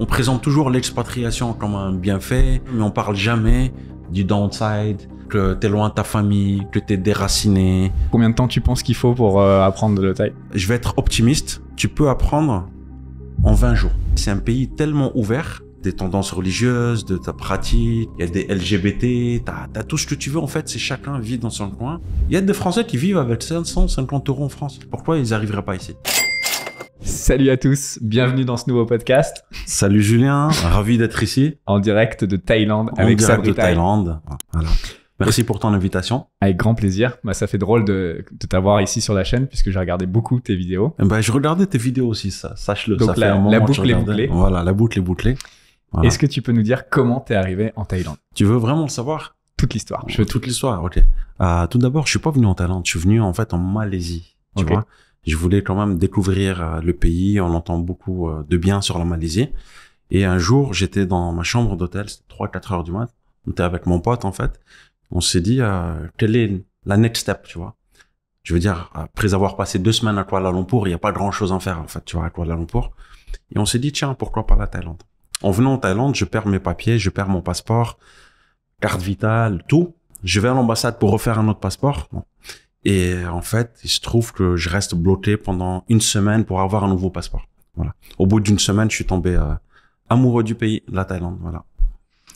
On présente toujours l'expatriation comme un bienfait, mais on parle jamais du downside, que tu es loin de ta famille, que tu es déraciné. Combien de temps tu penses qu'il faut pour euh, apprendre le taille Je vais être optimiste. Tu peux apprendre en 20 jours. C'est un pays tellement ouvert des tendances religieuses, de ta pratique, il y a des LGBT, tu as tout ce que tu veux en fait, c'est chacun vit dans son coin. Il y a des Français qui vivent avec 550 euros en France. Pourquoi ils n'arriveraient pas ici Salut à tous, bienvenue dans ce nouveau podcast. Salut Julien, ravi d'être ici. En direct de Thaïlande avec direct de Thaïlande. Merci pour ton invitation. Avec grand plaisir. Bah, ça fait drôle de, de t'avoir ici sur la chaîne puisque j'ai regardé beaucoup tes vidéos. Eh ben, je regardais tes vidéos aussi, ça, sache-le. Donc la, boucle est bouclée. Voilà, la boucle est bouclée. Est-ce que tu peux nous dire comment t'es arrivé en Thaïlande Tu veux vraiment le savoir Toute l'histoire. Je veux toute l'histoire, ok. Euh, tout d'abord, je suis pas venu en Thaïlande, je suis venu en fait en Malaisie. Tu vois je voulais quand même découvrir euh, le pays. On entend beaucoup euh, de bien sur la Malaisie. Et un jour, j'étais dans ma chambre d'hôtel, c'était 3-4 heures du matin On était avec mon pote, en fait. On s'est dit, euh, quelle est la next step, tu vois Je veux dire, après avoir passé deux semaines à Kuala Lumpur, il n'y a pas grand-chose à faire, en fait, tu vois, à Kuala Lumpur. Et on s'est dit, tiens, pourquoi pas la Thaïlande En venant en Thaïlande, je perds mes papiers, je perds mon passeport, carte vitale, tout. Je vais à l'ambassade pour refaire un autre passeport. Et en fait, il se trouve que je reste bloqué pendant une semaine pour avoir un nouveau passeport. Voilà. Au bout d'une semaine, je suis tombé euh, amoureux du pays, la Thaïlande. Voilà.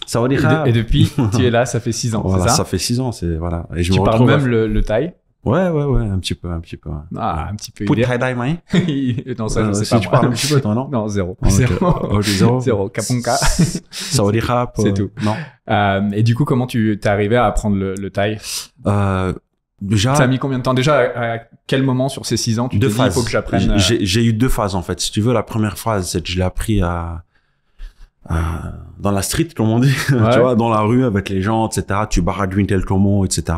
Ça et, de, et depuis, tu es là, ça fait six ans. Voilà, ça, ça, fait six ans, c'est voilà. Et je tu parles même le, le thaï. Ouais, ouais, ouais, un petit peu, un petit peu. Ah, un petit peu. Put non, ça, je euh, sais Tu parles un petit peu, toi, non Non, zéro. Zéro. zéro. zéro. C'est euh, tout. Non. Euh, et du coup, comment tu t'es arrivé à apprendre le, le thaï euh, Déjà, ça a mis combien de temps déjà à, quel moment sur ces six ans tu te dit, faut que j'apprenne euh, J'ai eu deux phases en fait. Si tu veux, la première phase, c'est que je l'ai appris à, dans la street, comme on dit, tu vois, dans la rue avec les gens, etc. Tu baragouines tel mots, etc.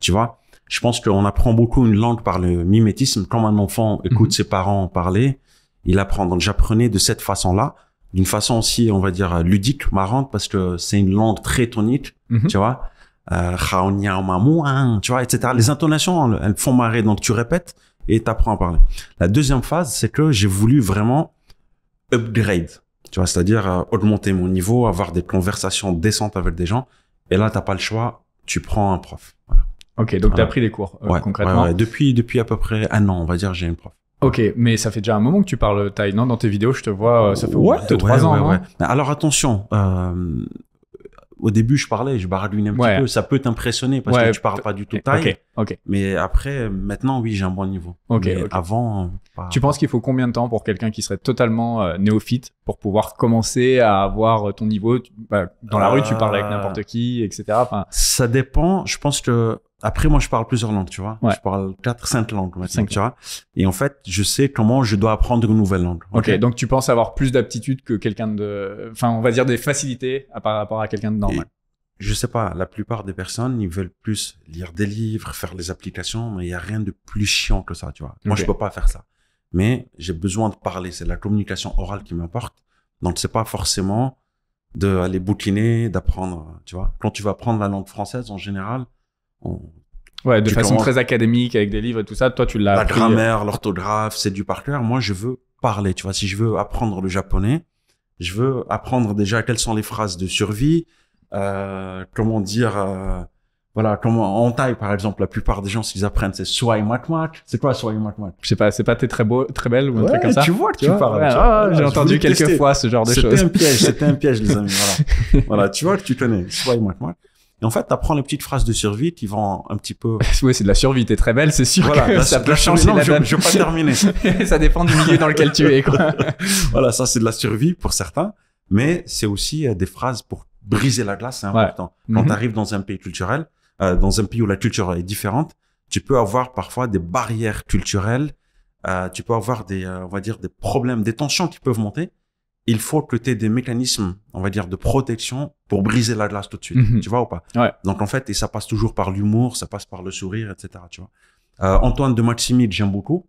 Tu vois, je pense qu'on apprend beaucoup une langue par le mimétisme. Quand un enfant écoute mhm. ses parents parler, il apprend. Donc j'apprenais de cette façon-là, d'une façon aussi, on va dire ludique, marrante, parce que c'est une langue très tonique, mhm. tu vois euh, hein, tu vois, etc. Les intonations, elles, font marrer, donc tu répètes et tu apprends à parler. La deuxième phase, c'est que j'ai voulu vraiment upgrade, tu vois, c'est-à-dire euh, augmenter mon niveau, avoir des conversations décentes avec des gens. Et là, t'as pas le choix, tu prends un prof. Voilà. Ok, donc tu as pris des cours euh, concrètement. Depuis, depuis à peu près un an, on va dire, j'ai une prof. Ok, mais ça fait déjà un moment que tu parles Thaï, Dans tes vidéos, je te vois, euh, ça fait 2-3 ans. Ouais, Alors attention, au début, je parlais, je baragouinais un petit peu. Ça peut t'impressionner parce que tu parles pas du tout taille. Mais après, maintenant, oui, j'ai un bon niveau. Mais avant. Tu penses qu'il faut combien de temps pour quelqu'un qui serait totalement euh, néophyte pour pouvoir commencer à avoir euh, ton niveau bah, Dans la rue, tu parles avec euh, n'importe qui, etc. Ça dépend. Je pense que après, moi, je parle plusieurs langues, tu vois. Je parle quatre, cinq langues cinq. tu vois. Et en fait, je sais comment je dois apprendre une nouvelle langue. ok, donc tu penses avoir plus d'aptitudes que quelqu'un de, enfin, on va dire des facilités par rapport à quelqu'un de normal. je sais pas, la plupart des personnes, ils veulent plus lire des livres, faire des applications, mais il n'y a rien de plus chiant que ça, tu vois. Moi, je peux pas faire ça. Mais j'ai besoin de parler. C'est la communication orale qui m'importe. Donc, c'est pas forcément d'aller boutiner, d'apprendre, tu vois. Quand tu vas apprendre la langue française, en général, Ouais, de façon très académique, avec des livres et tout ça. Toi, tu l'as. La grammaire, euh. l'orthographe, c'est du par Moi, je veux parler. Tu vois, si je veux apprendre le japonais, je veux apprendre déjà quelles sont les phrases de survie, euh, comment dire. Euh, voilà, comment en taille, par exemple, la plupart des gens, s'ils apprennent, c'est swai mat C'est quoi swai mat Je sais pas, c'est pas t'es très beau, très belle ou un truc comme ça. Tu vois que tu, parles. j'ai entendu quelques fois ce genre de choses. C'était un piège, c'était un piège, les amis. Voilà, voilà, tu vois que tu connais swai mat et en fait, tu apprends les petites phrases de survie qui vont un petit peu... oui, c'est de la survie, t'es très belle, c'est sûr voilà, ça peut changer la Je, pas terminer. ça dépend du milieu dans lequel tu es. Quoi. voilà, ça c'est de la survie pour certains, mais c'est aussi euh, des phrases pour briser la glace, c'est important. Quand mhm. tu arrives dans un pays culturel, euh, dans un pays où la culture est différente, tu peux avoir parfois des barrières culturelles, euh, tu peux avoir des, on va dire, des problèmes, des tensions qui peuvent monter il faut que tu aies des mécanismes, on va dire, de protection pour briser la glace tout de suite. Mhm. Tu vois ou pas Donc en fait, et ça passe toujours par l'humour, ça passe par le sourire, etc. Tu vois euh, Antoine de Maximide, j'aime beaucoup.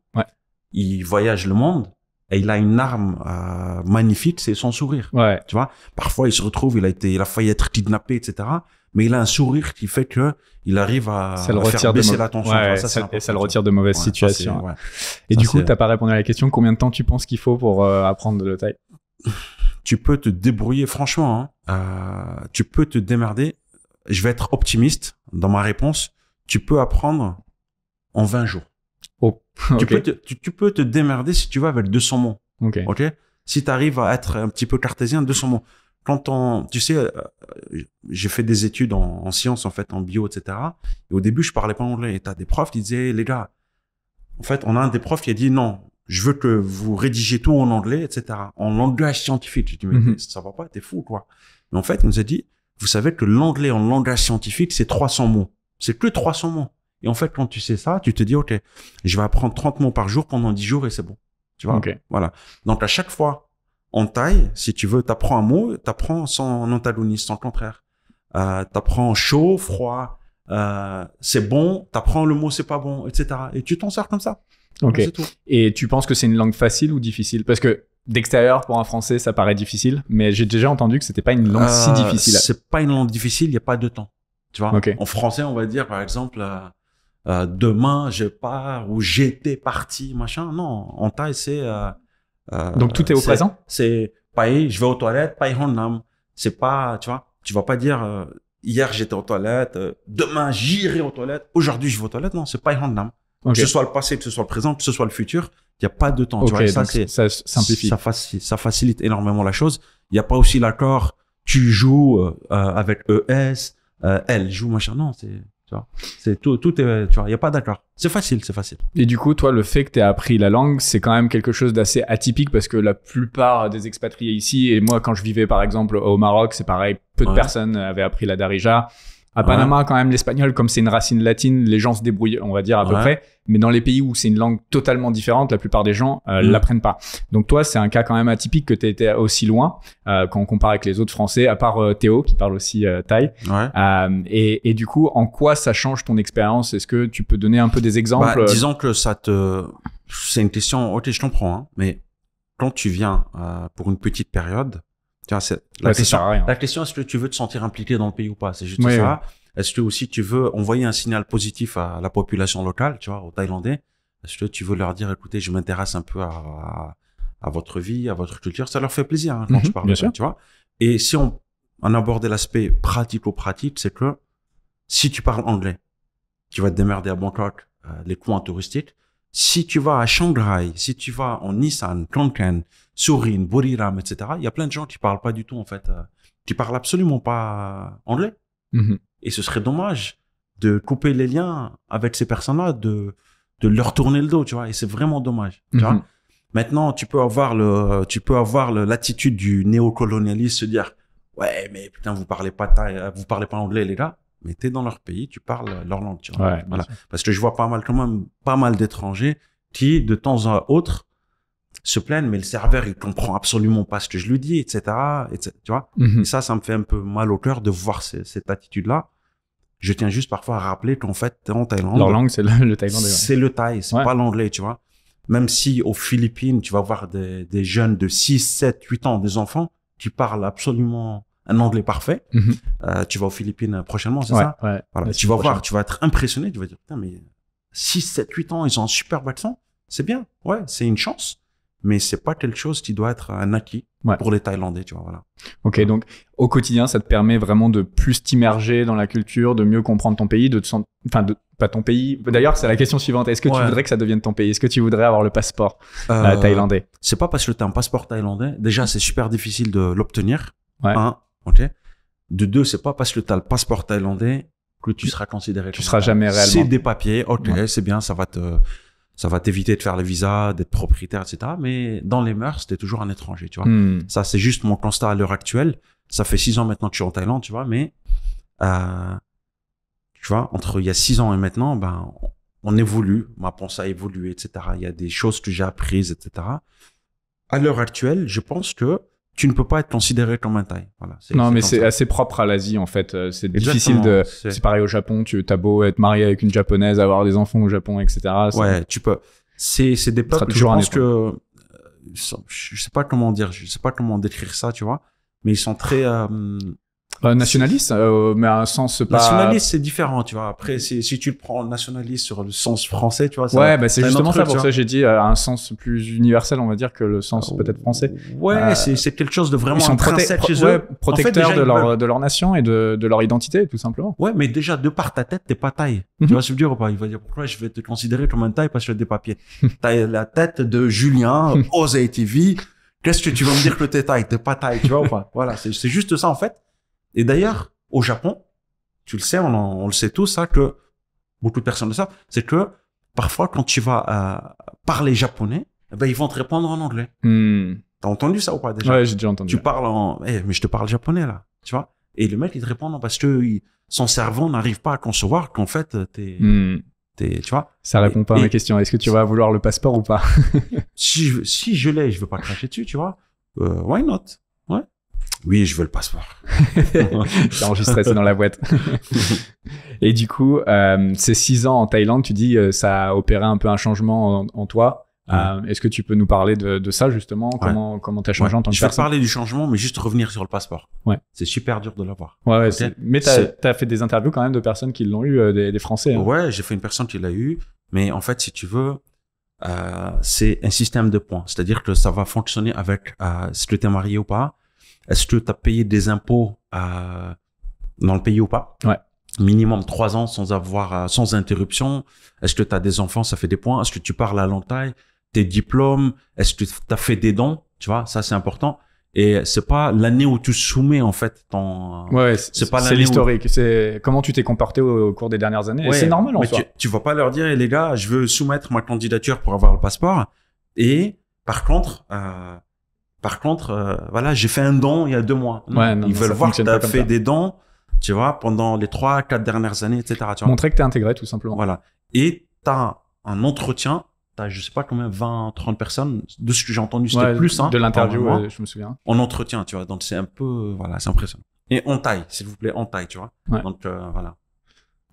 Il voyage le monde et il a une arme euh, magnifique, c'est son sourire. Tu vois Parfois, il se retrouve, il a été, il a failli être kidnappé, etc. Mais il a un sourire qui fait que il arrive à, faire baisser l'attention. ça, le retire de mauvaises situations. Et du coup, t'as pas répondu à la question. Combien de temps tu penses qu'il faut pour euh, apprendre le taille tu peux te débrouiller franchement. Hein. Euh, tu peux te démerder. Je vais être optimiste dans ma réponse. Tu peux apprendre en 20 jours. Oh, tu, peux te, démerder si tu vas avec 200 mots. Ok. si tu arrives à être un petit peu cartésien, 200 mots. Quand tu sais, euh, euh, j'ai fait des études en, sciences, en fait, en bio, etc. Et au début, je parlais pas anglais. Et as des profs qui disaient, les gars, en fait, on a un des profs qui a dit non, je veux que vous rédigez tout en anglais, etc. En langage scientifique. Je dis, mais mhm. ça va pas, t'es fou, quoi. Mais en fait, on nous a dit, vous savez que l'anglais en langage scientifique, c'est 300 mots. C'est que 300 mots. Et en fait, quand tu sais ça, tu te dis, OK, je vais apprendre 30 mots par jour pendant 10 jours et c'est bon. Tu vois? Voilà. Donc, à chaque fois, en taille, si tu veux, t'apprends un mot, t'apprends son antagoniste, son contraire. Euh, t'apprends chaud, froid, euh, c'est bon, t'apprends le mot c'est pas bon, etc. Et tu t'en sers comme ça. Ok. Et tu penses que c'est une langue facile ou difficile Parce que d'extérieur, pour un français, ça paraît difficile, mais j'ai déjà entendu que c'était pas une langue si euh, difficile. C'est pas une langue difficile, il n'y a pas de temps. Tu vois En français, on va dire, par exemple, euh, euh, demain, je pars ou j'étais parti, machin. Non, en thaï, c'est. Euh, Donc tout est au présent C'est paï, je vais aux toilettes, paï honnam. C'est pas, tu vois, tu vas pas dire hier j'étais aux toilettes, demain j'irai aux toilettes, aujourd'hui je vais aux toilettes. Non, c'est un nam. Que ce soit le passé, que ce soit le présent, que ce soit le futur, il n'y a pas de temps. tu vois, ça, c'est, ça simplifie. Ça, facilite, énormément la chose. Il n'y a pas aussi l'accord, tu joues euh, euh, avec ES, elle euh, joue machin. Non, c'est. C'est tout, tout est, tu vois, il n'y a pas d'accord. C'est facile, c'est facile. Et du coup, toi, le fait que tu aies appris la langue, c'est quand même quelque chose d'assez atypique parce que la plupart des expatriés ici, et moi, quand je vivais par exemple au Maroc, c'est pareil, peu de personnes avaient appris la Darija. À Panama, quand même, l'espagnol, comme c'est une racine latine, les gens se débrouillent, on va dire à peu près. Mais dans les pays où c'est une langue totalement différente, la plupart des gens ne euh, mm. l'apprennent pas. Donc toi, c'est un cas quand même atypique que tu été aussi loin euh, quand on compare avec les autres Français, à part euh, Théo qui parle aussi thaï. Et, du coup, en quoi ça change ton expérience Est-ce que tu peux donner un peu des bah, exemples Disons que ça te, c'est une question. Ok, je t'en prends. Hein, mais quand tu viens pour une petite période, la, question, est-ce que tu veux te sentir impliqué dans le pays ou pas C'est juste ça. Est-ce que aussi tu veux envoyer un signal positif à la population locale, tu vois, aux Thaïlandais Est-ce que tu veux leur dire, écoutez, je m'intéresse un peu à, votre vie, à votre culture Ça leur fait plaisir hein, quand mhm, je parle, tu vois. Et si on, on abordait l'aspect pratico-pratique, c'est que si tu parles anglais, tu vas te démerder à Bangkok, euh, les coins touristiques, si tu vas à Shanghai, si tu vas en Nissan, Tonkin, Surin, Buriram, etc., il y a plein de gens qui parlent pas du tout, en fait, Tu euh, parles parlent absolument pas anglais. Mhm. Et ce serait dommage de couper les liens avec ces personnes-là, de, de leur tourner le dos, tu vois. Et c'est vraiment dommage, tu mhm. vois. Maintenant, tu peux avoir le, tu peux avoir l'attitude du néocolonialiste, se dire, ouais, mais putain, vous parlez pas, vous parlez pas anglais, les gars mais tu es dans leur pays, tu parles leur langue. Tu vois. voilà. Parce que je vois pas mal, quand même, pas mal d'étrangers qui, de temps à autre, se plaignent, mais le serveur, il comprend absolument pas ce que je lui dis, etc. etc. tu vois mhm. ça, ça me fait un peu mal au cœur de voir cette attitude-là. Je tiens juste parfois à rappeler qu'en fait, en Thaïlande. Leur langue, c'est le, thaïlandais. C'est le thaï, c'est pas l'anglais, tu vois. Même si aux Philippines, tu vas voir des, des jeunes de 6, 7, 8 ans, des enfants, tu parles absolument un anglais parfait. Mhm. Euh, tu vas aux Philippines prochainement, c'est ça Tu vas voir, tu vas être impressionné, tu vas dire, putain, mais 6, 7, 8 ans, ils ont un super vaccin. C'est bien, ouais, c'est une chance. Mais c'est pas quelque chose qui doit être un euh, acquis pour les Thaïlandais, tu vois, voilà. Ok, donc au quotidien, ça te permet vraiment de plus t'immerger dans la culture, de mieux comprendre ton pays, de te sentir, enfin, pas ton pays. D'ailleurs, c'est la question suivante. Est-ce que tu voudrais que ça devienne ton pays Est-ce que tu voudrais avoir le passeport euh, thaïlandais C'est pas parce que tu as un passeport thaïlandais. Déjà, c'est super difficile de l'obtenir. Ouais. OK De deux, c'est pas parce que tu as le passeport thaïlandais que tu seras considéré. Tu seras jamais réellement. C'est des papiers, OK, c'est bien, ça va te ça va t'éviter de faire le visa, d'être propriétaire, etc. Mais dans les mœurs, c'était toujours un étranger, tu vois. Hmm. Ça, c'est juste mon constat à l'heure actuelle. Ça fait six ans maintenant que je suis en Thaïlande, tu vois, mais euh, tu vois, entre il y a six ans et maintenant, ben, on évolue, ma pensée a évolué, etc. Il y a des choses que j'ai apprises, etc. À l'heure actuelle, je pense que tu ne peux pas être considéré comme un taille. Voilà, non, mais c'est assez propre à l'Asie, en fait. Euh, c'est difficile de... C'est pareil au Japon, tu as beau être marié avec une Japonaise, avoir des enfants au Japon, etc. Ouais, tu peux. C'est des peuples, je pense que... Euh, je sais pas comment dire, je sais pas comment décrire ça, tu vois, mais ils sont très... Euh, euh, nationaliste, euh, mais à un sens pas... Nationaliste, c'est différent, tu vois. Après, si, si tu le prends nationaliste sur le sens français, tu vois... ouais, bah, c'est justement ça, pour ça j'ai dit à euh, un sens plus universel, on va dire, que le sens peut-être français. Ouais, c'est quelque chose de vraiment ils chez eux. de, leur, de leur nation et de, de leur identité, tout simplement. Ouais, mais déjà, de par ta tête, t'es pas taille. Tu mhm. vas se dire ou pas Il va dire, pourquoi je vais te considérer comme un taille parce que j'ai des papiers T'as la tête de Julien, Osei TV... Qu'est-ce que tu vas me dire que t'es taille T'es pas taille, tu vois ou pas Voilà, c'est juste ça en fait. Et d'ailleurs, au Japon, tu le sais, on, le sait tous, ça hein, que beaucoup de personnes le savent, c'est que parfois, quand tu vas euh, parler japonais, eh ben, ils vont te répondre en anglais. Hmm. T'as entendu ça ou pas déjà Ouais, j'ai déjà entendu. Tu parles en, eh, mais je te parle japonais là, tu vois Et le mec, il te répond parce que il... son cerveau n'arrive pas à concevoir qu'en fait, t'es, hmm. tu vois Ça répond pas à ma question. Est-ce que tu vas vouloir le passeport ou pas si, je, si je l'ai, je veux pas cracher dessus, tu vois. Euh, why not Ouais. Oui, je veux le passeport. J'ai enregistré ça dans la boîte. et du coup, euh, ces six ans en Thaïlande, tu dis, euh, ça a opéré un peu un changement en, toi. Euh, est-ce que tu peux nous parler de, ça justement Comment tu as changé en tant que Je vais parler du changement, mais juste revenir sur le passeport. Ouais. C'est super dur de l'avoir. Ouais, mais tu as fait des interviews quand même de personnes qui l'ont eu, des, Français. Oui, hein. Ouais, j'ai fait une personne qui l'a eu, mais en fait, si tu veux, c'est un système de points. C'est-à-dire que ça va fonctionner avec si tu es marié ou pas, est-ce que tu as payé des impôts euh, dans le pays ou pas Ouais. Minimum trois ans sans avoir, euh, sans interruption. Est-ce que tu as des enfants Ça fait des points. Est-ce que tu parles à taille Tes diplômes Est-ce que tu as fait des dons Tu vois, ça c'est important. Et c'est pas l'année où tu soumets en fait ton. Euh, ouais, c'est pas C'est l'historique. C'est comment tu t'es comporté au, cours des dernières années. c'est normal en mais Tu, tu vas pas leur dire, les gars, je veux soumettre ma candidature pour avoir le passeport. Et par contre, euh, par contre, euh, voilà, j'ai fait un don il y a deux mois. ils veulent voir que tu fait des dons, tu vois, pendant les trois, quatre dernières années, etc. Tu Montrer que tu es intégré, tout simplement. Voilà. Et tu as un entretien, tu as, je sais pas combien, 20, 30 personnes. De ce que j'ai entendu, c'était plus. Hein, de l'interview, je me souviens. En entretien, tu vois. Donc, c'est un peu, voilà, c'est impressionnant. Et en taille, s'il vous plaît, en taille, tu vois. Donc, euh, voilà.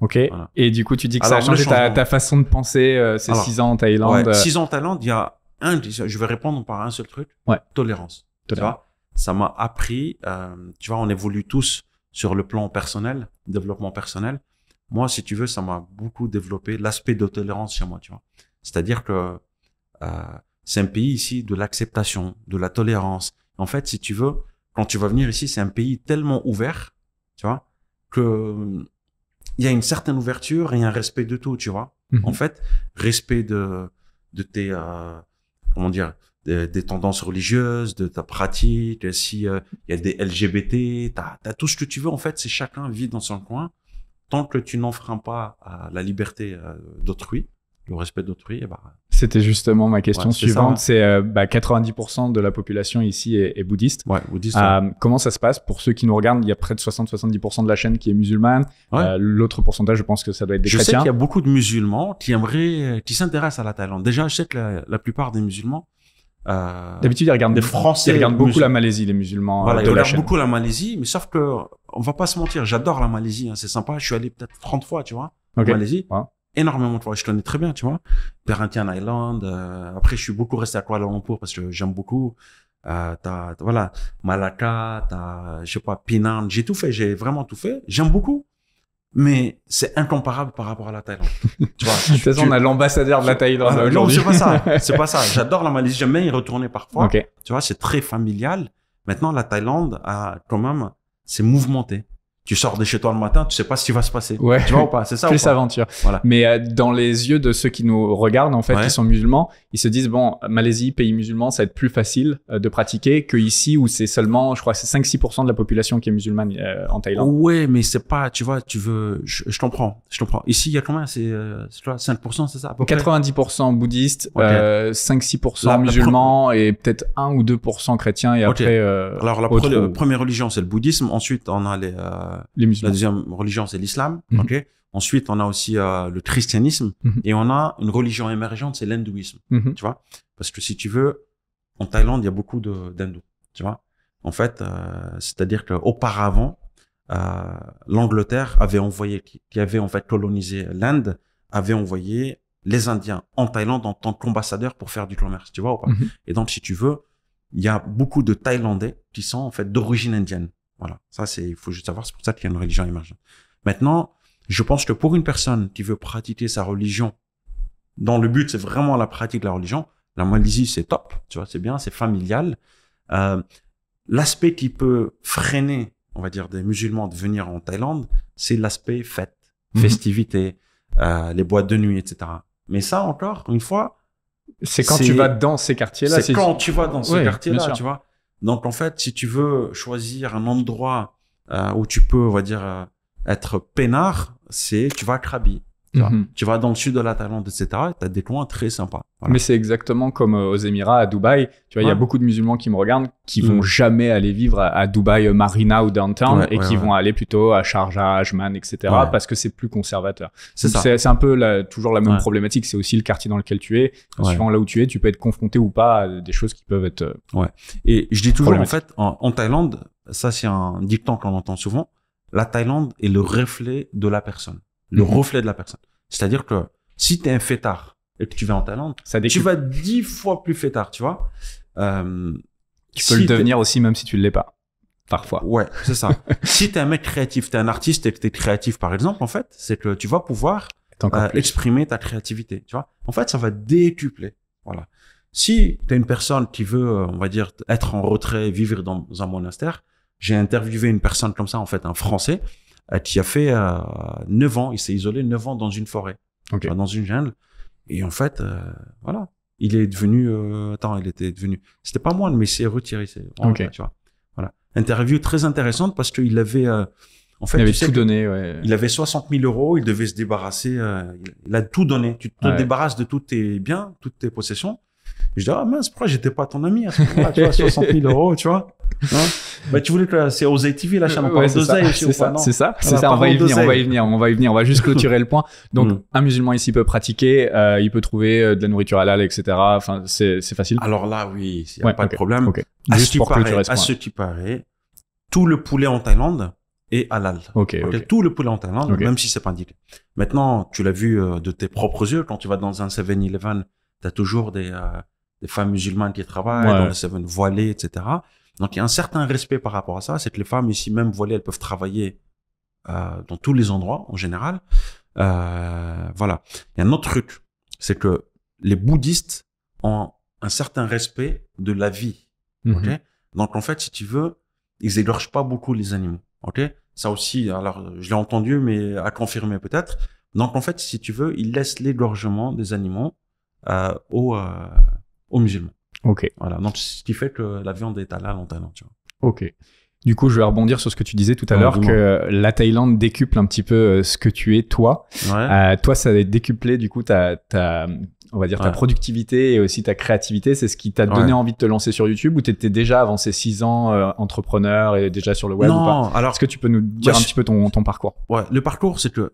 Ok. Et du coup, tu dis que ça a changé ta, façon de penser euh, ces six ans en Thaïlande. Ouais, six ans en Thaïlande, il y a je vais répondre par un seul truc. Ouais. Tolérance. Tu vois ça m'a appris, euh, tu vois, on évolue tous sur le plan personnel, développement personnel. Moi, si tu veux, ça m'a beaucoup développé l'aspect de tolérance chez moi, tu vois. C'est-à-dire que euh, c'est un pays ici de l'acceptation, de la tolérance. En fait, si tu veux, quand tu vas venir ici, c'est un pays tellement ouvert, tu vois, que il y a une certaine ouverture et un respect de tout, tu vois. Mhm. En fait, respect de de tes euh, comment dire, des, tendances religieuses, de ta pratique, euh, si euh, il y a des LGBT, tout ce que tu veux en fait, c'est chacun vit dans son coin. Tant que tu n'enfreins pas la liberté euh, d'autrui, le respect d'autrui, et eh ben, c'était justement ma question suivante. Hein. C'est 90% euh, bah, de la population ici est, bouddhiste. Ouais, bouddhiste euh, Comment ça se passe pour ceux qui nous regardent Il y a près de 60-70% de la chaîne qui est musulmane. Euh, l'autre pourcentage, je pense que ça doit être des chrétiens. Je sais qu'il y a beaucoup de musulmans qui aimeraient, qui s'intéressent à la Thaïlande. Déjà, je sais que la, plupart des musulmans. D'habitude, ils regardent des Français. Ils regardent beaucoup la Malaisie, les musulmans. Voilà, ils regardent beaucoup la Malaisie, mais sauf que on va pas se mentir, j'adore la Malaisie. Hein. C'est sympa. Je suis allé peut-être 30 fois, tu vois, en Malaisie énormément, tu vois. Je connais très bien, tu vois. Perhentian Island. Euh, après, je suis beaucoup resté à Kuala Lumpur parce que j'aime beaucoup. Euh, t'as, voilà, Malacca, t'as, je sais pas, Penang. J'ai tout fait. J'ai vraiment tout fait. J'aime beaucoup. Mais c'est incomparable par rapport à la Thaïlande. Tu vois, de toute façon, on a l'ambassadeur de la Thaïlande ah, aujourd'hui. Non, c'est pas ça. C'est pas ça. J'adore la Malaisie. J'aime bien y retourner parfois. Tu vois, c'est très familial. Maintenant, la Thaïlande a quand même, c'est mouvementé tu sors de chez toi le matin, tu sais pas ce qui va se passer. Ouais. Tu vois ou pas, c'est ça. Plus aventure. Voilà. Mais euh, dans les yeux de ceux qui nous regardent, en fait, qui sont musulmans, ils se disent, bon, Malaisie, pays musulman, ça va être plus facile euh, de pratiquer que ici où c'est seulement, je crois, c'est 5-6% de la population qui est musulmane euh, en Thaïlande. Ouais, mais c'est pas, tu vois, tu veux, je, t'en comprends, je prends. Ici, il y a combien? C'est, 5%, c'est ça? À 90% bouddhistes, 5-6% musulmans et peut-être 1 ou 2% chrétiens et après, Alors, la, première religion, c'est le bouddhisme. Ensuite, on a les, la deuxième religion, c'est l'islam. Mhm. ok Ensuite, on a aussi euh, le christianisme mhm. et on a une religion émergente, c'est l'hindouisme. Mhm. Tu vois Parce que si tu veux, en Thaïlande, il y a beaucoup d'hindous. Tu vois En fait, euh, c'est-à-dire qu'auparavant, euh, l'Angleterre avait envoyé, qui avait en fait colonisé l'Inde, avait envoyé les Indiens en Thaïlande en tant qu'ambassadeurs pour faire du commerce. Tu vois ou pas Et donc, si tu veux, il y a beaucoup de Thaïlandais qui sont en fait d'origine indienne. Voilà. Ça, c'est, il faut juste savoir, c'est pour ça qu'il y a une religion émergente. Maintenant, je pense que pour une personne qui veut pratiquer sa religion, dans le but c'est vraiment la pratique de la religion, la Malaisie c'est top, tu vois, c'est bien, c'est familial. Euh, l'aspect qui peut freiner, on va dire, des musulmans de venir en Thaïlande, c'est l'aspect fête, mhm. festivité, euh, les boîtes de nuit, etc. Mais ça encore, une fois, c'est quand tu vas dans ces quartiers-là. C'est quand tu vas dans ces quartiers-là, tu vois. Donc en fait, si tu veux choisir un endroit euh, où tu peux, on va dire, euh, être peinard, c'est tu vas à Krabi. Tu, vois. Mhm. vas dans le sud de la Thaïlande, etc. Tu as des coins très sympas. Mais c'est exactement comme euh, aux Émirats, à Dubaï. Tu vois, il y a beaucoup de musulmans qui me regardent qui vont mhm. jamais aller vivre à, Dubaï euh, Marina ou downtown et qui vont aller plutôt à Sharjah, Ajman, etc. parce que c'est plus conservateur. C'est C'est un peu toujours la même problématique. C'est aussi le quartier dans lequel tu es. Suivant là où tu es, tu peux être confronté ou pas à des choses qui peuvent être. Euh, ouais. Et je dis toujours, en fait, en Thaïlande, ça c'est un dicton qu'on entend souvent. La Thaïlande est le reflet de la personne le mhm. reflet de la personne. C'est-à-dire que si tu es un fêtard et que tu vas en Thaïlande, tu vas dix fois plus fêtard, tu vois. Euh, tu peux le devenir aussi même si tu ne l'es pas, parfois. Ouais, c'est ça. si tu es un mec créatif, tu es un artiste et que tu es créatif, par exemple, en fait, c'est que tu vas pouvoir euh, exprimer ta créativité, tu vois. En fait, ça va décupler, voilà. Si tu es une personne qui veut, euh, on va dire, être en retrait, vivre dans un monastère, j'ai interviewé une personne comme ça, en fait, un Français, euh, qui a fait euh, neuf 9 ans, il s'est isolé 9 ans dans une forêt, dans une jungle. Et en fait, euh, voilà, il est devenu, attends, il était devenu, c'était pas moine, mais s'est retiré, c'est, tu vois. Voilà. Interview très intéressante parce qu'il avait, en fait, il avait tout donné. Ouais. Il avait 60 000 euros, il devait se débarrasser. il a tout donné. Tu te débarrasses de tous tes biens, toutes tes possessions. je dis, ah mince, pourquoi j'étais pas ton ami à ce moment-là, tu vois, 60 000 euros, tu vois. Hein. Bah, tu voulais que c'est aux TV, là, ça on euh, parle d'Oseille C'est ça, c'est ça, on va y venir, on va y venir, on va y venir, on va juste clôturer le point. Donc, hmm. un musulman ici peut pratiquer, euh, il peut trouver euh, de la nourriture halal, etc. Enfin, c'est facile. Alors là, oui, il n'y a pas de problème. À, ce paraît, à ce qui paraît, tout le poulet en Thaïlande est halal. tout le poulet en Thaïlande, même si c'est pas indiqué. Maintenant, tu l'as vu de tes propres yeux, quand tu vas dans un 7-Eleven, tu as toujours des, des femmes musulmanes qui travaillent, dans le 7 voilées, etc. Donc il y a un certain respect par rapport à ça, c'est que les femmes ici même voilées, elles peuvent travailler euh, dans tous les endroits en général. Euh, voilà. Il y a un autre truc, c'est que les bouddhistes ont un certain respect de la vie. Mhm. ok Donc en fait, si tu veux, ils égorgent pas beaucoup les animaux. Ok Ça aussi, alors je l'ai entendu, mais à confirmer peut-être. Donc en fait, si tu veux, ils laissent l'égorgement des animaux euh, aux musulmans. Ok. Voilà. Donc, ce qui fait que la viande est à la tu vois. Ok. Du coup, je vais rebondir sur ce que tu disais tout à l'heure, que la Thaïlande décuple un petit peu euh, ce que tu es, toi. Euh, toi, ça a décuplé, du coup, ta, on va dire, ta productivité et aussi ta créativité. C'est ce qui t'a donné envie de te lancer sur YouTube ou tu étais déjà avant ces 6 ans euh, entrepreneur et déjà sur le web ou pas alors, Est-ce que tu peux nous dire bah, un petit peu ton, ton parcours Ouais, le parcours, c'est que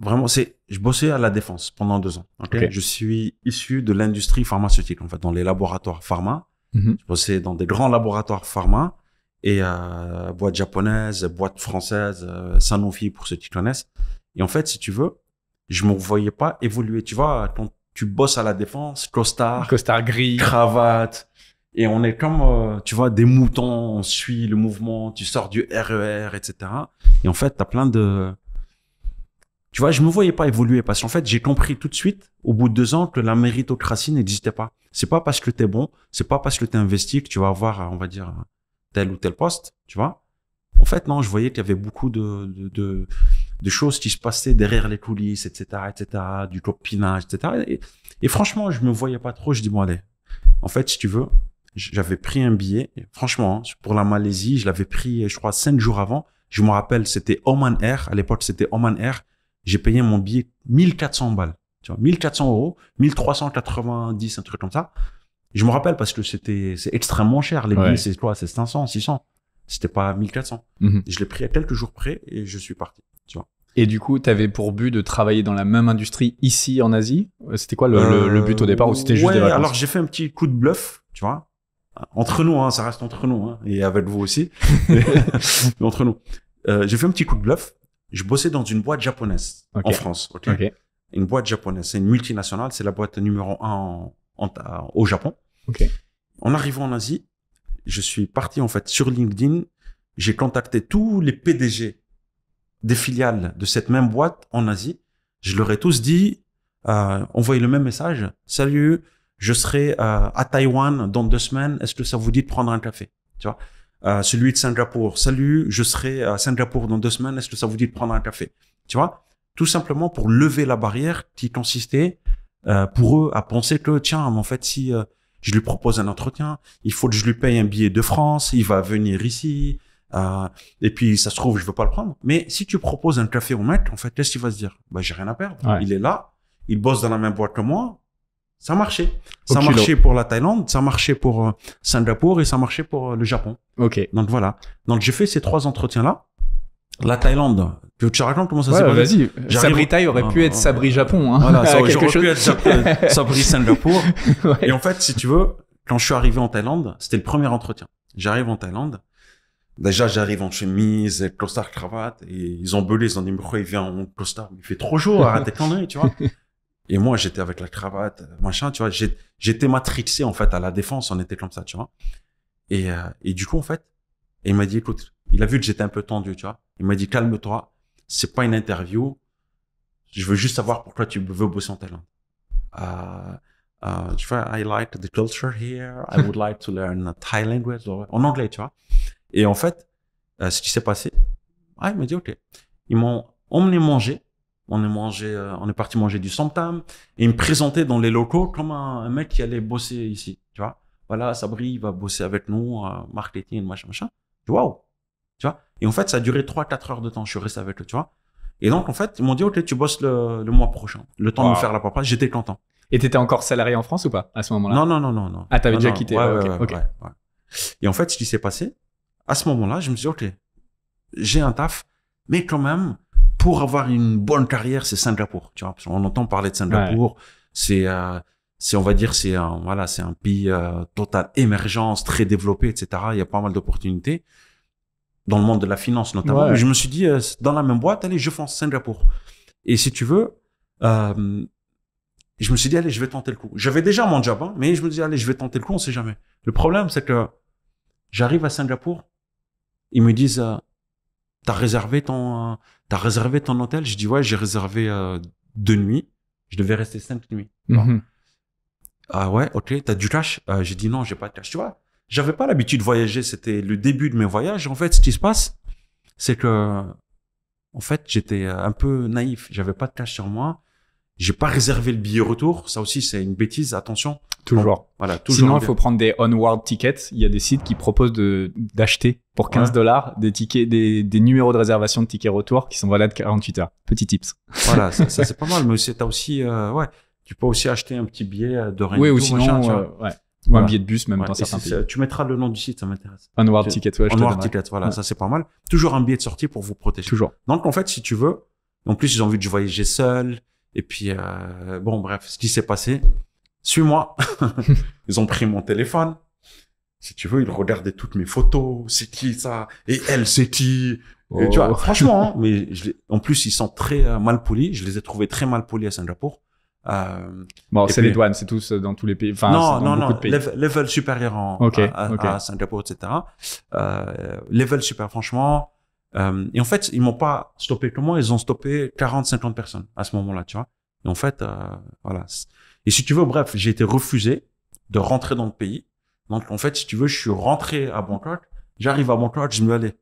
vraiment, c'est, je bossais à la défense pendant deux ans. Okay Je suis issu de l'industrie pharmaceutique, en fait, dans les laboratoires pharma. Mhm. Je bossais dans des grands laboratoires pharma et euh, boîte japonaise, boîte française, euh, Sanofi pour ceux qui connaissent. Et en fait, si tu veux, je me voyais pas évoluer. Tu vois, quand tu bosses à la défense, costard, costard gris, cravate, et on est comme, euh, tu vois, des moutons. On suit le mouvement. Tu sors du RER, etc. Et en fait, t'as plein de tu vois, je me voyais pas évoluer parce qu'en fait, j'ai compris tout de suite, au bout de deux ans, que la méritocratie n'existait pas. C'est pas parce que tu es bon, c'est pas parce que tu es investi que tu vas avoir, on va dire, tel ou tel poste, tu vois. En fait, non, je voyais qu'il y avait beaucoup de, de, de, choses qui se passaient derrière les coulisses, etc., etc., du copinage, etc. Et, et franchement, je me voyais pas trop. Je dis, bon, allez, en fait, si tu veux, j'avais pris un billet, franchement, hein, pour la Malaisie, je l'avais pris, je crois, cinq jours avant. Je me rappelle, c'était Oman Air. À l'époque, c'était Oman Air j'ai payé mon billet 1400 balles. Tu vois, 1400 euros, 1390, un truc comme ça. Je me rappelle parce que c'était, c'est extrêmement cher. Les billets, c'est C'est 500, 600. C'était pas 1400. Mhm. Je l'ai pris à quelques jours près et je suis parti. Tu vois. Et du coup, tu avais pour but de travailler dans la même industrie ici en Asie. C'était quoi le, but au euh, départ ou c'était juste ouais, Alors j'ai fait un petit coup de bluff, tu vois. Entre nous, hein, ça reste entre nous hein, et avec vous aussi, entre nous. Euh, j'ai fait un petit coup de bluff je bossais dans une boîte japonaise en France. Okay. Une boîte japonaise, c'est une multinationale, c'est la boîte numéro un en, au Japon. En arrivant en Asie, je suis parti en fait sur LinkedIn, j'ai contacté tous les PDG des filiales de cette même boîte en Asie. Je leur ai tous dit, euh, le même message, salut, je serai euh, à Taïwan dans deux semaines, est-ce que ça vous dit de prendre un café Tu vois euh, celui de Singapour. Salut, je serai à Singapour dans deux semaines. Est-ce que ça vous dit de prendre un café Tu vois Tout simplement pour lever la barrière qui consistait euh, pour eux à penser que tiens, mais en fait, si euh, je lui propose un entretien, il faut que je lui paye un billet de France. Il va venir ici. Euh, et puis ça se trouve, je veux pas le prendre. Mais si tu proposes un café au mec, en fait, qu'est-ce qu'il va se dire Bah, j'ai rien à perdre. Il est là, il bosse dans la même boîte que moi. Ça marchait. Ça marchait pour la Thaïlande, ça marchait pour euh, Singapour et ça marchait pour euh, le Japon. Ok. Donc voilà. Donc j'ai fait ces trois entretiens-là. La Thaïlande. Tu veux que je comment ça s'est passé vas Sabri Thaï aurait pu être Sabri Japon. Hein. Voilà, ça aurait pu être euh, Sabri Singapour. Et en fait, si tu veux, quand je suis arrivé en Thaïlande, c'était le premier entretien. J'arrive en Thaïlande. Déjà, j'arrive en chemise, costard, cravate, et ils ont beulé, ils ont dit, mais pourquoi il vient en costard? Il fait trop chaud, arrête tes conneries, tu vois. Et moi, j'étais avec la cravate, machin, tu vois. J'étais matrixé, en fait, à la défense. On était comme ça, tu vois. Et, euh, et du coup, en fait, il m'a dit, écoute, il a vu que j'étais un peu tendu, tu vois. Il m'a dit, calme-toi. C'est pas une interview. Je veux juste savoir pourquoi tu veux bosser en Thaïlande. Euh, euh, tu vois, I like the culture here. I would like to learn Thai language. En anglais, tu vois. Et en fait, ce qui s'est passé, ah, il m'a dit, OK. Ils m'ont emmené manger on est mangé, euh, on est parti manger du samtam et il me présentait dans les locaux comme un, mec qui allait bosser ici, tu vois. Voilà, Sabri il va bosser avec nous, euh, marketing, machin, machin. Waouh, tu vois. Et en fait, ça a duré 3-4 heures de temps. Je suis resté avec eux, tu vois. Et donc, en fait, ils m'ont dit, OK, tu bosses le, le mois prochain. Le temps de me faire la paperasse, j'étais content. Et t'étais encore salarié en France ou pas à ce moment-là Non, non, non, non, non. Ah, t'avais déjà quitté. Ouais, ouais, ouais, Et en fait, ce qui s'est passé, à ce moment-là, je me suis dit, OK, j'ai un taf, mais quand même, pour avoir une bonne carrière, c'est Singapour. Tu vois, on entend parler de Singapour. C'est, euh, c'est, on va dire, c'est un, voilà, c'est un pays euh, total émergence, très développé, etc. Il y a pas mal d'opportunités dans le monde de la finance notamment. je me suis dit, euh, dans la même boîte, allez, je fonce Singapour. Et si tu veux, euh, je me suis dit, allez, je vais tenter le coup. J'avais déjà mon job, hein, mais je me dis, allez, je vais tenter le coup, on sait jamais. Le problème, c'est que j'arrive à Singapour, ils me disent, euh, t'as réservé ton t'as réservé ton hôtel Je dis, ouais, j'ai réservé euh, deux nuits. Je devais rester cinq nuits. Mhm. Ah ouais, ok, t'as du cash euh, J'ai dit, non, j'ai pas de cash. Tu vois, j'avais pas l'habitude de voyager. C'était le début de mes voyages. En fait, ce qui se passe, c'est que, en fait, j'étais euh, un peu naïf. J'avais pas de cash sur moi. J'ai pas réservé le billet retour. Ça aussi, c'est une bêtise. Attention. Toujours. voilà, toujours. Sinon, il faut prendre des onward tickets. Il y a des sites qui proposent de, d'acheter pour 15 dollars des tickets, des, des, numéros de réservation de tickets retour qui sont valables 48 heures. Petit tips. Voilà, ça, c'est pas mal. Mais c'est, aussi, euh, ouais, tu peux aussi acheter un petit billet euh, de rien. Oui, ou sinon, euh, ouais. Ou un billet de bus, même dans certains pays. Tu mettras le nom du site, ça m'intéresse. On World Ticket, voilà, ça c'est pas mal. Toujours un billet de sortie pour vous protéger. Toujours. Donc en fait, si tu veux, en plus ils ont vu que je seul, et puis, euh, bon, bref, ce qui s'est passé, suis-moi. ils ont pris mon téléphone. Si tu veux, ils regardaient toutes mes photos. C'est qui ça Et elle, c'est qui et, tu vois, oh. Franchement, hein, mais je, en plus, ils sont très euh, mal polis. Je les ai trouvés très mal polis à Singapour. Euh, bon, c'est les douanes, c'est tous euh, dans tous les pays. Enfin, non, non, non. Level, supérieur en, à, Singapour, etc. Euh, level super, franchement. Euh, et en fait, ils m'ont pas stoppé que moi, ils ont stoppé 40, 50 personnes à ce moment-là, tu vois. Et en fait, euh, voilà. Et si tu veux, bref, j'ai été refusé de rentrer dans le pays. Donc, en fait, si tu veux, je suis rentré à Bangkok. J'arrive à Bangkok, je me dis, allez,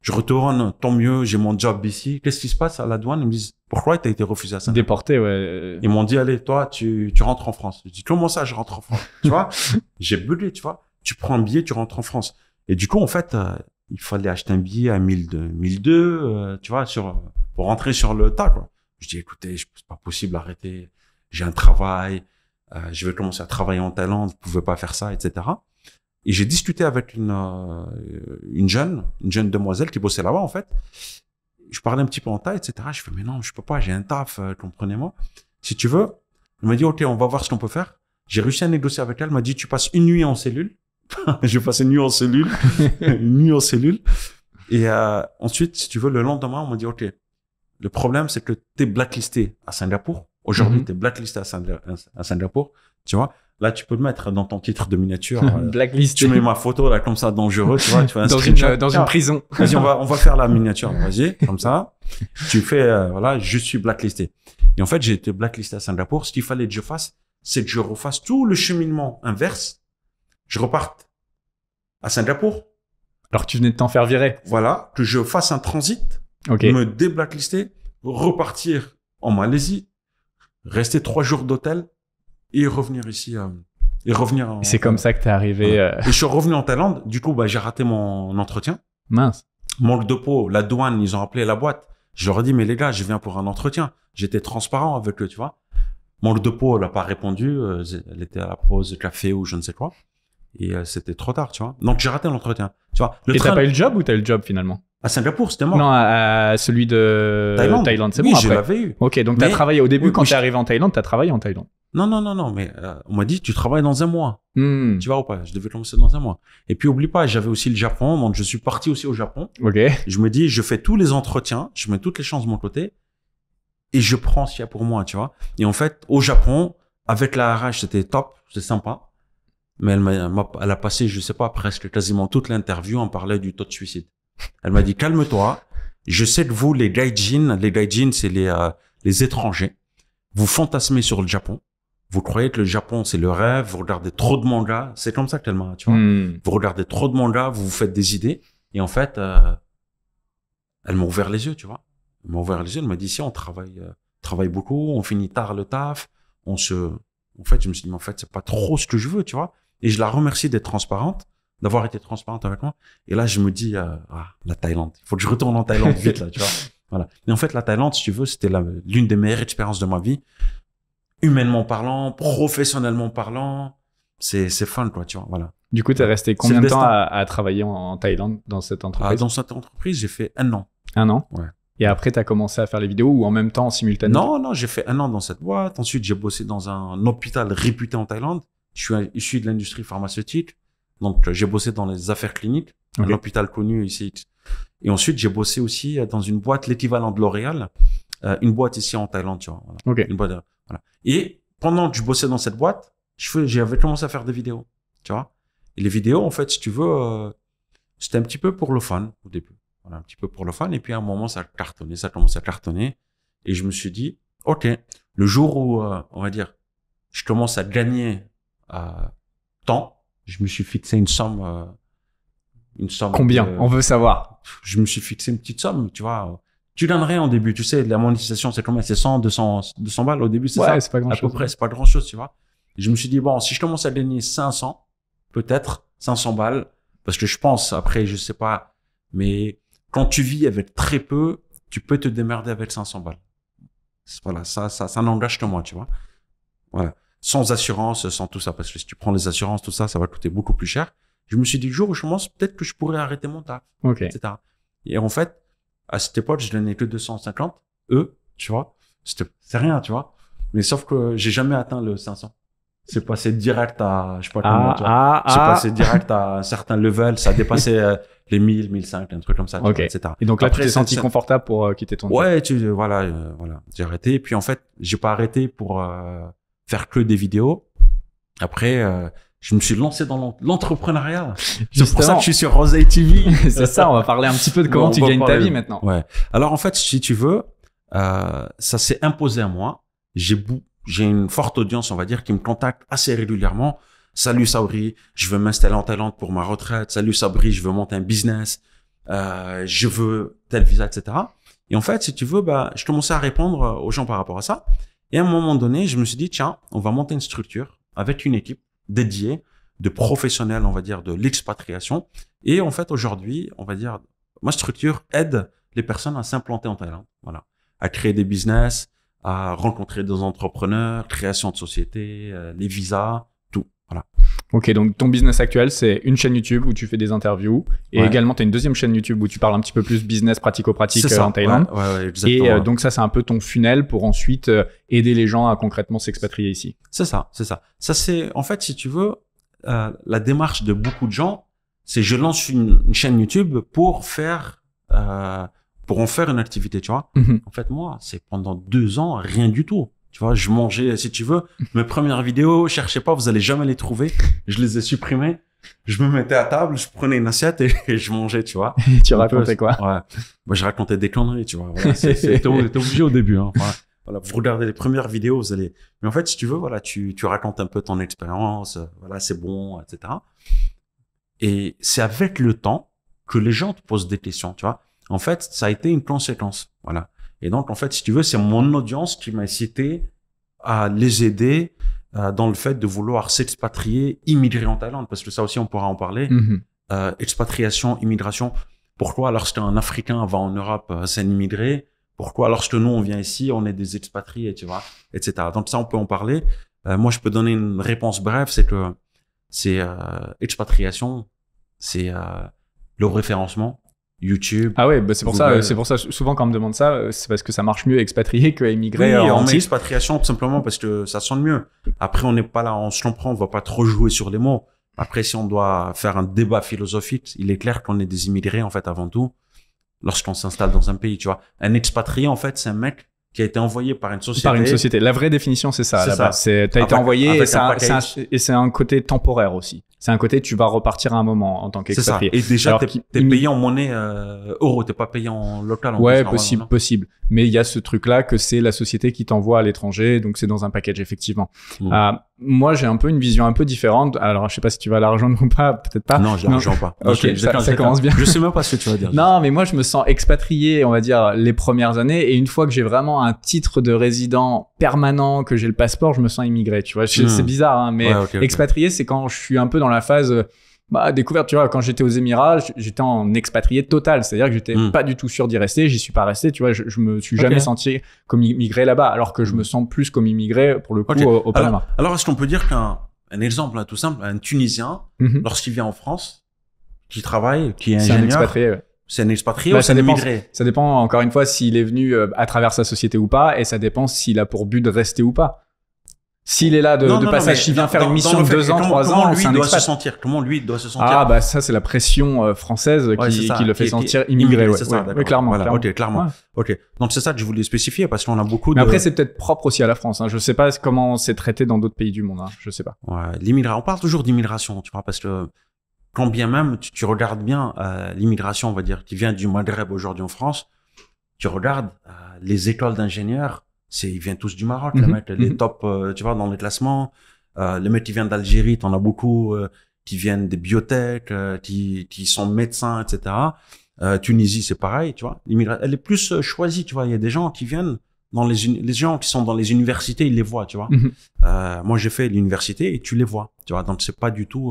je retourne, tant mieux, j'ai mon job ici. Qu'est-ce qui se passe à la douane Ils me disent, pourquoi t'as été refusé à ça Déporté, ouais. Ils m'ont dit, allez, toi, tu, tu rentres en France. Je dis, comment ça, je rentre en France Tu vois J'ai bugué, tu vois. Tu prends un billet, tu rentres en France. Et du coup, en fait, euh, il fallait acheter un billet à 1000, 1002, euh, tu vois, sur, pour rentrer sur le tas, quoi. Je dis, écoutez, c'est pas possible, arrêter J'ai un travail, euh, je vais commencer à travailler en Thaïlande, vous pouvez pas faire ça, etc. Et j'ai discuté avec une, euh, une jeune, une jeune demoiselle qui bossait là-bas, en fait. Je parlais un petit peu en thaï, etc. Je fais, mais non, je peux pas, j'ai un taf, comprenez-moi. Si tu veux, elle m'a dit, OK, on va voir ce qu'on peut faire. J'ai réussi à négocier avec elle. Elle m'a dit, tu passes une nuit en cellule. je passé une nuit en cellule, une en cellule. Et euh, ensuite, si tu veux, le lendemain, on m'a dit, OK, le problème, c'est que tu es blacklisté à Singapour. Aujourd'hui, mhm. tu es blacklisté à, Singapour. Tu vois, là, tu peux le mettre dans ton titre de miniature. Euh, tu mets ma photo là comme ça, dangereux. Tu vois, tu vois dans, une, dans une, prison. Vas-y, on va, on va faire la miniature. Vas-y, comme ça. Tu fais, euh, voilà, je suis blacklisté. Et en fait, j'ai été blacklisté à Singapour. Ce qu'il fallait que je fasse, c'est que je refasse tout le cheminement inverse je reparte à Singapour. Alors tu venais de t'en faire virer. Voilà, que je fasse un transit, me déblacklister, repartir en Malaisie, rester trois jours d'hôtel et revenir ici. Euh, et revenir. En... C'est comme ça que t'es arrivé. Euh, et je suis revenu en Thaïlande. Du coup, bah, j'ai raté mon entretien. Mince. Manque de peau, la douane, ils ont appelé la boîte. Je leur ai dit, mais les gars, je viens pour un entretien. J'étais transparent avec eux, tu vois. Manque de peau, elle n'a pas répondu. Euh, elle était à la pause café ou je ne sais quoi. Et euh, c'était trop tard, tu vois. Donc j'ai raté l'entretien. Tu vois, le et t'as pas eu le job ou t'as eu le job finalement À Singapour, c'était mort. Non, à, celui de Thaïlande, c'est oui, Oui, je l'avais eu. Ok, donc t'as travaillé au début quand t'es arrivé en Thaïlande, t'as travaillé en Thaïlande. Non, non, non, non, mais euh, on m'a dit tu travailles dans un mois. Hmm. Tu vois ou pas Je devais commencer dans un mois. Et puis oublie pas, j'avais aussi le Japon, donc je suis parti aussi au Japon. Ok. Je me dis, je fais tous les entretiens, je mets toutes les chances de mon côté et je prends ce qu'il y a pour moi, tu vois. Et en fait, au Japon, avec la RH, c'était top, c'était sympa mais elle, a, elle a passé, je sais pas, presque quasiment toute l'interview en parlait du taux de suicide. Elle m'a dit, calme-toi, je sais que vous, les gaijin, les gaijin, c'est les, euh, les étrangers, vous fantasmez sur le Japon. Vous croyez que le Japon, c'est le rêve, vous regardez trop de mangas, c'est comme ça qu'elle m'a, tu vois. Hmm. Vous regardez trop de mangas, vous vous faites des idées, et en fait, euh, elle m'a ouvert les yeux, tu vois. Elle m'a ouvert les yeux, elle m'a dit, si, on travaille, euh, travaille beaucoup, on finit tard le taf, on se... En fait, je me suis dit, mais en fait, c'est pas trop ce que je veux, tu vois. Et je la remercie d'être transparente, d'avoir été transparente avec moi. Et là, je me dis, euh, ah, la Thaïlande. Il faut que je retourne en Thaïlande vite, là, tu vois. Voilà. Et en fait, la Thaïlande, si tu veux, c'était l'une des meilleures expériences de ma vie. Humainement parlant, professionnellement parlant, c'est, fun, quoi, tu vois. Voilà. Du coup, tu es resté combien de temps à, travailler en, Thaïlande dans cette ah, entreprise Dans cette entreprise, j'ai fait un an. Un an Ouais. Et après, tu as commencé à faire les vidéos ou en même temps, simultanément Non, non, j'ai fait un an dans cette boîte. Ensuite, j'ai bossé dans un hôpital réputé en Thaïlande. Je suis issu de l'industrie pharmaceutique, donc euh, j'ai bossé dans les affaires cliniques, à l'hôpital connu ici. Et ensuite, j'ai bossé aussi euh, dans une boîte, l'équivalent de L'Oréal, euh, une boîte ici en Thaïlande, tu vois. Une boîte, Et pendant que je bossais dans cette boîte, j'avais commencé à faire des vidéos, tu vois. Et les vidéos, en fait, si tu veux, c'était un petit peu pour le fun au début. Voilà, un petit peu pour le fun. Et puis à un moment, ça cartonné ça commencé à cartonner. Et je me suis dit, OK, le jour où, on va dire, je commence à gagner temps. Je me suis fixé une somme. Euh, une somme Combien On veut savoir. Je me suis fixé une petite somme, tu vois. Tu donnerais en début, tu sais, la monétisation, c'est combien C'est 100, 200, 200 balles au début, c'est ouais, c'est pas grand À peu près, c'est pas grand-chose, tu vois. Je me suis dit, bon, si je commence à gagner 500, peut-être 500 balles, parce que je pense, après, je sais pas, mais quand tu vis avec très peu, tu peux te démerder avec 500 balles. Voilà, ça, ça, ça n'engage que moi, tu vois. Voilà sans assurance, sans tout ça, parce que si tu prends les assurances, tout ça, ça va coûter beaucoup plus cher. Je me suis dit, le jour où je commence, peut-être que je pourrais arrêter mon taf, okay. etc. Et en fait, à cette époque, je ai que 250, eux, tu vois, c'est rien, tu vois. Mais sauf que j'ai jamais atteint le 500. C'est passé direct à, je sais pas ah, comment, tu vois. Ah, c'est ah. passé direct à un certain level, ça a dépassé euh, les 1000, 1500, un truc comme ça, okay. etc. Et donc là, tu t'es senti confortable pour euh, quitter ton Ouais, tu, voilà, euh, voilà, j'ai arrêté. Et puis en fait, j'ai pas arrêté pour, faire que des vidéos. Après, euh, je me suis lancé dans l'entrepreneuriat. C'est pour ça que je suis sur Rosé TV. c'est ça, on va parler un petit peu de comment tu gagnes ta vie maintenant. Ouais. Alors en fait, si tu veux, euh, ça s'est imposé à moi. J'ai j'ai une forte audience, on va dire, qui me contacte assez régulièrement. Salut Sabri, je veux m'installer en Thaïlande pour ma retraite. Salut Sabri, je veux monter un business. Euh, je veux tel visa, etc. Et en fait, si tu veux, bah, je commençais à répondre euh, aux gens par rapport à ça. Et à un moment donné, je me suis dit, tiens, on va monter une structure avec une équipe dédiée de professionnels, on va dire, de l'expatriation. Et en fait, aujourd'hui, on va dire, ma structure aide les personnes à s'implanter en Thaïlande, voilà, à créer des business, à rencontrer des entrepreneurs, création de sociétés, euh, les visas, tout, voilà. Ok, donc ton business actuel, c'est une chaîne YouTube où tu fais des interviews et également tu as une deuxième chaîne YouTube où tu parles un petit peu plus business pratico-pratique euh, en Thaïlande. Ouais, ouais, et euh, donc ça, c'est un peu ton funnel pour ensuite euh, aider les gens à concrètement s'expatrier ici. C'est ça, c'est ça. Ça c'est en fait, si tu veux, la démarche de beaucoup de gens, c'est je lance une, chaîne YouTube pour faire pour en faire une activité, tu vois. Mhm. En fait, moi, c'est pendant deux ans rien du tout. Tu vois, je mangeais, si tu veux. Mes premières vidéos, cherchez pas, vous allez jamais les trouver. Je les ai supprimées. Je me mettais à table, je prenais une assiette et, je mangeais, tu vois. tu racontais quoi Ouais. Moi, je racontais des conneries, tu vois. C'était obligé au début. Hein. voilà. vous regardez les premières vidéos, vous allez. Mais en fait, si tu veux, voilà, tu, tu racontes un peu ton expérience. Euh, voilà, c'est bon, etc. Et c'est avec le temps que les gens te posent des questions, tu vois. En fait, ça a été une conséquence. Voilà. Et donc, en fait, si tu veux, c'est mon audience qui m'a incité à les aider euh, dans le fait de vouloir s'expatrier, immigrer en Thaïlande, parce que ça aussi, on pourra en parler. Mhm. euh, expatriation, immigration. Pourquoi lorsqu'un Africain va en Europe euh, immigré Pourquoi lorsque nous, on vient ici, on est des expatriés, tu vois, etc. Donc ça, on peut en parler. Euh, moi, je peux donner une réponse brève, c'est que c'est euh, expatriation, c'est euh, le référencement, YouTube. Ah ouais, bah, c'est pour ça, c'est pour ça. Souvent quand on me demande ça, euh, c'est parce que ça marche mieux expatrié que émigré. Oui, en expatriation tout simplement parce que ça sonne mieux. Après, on n'est pas là, on se comprend, on va pas trop jouer sur les mots. Après, si on doit faire un débat philosophique, il est clair qu'on est des immigrés en fait avant tout. Lorsqu'on s'installe dans un pays, tu vois, un expatrié en fait, c'est un mec qui a été envoyé par une société. Par une société. La vraie définition, c'est ça. C'est ça. C'est t'as été envoyé et c'est un côté temporaire aussi. C'est un côté, tu vas repartir à un moment en tant qu'expatrié. Et déjà, t'es es payé en monnaie euh, euro, t'es pas payé en local. ouais, possible, possible. Mais il y a ce truc-là que c'est la société qui t'envoie à l'étranger, donc c'est dans un package effectivement. Mmh. Ah, moi, j'ai un peu une vision un peu différente. Alors, je sais pas si tu vas l'argent ou pas, peut-être pas. Non, je l'argent pas. ok, commence bien. Je sais même pas ce que tu vas dire. non, mais moi, je me sens expatrié, on va dire, les premières années, et une fois que j'ai vraiment un titre de résident permanent que j'ai le passeport, je me sens immigré, tu vois. C'est hmm. bizarre, hein, mais expatrié, c'est quand je suis un peu dans la phase euh, bah, découverte. Tu vois, quand j'étais aux Émirats, j'étais en expatrié total, c'est-à-dire que j'étais hmm. pas du tout sûr d'y rester, j'y suis pas resté, tu vois. Je, me suis jamais senti comme immigré là-bas, alors que je me hmm. sens plus comme immigré pour le coup au, Panama. Alors, est-ce qu'on peut dire qu'un un exemple hein, tout simple, un Tunisien, mhm. lorsqu'il vient en France, qui travaille, qui est, un expatrié, c'est un expatrié bah, ou ça dépend, Ça dépend encore une fois s'il est venu euh, à travers sa société ou pas, et ça dépend s'il a pour but de rester ou pas. S'il est là de, passage, s'il vient faire une mission de deux ans, trois ans, lui un doit se sentir Comment lui doit se sentir Ah bah ça c'est la pression euh, française qui, le fait sentir immigré, ouais, ça, ouais, clairement, voilà, clairement. Ok, clairement. Ok. Donc c'est ça que je voulais spécifier parce qu'on a beaucoup. Mais après c'est peut-être propre aussi à la France. Hein. Je sais pas comment c'est traité dans d'autres pays du monde. Hein. Je sais pas. Ouais, l'immigration. On parle toujours d'immigration, tu vois, parce que quand bien même tu, regardes bien euh, l'immigration, on va dire, qui vient du Maghreb aujourd'hui en France, tu regardes euh, les écoles d'ingénieurs, c'est ils viennent tous du Maroc, mhm, les mecs, mhm. les top, euh, tu vois, dans les classements. les mecs qui viennent d'Algérie, en as beaucoup qui viennent des biotech, qui, sont médecins, etc. Tunisie, c'est pareil, tu vois. L'immigration, elle est plus choisie, tu vois. Il y a des gens qui viennent dans les les gens qui sont dans les universités, ils les voient, tu vois. Mhm. moi, j'ai fait l'université et tu les vois, tu vois. Donc c'est pas du tout.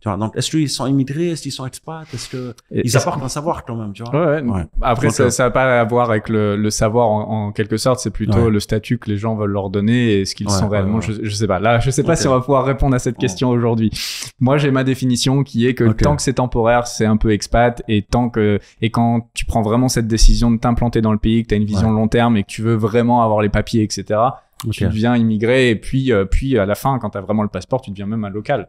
Tu vois, donc, est-ce qu'ils sont immigrés? Est-ce qu'ils sont expats? Est-ce que ils apportent un savoir quand même, tu vois? Ouais, ouais. Après, ça, n'a euh, pas à voir avec le, le savoir en, quelque sorte. C'est plutôt le statut que les gens veulent leur donner et ce qu'ils sont réellement. Je, je, sais pas. Là, je sais pas si on va pouvoir répondre à cette question aujourd'hui. Moi, j'ai ma définition qui est que tant que c'est temporaire, c'est un peu expat et tant que, et quand tu prends vraiment cette décision de t'implanter dans le pays, que tu as une vision long terme et que tu veux vraiment avoir les papiers, etc. Tu deviens immigré et puis, euh, puis à la fin, quand tu as vraiment le passeport, tu deviens même un local.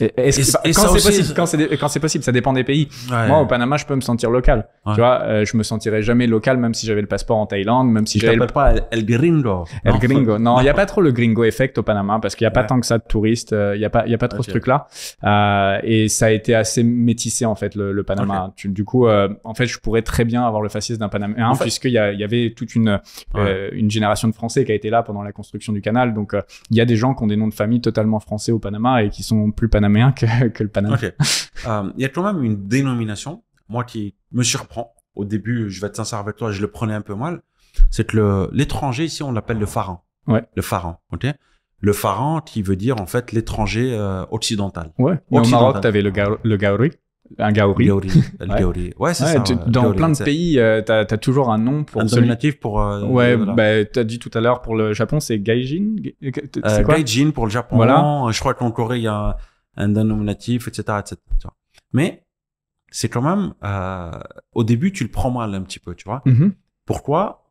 Est-ce que, quand c'est possible, quand c'est, quand c'est possible, ça dépend des pays. Moi, au Panama, je peux me sentir local. Tu vois, euh, je me sentirais jamais local, même si j'avais le passeport en Thaïlande, même si j'avais. pas El Gringo. El non. Gringo. Non, il n'y a pas trop le Gringo effect au Panama parce qu'il n'y a pas tant que ça de touristes. Euh, il n'y a pas, il y a pas trop ce truc-là. Euh, et ça a été assez métissé en fait le, Panama. du coup, euh, en fait, je pourrais très bien avoir le faciès d'un Panaméen puisqu'il y, y avait toute une une génération de Français qui a été là pendant la construction du canal. Donc, il y a des gens qui ont des noms de famille totalement français au Panama et qui sont plus panamais que, le panaméen. Euh, il y a quand même une dénomination, moi qui me surprend. Au début, je vais être sincère avec toi, je le prenais un peu mal. C'est que l'étranger, ici, on l'appelle le pharaon. Ouais. Le pharaon, ok le pharaon qui veut dire en fait l'étranger euh, occidental. Ouais. occidental. au Maroc, tu avais le, le Un Gauri, le gauri. Ouais, c'est ça. dans plein de pays, euh, tu as, toujours un nom pour. pour. ouais, ben tu as dit tout à l'heure pour le Japon, c'est gaijin. Gaijin pour le Japon. Voilà. Je crois qu'en Corée, il y a un dénominatif, etc., etc. Mais c'est quand même, euh, au début, tu le prends mal un petit peu, tu vois. Mhm. Pourquoi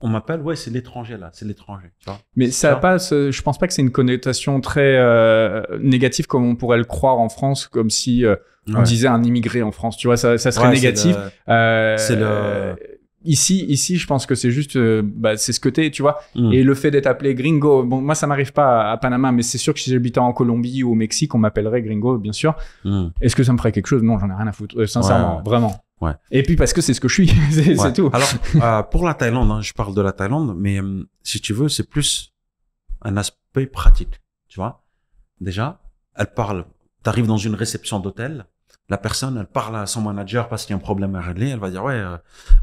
on m'appelle, ouais, c'est l'étranger là, c'est l'étranger. Mais ça passe... Euh, je pense pas que c'est une connotation très euh, négative comme on pourrait le croire en France, comme si on disait un immigré en France, tu vois, ça, serait négatif. C'est le... Ici, ici, je pense que c'est juste, euh, bah, c'est ce que t'es, tu vois. Mm. Et le fait d'être appelé gringo, bon, moi, ça m'arrive pas à, Panama, mais c'est sûr que si j'habitais en Colombie ou au Mexique, on m'appellerait gringo, bien sûr. Mm. Est-ce que ça me ferait quelque chose Non, j'en ai rien à foutre, euh, sincèrement, vraiment. Ouais. Et puis parce que c'est ce que je suis, c'est tout. Alors, euh, pour la Thaïlande, hein, je parle de la Thaïlande, mais si tu veux, c'est plus un aspect pratique, tu vois. Déjà, elle parle, t'arrives dans une réception d'hôtel, la personne, elle parle à son manager parce qu'il y a un problème à régler, elle va dire ouais, euh,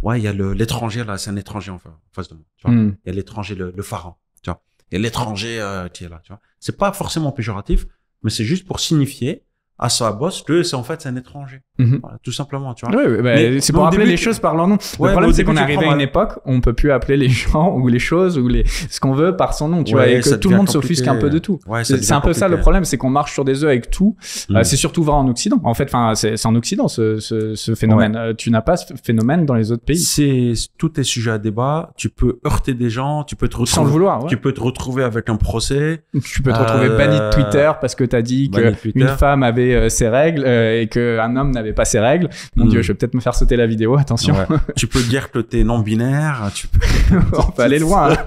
ouais, il y a l'étranger là, c'est un étranger en face de moi. Tu vois, hmm. il y a l'étranger, le, le pharaon, tu vois, il y a l'étranger euh, qui est là. Tu vois, c'est pas forcément péjoratif, mais c'est juste pour signifier à sa boss, que c'est en fait c'est un étranger. Mhm. tout simplement, tu vois. Oui, bah, c'est pour appeler les choses par leur nom. le problème, c'est qu'on est arrivé à une époque où on peut plus appeler les gens ou les choses ou les ce qu'on veut par son nom, tu vois, et que tout le monde s'offusque un peu de tout. c'est un peu ça le problème, c'est qu'on marche sur des œufs avec tout. Euh, hmm. c'est surtout vrai en Occident. En fait, enfin, c'est en Occident ce, ce, phénomène. Euh, tu n'as pas ce phénomène dans les autres pays. C'est tout est sujet à débat. Tu peux heurter des gens, tu peux te retrouver, sans le vouloir. Tu peux te retrouver avec un procès. Tu peux te retrouver banni de euh, Twitter parce que tu as dit qu'une femme avait euh, ses règles euh, et qu'un homme n'avait pas ses règles. Mon Dieu, hmm. je vais peut-être me faire sauter la vidéo, attention. tu peux dire que t'es non-binaire, tu peux... on peut aller loin. Hein.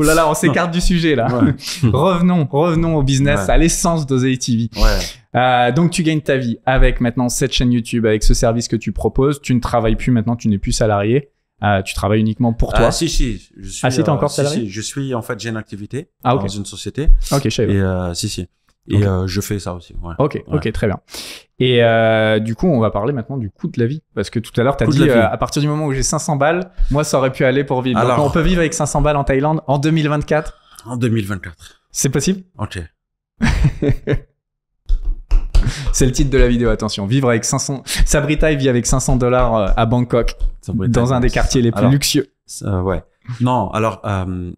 là là, on s'écarte du sujet là. revenons, revenons au business, à l'essence d'Oseille TV. Euh, donc tu gagnes ta vie avec maintenant cette chaîne YouTube, avec ce service que tu proposes. Tu ne travailles plus maintenant, tu n'es plus salarié. tu travailles uniquement pour toi. Ah si si, je suis. Ah si t'es encore salarié. Si, je suis en fait j'ai une activité ah, dans une société. Ok, je Et si si. Et euh, je fais ça aussi. Ok, ok, très bien. Et euh, du coup, on va parler maintenant du coût de la vie. Parce que tout à l'heure, tu as dit, euh, à partir du moment où j'ai 500 balles, moi, ça aurait pu aller pour vivre. Alors, on peut vivre avec 500 balles en Thaïlande en 2024 En 2024. C'est possible Ok. C'est le titre de la vidéo, attention. Vivre avec 500... Sabrita, vit avec 500 dollars à Bangkok, dans un des quartiers les plus luxueux. ouais. Non, alors,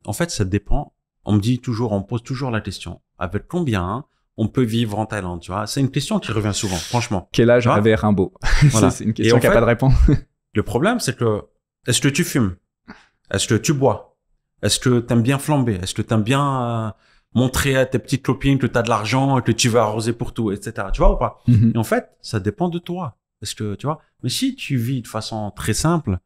en fait, ça dépend. On me dit toujours, on me pose toujours la question, avec combien on peut vivre en Thaïlande, tu vois. C'est une question qui revient souvent, franchement. Quel âge avait Rimbaud voilà. C'est une question qui n'a pas de réponse. le problème, c'est que est-ce que tu fumes Est-ce que tu bois Est-ce que tu t'aimes bien flamber Est-ce que tu t'aimes bien euh, montrer à tes petites copines que tu as de l'argent et que tu vas arroser pour tout, etc. Tu vois ou pas mhm. Et en fait, ça dépend de toi. Est-ce que tu vois Mais si tu vis de façon très simple,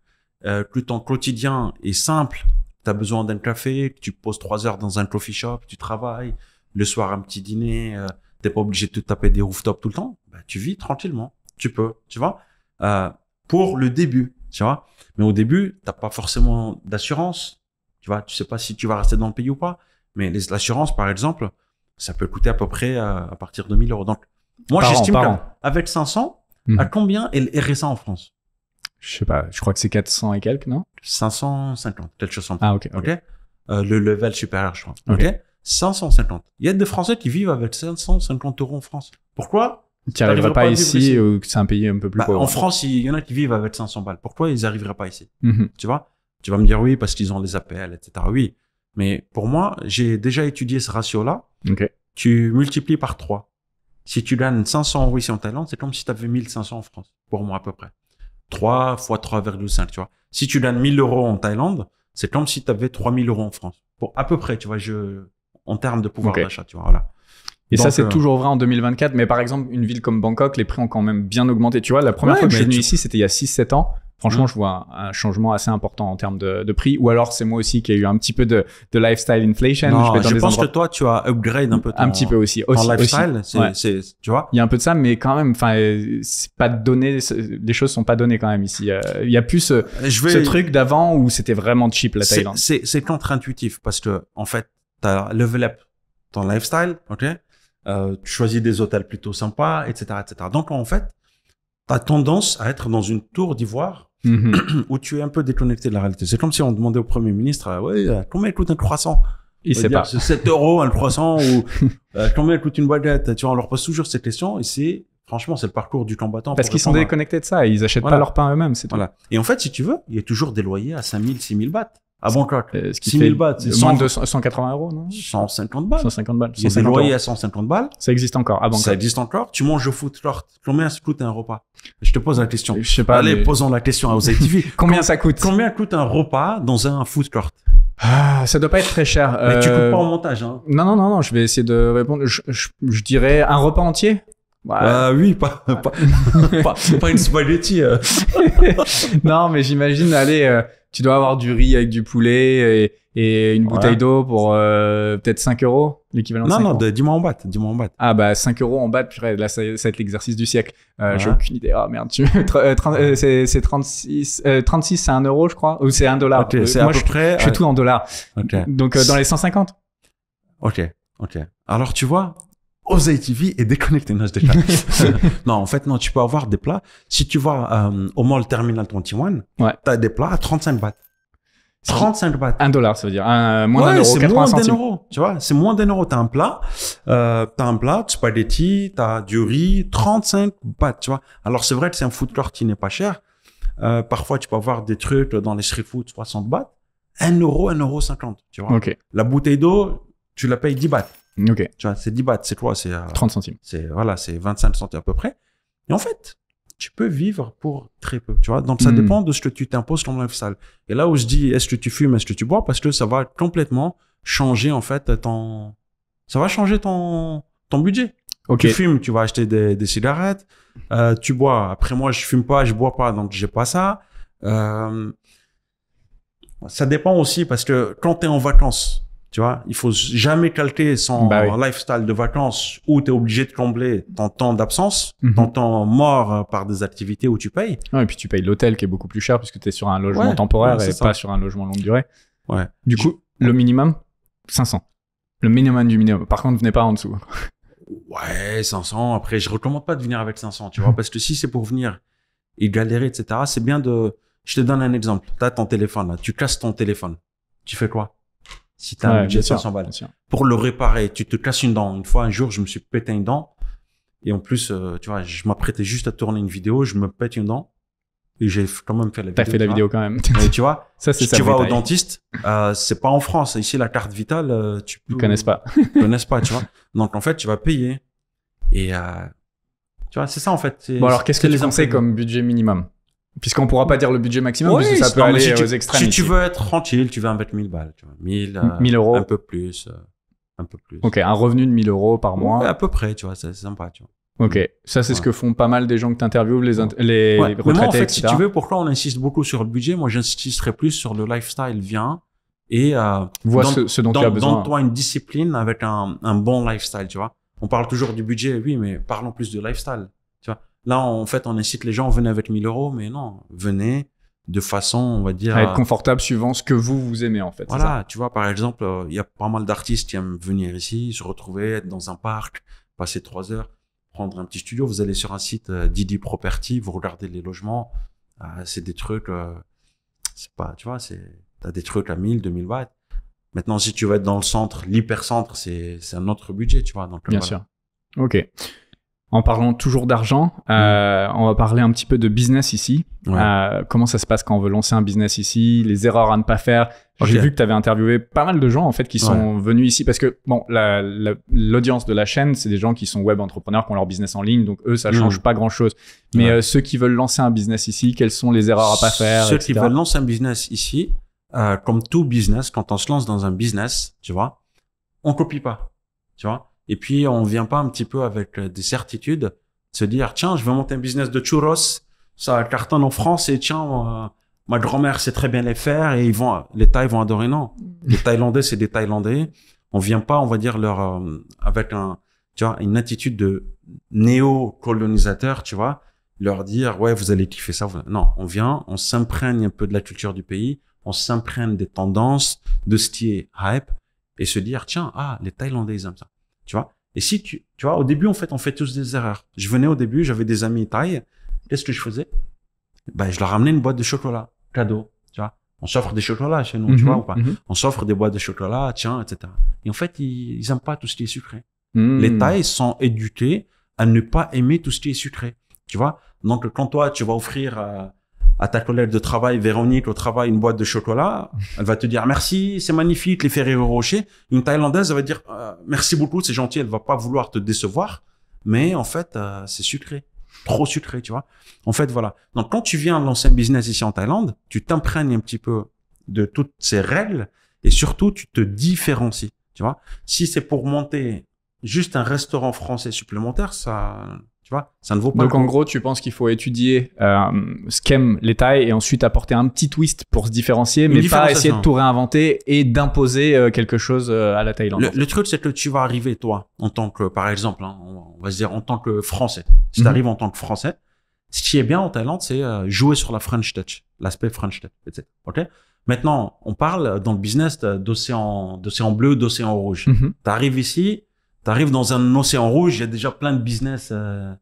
euh, que ton quotidien est simple, t'as besoin d'un café, que tu poses trois heures dans un coffee shop, tu travailles, le soir un petit dîner, euh, t'es pas obligé de te taper des rooftops tout le temps, bah, tu vis tranquillement, tu peux, tu vois, euh, pour le début, tu vois. Mais au début, t'as pas forcément d'assurance, tu vois, tu sais pas si tu vas rester dans le pays ou pas. Mais l'assurance, par exemple, ça peut coûter à peu près euh, à partir de 1000 euros. Donc, moi, j'estime qu'avec 500, mhm. à combien est récent en France Je sais pas, je crois que c'est 400 et quelques, non 550, quelque chose comme ça. Ah, ok. le level supérieur, je crois. Ok. 550. Il y a des Français qui vivent avec 550 euros en France. Pourquoi Tu n'arriverais pas, pas ici, ici. ou c'est un pays un peu plus bah, pauvre En France, il y en a qui vivent avec 500 balles. Pourquoi ils n'arriveraient pas ici mhm. Tu vois Tu vas me dire oui, parce qu'ils ont les APL, etc. Oui. Mais pour moi, j'ai déjà étudié ce ratio-là. Tu multiplies par 3. Si tu gagnes 500 euros ici en Thaïlande, c'est comme si tu avais 1500 en France, pour moi à peu près. 3 fois 3,5, tu vois. Si tu donnes 1000 euros en Thaïlande, c'est comme si tu avais 3000 euros en France. Pour à peu près, tu vois, je, en termes de pouvoir d'achat, tu vois, voilà. Et ça, c'est euh, toujours vrai en 2024. Mais par exemple, une ville comme Bangkok, les prix ont quand même bien augmenté. Tu vois, la première fois que je suis venu ici, c'était il y a 6-7 ans. Franchement, mmh. je vois un, changement assez important en termes de, prix. Ou alors, c'est moi aussi qui ai eu un petit peu de, lifestyle inflation. je, pense que toi, tu as upgrade un peu ton, Un petit peu aussi. lifestyle, tu vois. Il y a un peu de ça, mais quand même, enfin, c'est pas donné, les choses sont pas données quand même ici. Euh, il y a plus ce, ce truc d'avant où c'était vraiment cheap, la Thaïlande. C'est contre-intuitif parce que, en fait, tu as level up ton lifestyle, ok euh, tu choisis des hôtels plutôt sympas, etc. etc. Donc en fait, tu as tendance à être dans une tour d'ivoire mhm. où tu es un peu déconnecté de la réalité. C'est comme si on demandait au Premier ministre, euh, ouais, euh, combien coûte un croissant il sait pas. 7 euros un croissant ou euh, combien coûte une baguette Tu vois, on leur pose toujours cette question et c'est franchement c'est le parcours du combattant. Parce qu'ils sont déconnectés de ça, et ils achètent pas leur pain eux-mêmes, c'est voilà. Et en fait, si tu veux, il y a toujours des loyers à 5000, 6000 bahts à Bangkok. Euh, ce 6 000 fait bahts, c'est 180 euros, non 150 balles. 150 balles. C'est y à 150 balles. Ça existe encore à Bangkok. Ça existe encore. Tu manges au food court. Combien ça coûte un repas Je te pose la question. Je sais pas. Allez, posons la question à OZTV. TV. combien ça coûte Combien coûte un repas dans un food court ah, ça doit pas être très cher. Mais tu coupes pas euh, au montage, hein. Non, non, non, non, je vais essayer de répondre. Je, je, je dirais un repas entier ah oui, pas, une spaghetti. Euh. non, mais j'imagine, allez, euh, tu dois avoir du riz avec du poulet et, une bouteille d'eau pour euh, peut-être 5 euros, l'équivalent de Non, 5 non, non, dis-moi en batte, dis-moi en batte. Ah bah 5 euros en batte, là ça, va être l'exercice du siècle. J'ai aucune idée, ah, merde, tu... c'est 36, 36 c'est 1 euro je crois, ou c'est 1 dollar. Moi à peu près... je fais tout en dollars. Donc dans les 150. Ok, ok. Alors tu vois, Oseille TV et déconnecter. nos déchets. non, en fait, non, tu peux avoir des plats. Si tu vas euh, au mall Terminal 21, tu as des plats à 35 bahts. 35 bahts. Un dollar, ça veut dire. Euh, moins d'un euro, C'est moins d'un euro, tu vois. C'est moins d'un euro. T'as un plat, euh, tu as un plat tu as du riz, 35 bahts, tu vois. Alors, c'est vrai que c'est un food court qui n'est pas cher. parfois, tu peux avoir des trucs dans les street food, 60 bahts. 1 euro, 1 euro 50, tu vois. La bouteille d'eau, tu la payes 10 bahts. Tu vois, c'est 10 bahts, c'est quoi C'est 30 euh, centimes. C'est voilà, c'est 25 centimes à peu près. Et en fait, tu peux vivre pour très peu, tu vois. Donc ça hmm. dépend de ce que tu t'imposes comme lifestyle. Et là où je dis, est-ce que tu fumes, est-ce que tu bois, parce que ça va complètement changer en fait ton, ça va changer ton ton budget. Tu fumes, tu vas acheter des, cigarettes, euh, tu bois. Après moi, je fume pas, je bois pas, donc j'ai pas ça. Euh, ça dépend aussi parce que quand tu es en vacances, tu vois, il faut jamais calquer son bah lifestyle de vacances où tu es obligé de combler ton temps d'absence, mhm. ton temps mort euh, par des activités où tu payes. Ouais, ah, et puis tu payes l'hôtel qui est beaucoup plus cher puisque tu es sur un logement temporaire et pas sur un logement longue durée. Ouais. Du coup, le minimum, 500. Le minimum du minimum. Par contre, venez pas en dessous. ouais, 500. Après, je recommande pas de venir avec 500, tu vois, mhm. parce que si c'est pour venir et galérer, etc., c'est bien de... Je te donne un exemple. Tu as ton téléphone, là. tu casses ton téléphone. Tu fais quoi si tu un budget de 500 balles. Pour le réparer, tu te casses une dent. Une fois, un jour, je me suis pété une dent. Et en plus, euh, tu vois, je m'apprêtais juste à tourner une vidéo, je me pète une dent. Et j'ai quand même fait la vidéo. T'as fait la vidéo quand même. Et tu vois, ça, si tu vas au dentiste, euh, c'est pas en France. Ici, la carte vitale, euh, tu peux. Ils pas. Ils connaissent pas, tu vois. Donc, en fait, tu vas payer. Et, tu vois, c'est ça, en fait. Bon, alors, qu'est-ce que tu conseilles comme budget minimum? Puisqu'on pourra pas dire le budget maximum, parce que ça peut aller aux extrêmes. Si tu veux être tranquille, tu vas mettre 1000 balles. Tu vois. 1000, euh, euros. Un peu plus. Euh, un peu plus. Ok, un revenu de 1000 euros par mois. à peu près, tu vois, c'est sympa, tu vois. Ok, ça c'est ce que font pas mal des gens que tu les, les ouais. retraités, Mais moi, en fait, si tu veux, pourquoi on insiste beaucoup sur le budget Moi, j'insisterais plus sur le lifestyle. Viens et euh, ce, dont tu as besoin. Donne-toi une discipline avec un, un bon lifestyle, tu vois. On parle toujours du budget, oui, mais parlons plus de lifestyle. Là, en fait, on incite les gens, venez avec 1000 euros, mais non, venez de façon, on va dire... À être euh, confortable suivant ce que vous, vous aimez, en fait. Voilà, tu vois, par exemple, euh, il y a pas mal d'artistes qui aiment venir ici, se retrouver, être dans un parc, passer trois heures, prendre un petit studio. Vous allez sur un site euh, Didi Property, vous regardez les logements, c'est des trucs... c'est pas, tu vois, c'est... T'as des trucs à 1000, 2000 watts. Maintenant, si tu veux être dans le centre, l'hypercentre, c'est, c'est un autre budget, tu vois. Donc, Bien sûr. Ok en parlant toujours d'argent, euh, mm. on va parler un petit peu de business ici. Euh, comment ça se passe quand on veut lancer un business ici, les erreurs à ne pas faire. J'ai vu que tu avais interviewé pas mal de gens en fait qui sont venus ici parce que bon, l'audience de la chaîne, c'est des gens qui sont web entrepreneurs, qui ont leur business en ligne, donc eux, ça mm. change pas grand chose. Mais euh, ceux qui veulent lancer un business ici, quelles sont les erreurs à pas faire Ceux qui veulent lancer un business ici, comme tout business, quand on se lance dans un business, tu vois, on copie pas, tu vois. Et puis, on vient pas un petit peu avec euh, des certitudes, se dire, tiens, je vais monter un business de churros, ça cartonne en France, et tiens, euh, ma grand-mère sait très bien les faire, et ils vont, les Thaïs vont adorer. Non. Mm. Les Thaïlandais, c'est des Thaïlandais. On vient pas, on va dire, leur, euh, avec un, tu vois, une attitude de néo-colonisateur, tu vois, leur dire, ouais, vous allez kiffer ça. Non, on vient, on s'imprègne un peu de la culture du pays, on s'imprègne des tendances, de ce qui est hype, et se dire, tiens, ah, les Thaïlandais, ils aiment ça tu vois. Et si tu, tu vois, au début, en fait, on fait tous des erreurs. Je venais au début, j'avais des amis taille. Qu'est-ce que je faisais? Ben, je leur ramenais une boîte de chocolat, cadeau, tu vois. On s'offre des chocolats chez nous, tu mhm, vois, ou pas. Mhm. On s'offre des boîtes de chocolat, tiens, etc. Et en fait, ils, ils aiment pas tout ce qui est sucré. Hmm. Les tailles sont éduqués à ne pas aimer tout ce qui est sucré, tu vois. Donc, quand toi, tu vas offrir, euh, à ta collègue de travail, Véronique, au travail, une boîte de chocolat, elle va te dire merci, c'est magnifique, les au Rocher. Une Thaïlandaise, elle va dire euh, merci beaucoup, c'est gentil, elle va pas vouloir te décevoir, mais en fait, euh, c'est sucré, trop sucré, tu vois. En fait, voilà. Donc, quand tu viens lancer un business ici en Thaïlande, tu t'imprègnes un petit peu de toutes ces règles et surtout, tu te différencies, tu vois. Si c'est pour monter juste un restaurant français supplémentaire, ça, donc en gros, tu penses qu'il faut étudier euh, ce qu'aiment les tailles et ensuite apporter un petit twist pour se différencier, mais pas essayer de tout réinventer et d'imposer euh, quelque chose euh, à la Thaïlande. Le, truc, c'est que tu vas arriver toi, en tant que, par exemple, hein, on va se dire en tant que Français. Si mhm. tu arrives en tant que Français, ce qui est bien en Thaïlande, c'est jouer sur la French touch, l'aspect French touch, Ok. Maintenant, on parle dans le business d'océan, d'océan bleu, d'océan rouge. Mhm. Tu arrives ici, T'arrives dans un océan rouge, il y a déjà plein de business euh,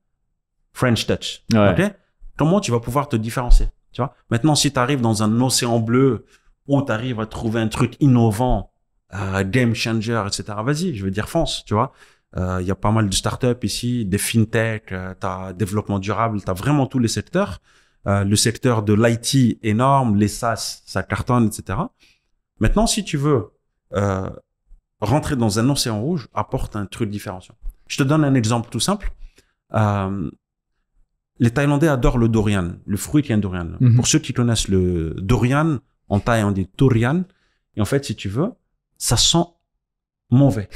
French touch. Ouais. Comment tu vas pouvoir te différencier Tu vois Maintenant, si tu arrives dans un océan bleu où tu arrives à trouver un truc innovant, euh, game changer, etc. Vas-y, je veux dire France. tu vois. Il euh, y a pas mal de startups ici, des fintech, euh, t'as développement durable, t'as vraiment tous les secteurs. Euh, le secteur de l'IT énorme, les SaaS, ça cartonne, etc. Maintenant, si tu veux rentrer dans un océan rouge apporte un truc différent. Je te donne un exemple tout simple. Euh, les Thaïlandais adorent le dorian, le fruit qui est un dorian. Mhm. Pour ceux qui connaissent le dorian, en Thaï, on dit dorian. Et en fait, si tu veux, ça sent mauvais.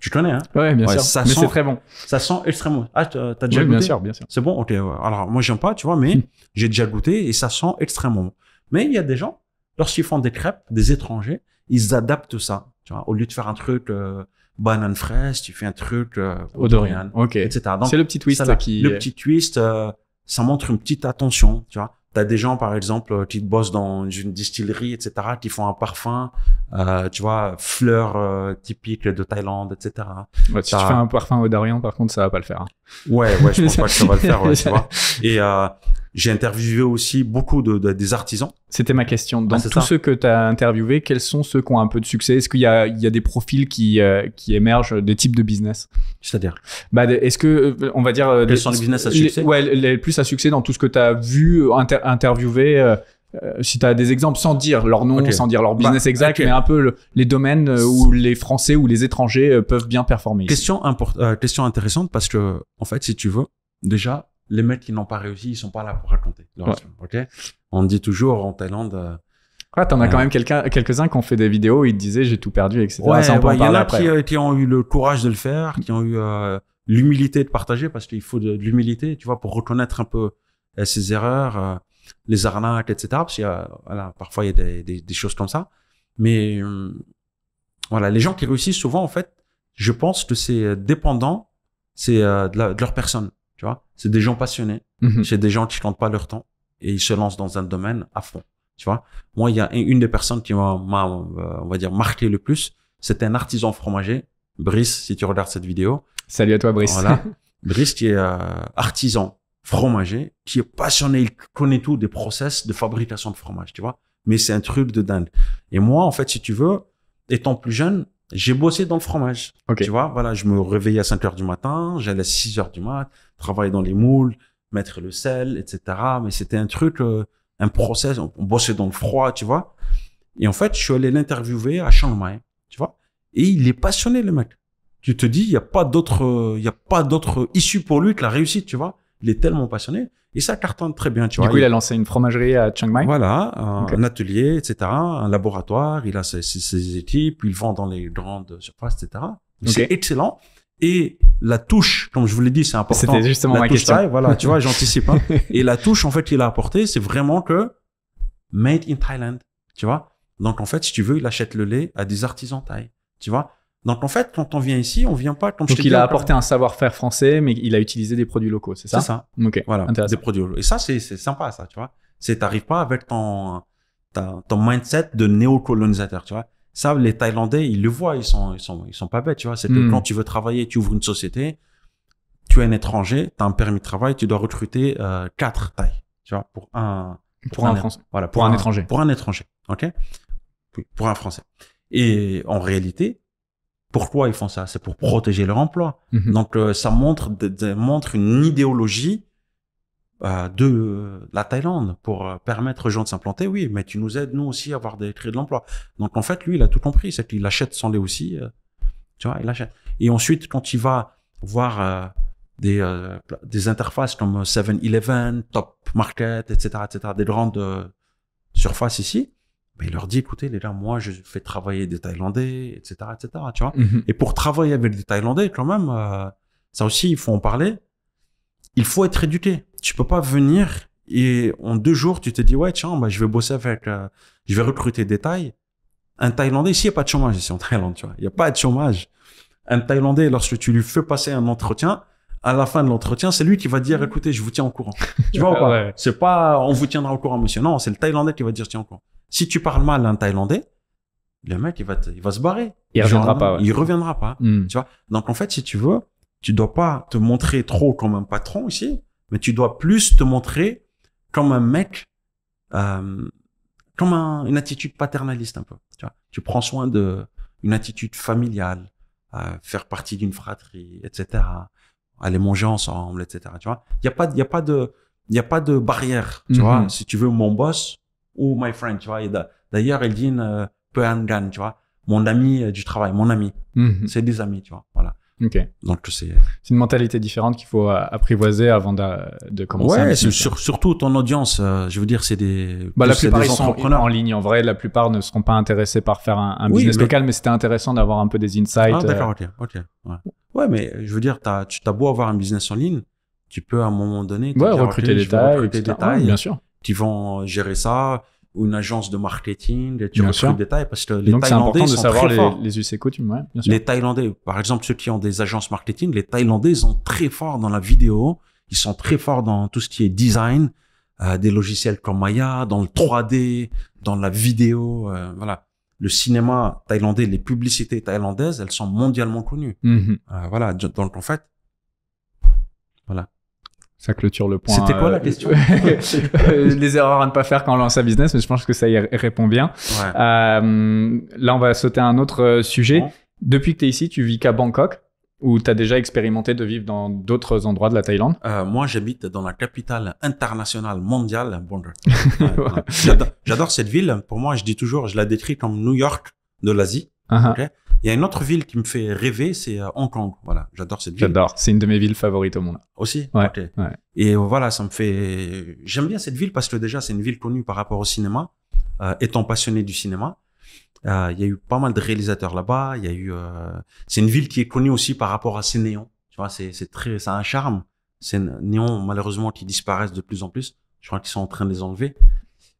Tu connais, hein Oui, bien sûr. Ça mais c'est très bon. Ça sent extrêmement. Ah, t'as déjà goûté Bien sûr, bien sûr. C'est bon, ok. Alors, moi, j'aime pas, tu vois, mais hmm. j'ai déjà goûté et ça sent extrêmement bon. Mais il y a des gens, lorsqu'ils font des crêpes, des étrangers, ils adaptent ça. Tu vois, au lieu de faire un truc euh, banane fraise, tu fais un truc euh, etc. ok, donc C'est le petit twist ça, qui. Le petit twist, euh, ça montre une petite attention, tu vois. T'as des gens, par exemple, euh, qui bossent dans une distillerie, etc., qui font un parfum, euh, tu vois, fleurs euh, typiques de Thaïlande, etc. Ouais, si tu fais un parfum odorian, par contre, ça va pas le faire. Hein. Ouais, ouais, je pense pas que ça va le faire, tu vois. Et, euh, j'ai interviewé aussi beaucoup de, des artisans. C'était ma question. Dans ah, tous ceux que tu as interviewés, quels sont ceux qui ont un peu de succès Est-ce qu'il y, y a, des profils qui, euh, qui émergent, des types de business C'est-à-dire bah, Est-ce que, euh, on va dire... Euh, quels sont les business à succès Ouais, les plus à succès dans tout ce que tu as vu, inter interviewé si tu as des exemples sans dire leur nom, et sans dire leur bah, business exact, mais un peu les domaines où les Français ou les étrangers peuvent bien performer. Question, importante, question intéressante parce que, en fait, si tu veux, déjà, les mecs qui n'ont pas réussi, ils sont pas là pour raconter leur On dit toujours en Thaïlande. Tu euh, en t'en as quand euh, même quelqu'un, quelques-uns qui ont fait des vidéos, où ils disaient j'ai tout perdu, etc. Ouais, y en a euh, Qui, ont eu le courage de le faire, qui ont eu l'humilité de partager, parce qu'il faut de, l'humilité, tu vois, pour reconnaître un peu ses erreurs, les arnaques, etc. Parce qu'il y a, parfois il y a des, choses comme ça. Mais voilà, les gens qui réussissent souvent, en fait, je pense que c'est dépendant, c'est de leur personne. Tu vois, c'est des gens passionnés. Mhm. C'est des gens qui comptent pas leur temps et ils se lancent dans un domaine à fond. Tu vois, moi, il y a une des personnes qui m'a, euh, on va dire, marqué le plus. c'est un artisan fromager. Brice, si tu regardes cette vidéo. Salut à toi, Brice. Brice qui est euh, artisan fromager, qui est passionné, il connaît tout des process de fabrication de fromage, tu vois. Mais c'est un truc de dingue. Et moi, en fait, si tu veux, étant plus jeune, j'ai bossé dans le fromage. Tu vois, voilà, je me réveillais à 5 heures du matin, j'allais à 6 heures du matin travailler dans les moules, mettre le sel, etc. Mais c'était un truc, euh, un process, on, bossait dans le froid, tu vois. Et en fait, je suis allé l'interviewer à Chiang Mai, tu vois. Et il est passionné, le mec. Tu te dis, il n'y a pas d'autre, il a pas d'autre issue pour lui que la réussite, tu vois. Il est tellement passionné et ça cartonne très bien, tu vois. Du coup, il, a lancé une fromagerie à Chiang Mai. Voilà, un, atelier, etc., un laboratoire. Il a ses, équipes, il vend dans les grandes surfaces, etc. C'est excellent et la touche, comme je vous l'ai dit, c'est important. C'était justement la ma question. voilà, tu vois, j'anticipe. Hein. Et la touche, en fait, qu'il a apporté, c'est vraiment que made in Thailand, tu vois. Donc, en fait, si tu veux, il achète le lait à des artisans thaïs, tu vois. Donc, en fait, quand on vient ici, on vient pas comme Donc, il a apporté un savoir-faire français, mais il a utilisé des produits locaux, c'est ça? C'est ça. Ok. Voilà. Des produits locaux. Et ça, c'est, sympa, ça, tu vois. C'est, t'arrives pas avec ton, ton mindset de néocolonisateur, tu vois. Ça, les Thaïlandais, ils le voient, ils sont, ils sont, ils sont pas bêtes, tu vois. C'est que hmm. quand tu veux travailler, tu ouvres une société, tu es un étranger, tu as un permis de travail, tu dois recruter euh, quatre Thaïs, tu vois, pour un pour, un, français. Voilà, pour, un, étranger. Pour un étranger, ok Pour un français. Et en réalité, pourquoi ils font ça C'est pour protéger leur emploi. Mhm. Donc euh, ça montre montre une idéologie euh, de la Thaïlande pour euh, permettre aux gens de s'implanter, oui, mais tu nous aides, nous aussi, à avoir des créer de l'emploi. Donc, en fait, lui, il a tout compris. C'est qu'il achète sans lait aussi. Euh, tu vois, il achète. Et ensuite, quand il va voir des, des interfaces comme 7-Eleven, Top Market, etc., etc., des grandes surfaces ici, mais ben, il leur dit, écoutez, les gars, moi, je fais travailler des Thaïlandais, etc., etc., tu vois. Mhm. Et pour travailler avec des Thaïlandais, quand même, ça aussi, il faut en parler il faut être éduqué. Tu peux pas venir et en deux jours, tu te dis, ouais, tiens, bah, je vais bosser avec, euh, je vais recruter des Thaïs. Un Thaïlandais, ici, il n'y a pas de chômage, ici, en Thaïlande, tu vois. Il n'y a pas de chômage. Un Thaïlandais, lorsque tu lui fais passer un entretien, à la fin de l'entretien, c'est lui qui va dire, mm. écoutez, je vous tiens au courant. tu vois ou pas? Ah c'est pas, on vous tiendra au courant, monsieur. Non, c'est le Thaïlandais qui va dire, tiens au courant. Si tu parles mal à un Thaïlandais, le mec, il va, il va se barrer. Il, ne reviendra pas. Il reviendra pas. Mm. Tu vois. Donc, en fait, si tu veux, tu dois pas te montrer trop comme un patron ici, mais tu dois plus te montrer comme un mec, euh, comme une attitude paternaliste un peu. Tu, vois. tu prends soin de une attitude familiale, euh, faire partie d'une fratrie, etc. Aller manger ensemble, etc. Tu vois, il y a pas, il y a pas de, il y a pas de barrière. Tu mhm. vois, si tu veux mon boss ou my friend, tu vois. D'ailleurs, il dit peu tu vois, mon ami euh, du travail, mon ami, mhm. c'est des amis, tu vois. Voilà. Donc euh, c'est une mentalité différente qu'il faut euh, apprivoiser avant de, commencer. Ouais, surtout ton audience, euh, je veux dire, c'est des. Bah, la plupart des ils en ligne en vrai. La plupart ne seront pas intéressés par faire un, business local, mais c'était intéressant d'avoir un peu des insights. Ah, d'accord, ok, ok. Ouais. mais je veux dire, tu as beau avoir un business en ligne, tu peux à un moment donné. Ouais, recruter, des tailles, recruter des bien sûr. Qui vont gérer ça ou une agence de marketing, tu tu recrutes des parce que les Thaïlandais important de savoir les, Les us et coutumes, ouais, bien sûr. Les Thaïlandais, par exemple, ceux qui ont des agences marketing, les Thaïlandais sont très forts dans la vidéo, ils sont très forts dans tout ce qui est design, euh, des logiciels comme Maya, dans le 3D, dans la vidéo, euh, voilà. Le cinéma thaïlandais, les publicités thaïlandaises, elles sont mondialement connues. Mhm. Euh, voilà, donc en fait, voilà. Ça clôture le point. C'était quoi la euh, question euh, Les erreurs à ne pas faire quand on lance un business, mais je pense que ça y répond bien. Euh, là, on va sauter à un autre sujet. Depuis que tu es ici, tu vis qu'à Bangkok ou tu as déjà expérimenté de vivre dans d'autres endroits de la Thaïlande Moi, j'habite dans la capitale internationale mondiale, Bangkok. J'adore cette ville. Pour moi, je dis toujours, je la décris comme New York de l'Asie. Uh-huh. il y a une autre ville qui me fait rêver, c'est euh, Hong Kong. Voilà, j'adore cette ville. J'adore. C'est une de mes villes favorites au monde. Aussi. Ouais, ouais. Et euh, voilà, ça me fait. J'aime bien cette ville parce que déjà c'est une ville connue par rapport au cinéma. Euh, étant passionné du cinéma, euh, il y a eu pas mal de réalisateurs là-bas. Il y a eu. Euh... C'est une ville qui est connue aussi par rapport à ses néons. Tu vois, c'est très, ça a un charme. Ces néons malheureusement qui disparaissent de plus en plus. Je crois qu'ils sont en train de les enlever.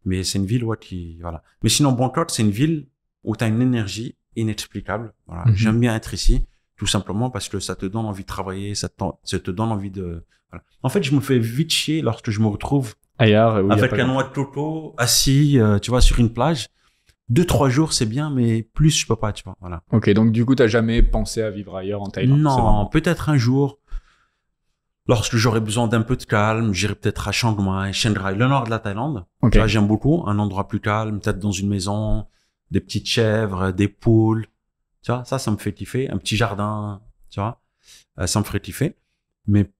Mais c'est une ville ouais, qui voilà. Mais sinon Bangkok, c'est une ville où tu as une énergie inexplicable. Voilà. Mhm. J'aime bien être ici, tout simplement parce que ça te donne envie de travailler, ça te, ça te donne envie de. Voilà. En fait, je me fais vite chier lorsque je me retrouve ailleurs avec un noix de coco, assis, euh, tu vois, sur une plage. Deux, trois jours, c'est bien, mais plus, je peux pas, tu vois. Voilà. Ok, donc du coup, tu n'as jamais pensé à vivre ailleurs en Thaïlande Non, peut-être un jour. Lorsque j'aurai besoin d'un peu de calme, j'irai peut-être à Chiang Mai, Chiang Rai, le nord de la Thaïlande. Okay. Là, j'aime beaucoup, un endroit plus calme, peut-être dans une maison, des petites chèvres, des poules. Tu vois, ça, ça me fait kiffer. Un petit jardin, tu vois, euh, ça me ferait kiffer. Mais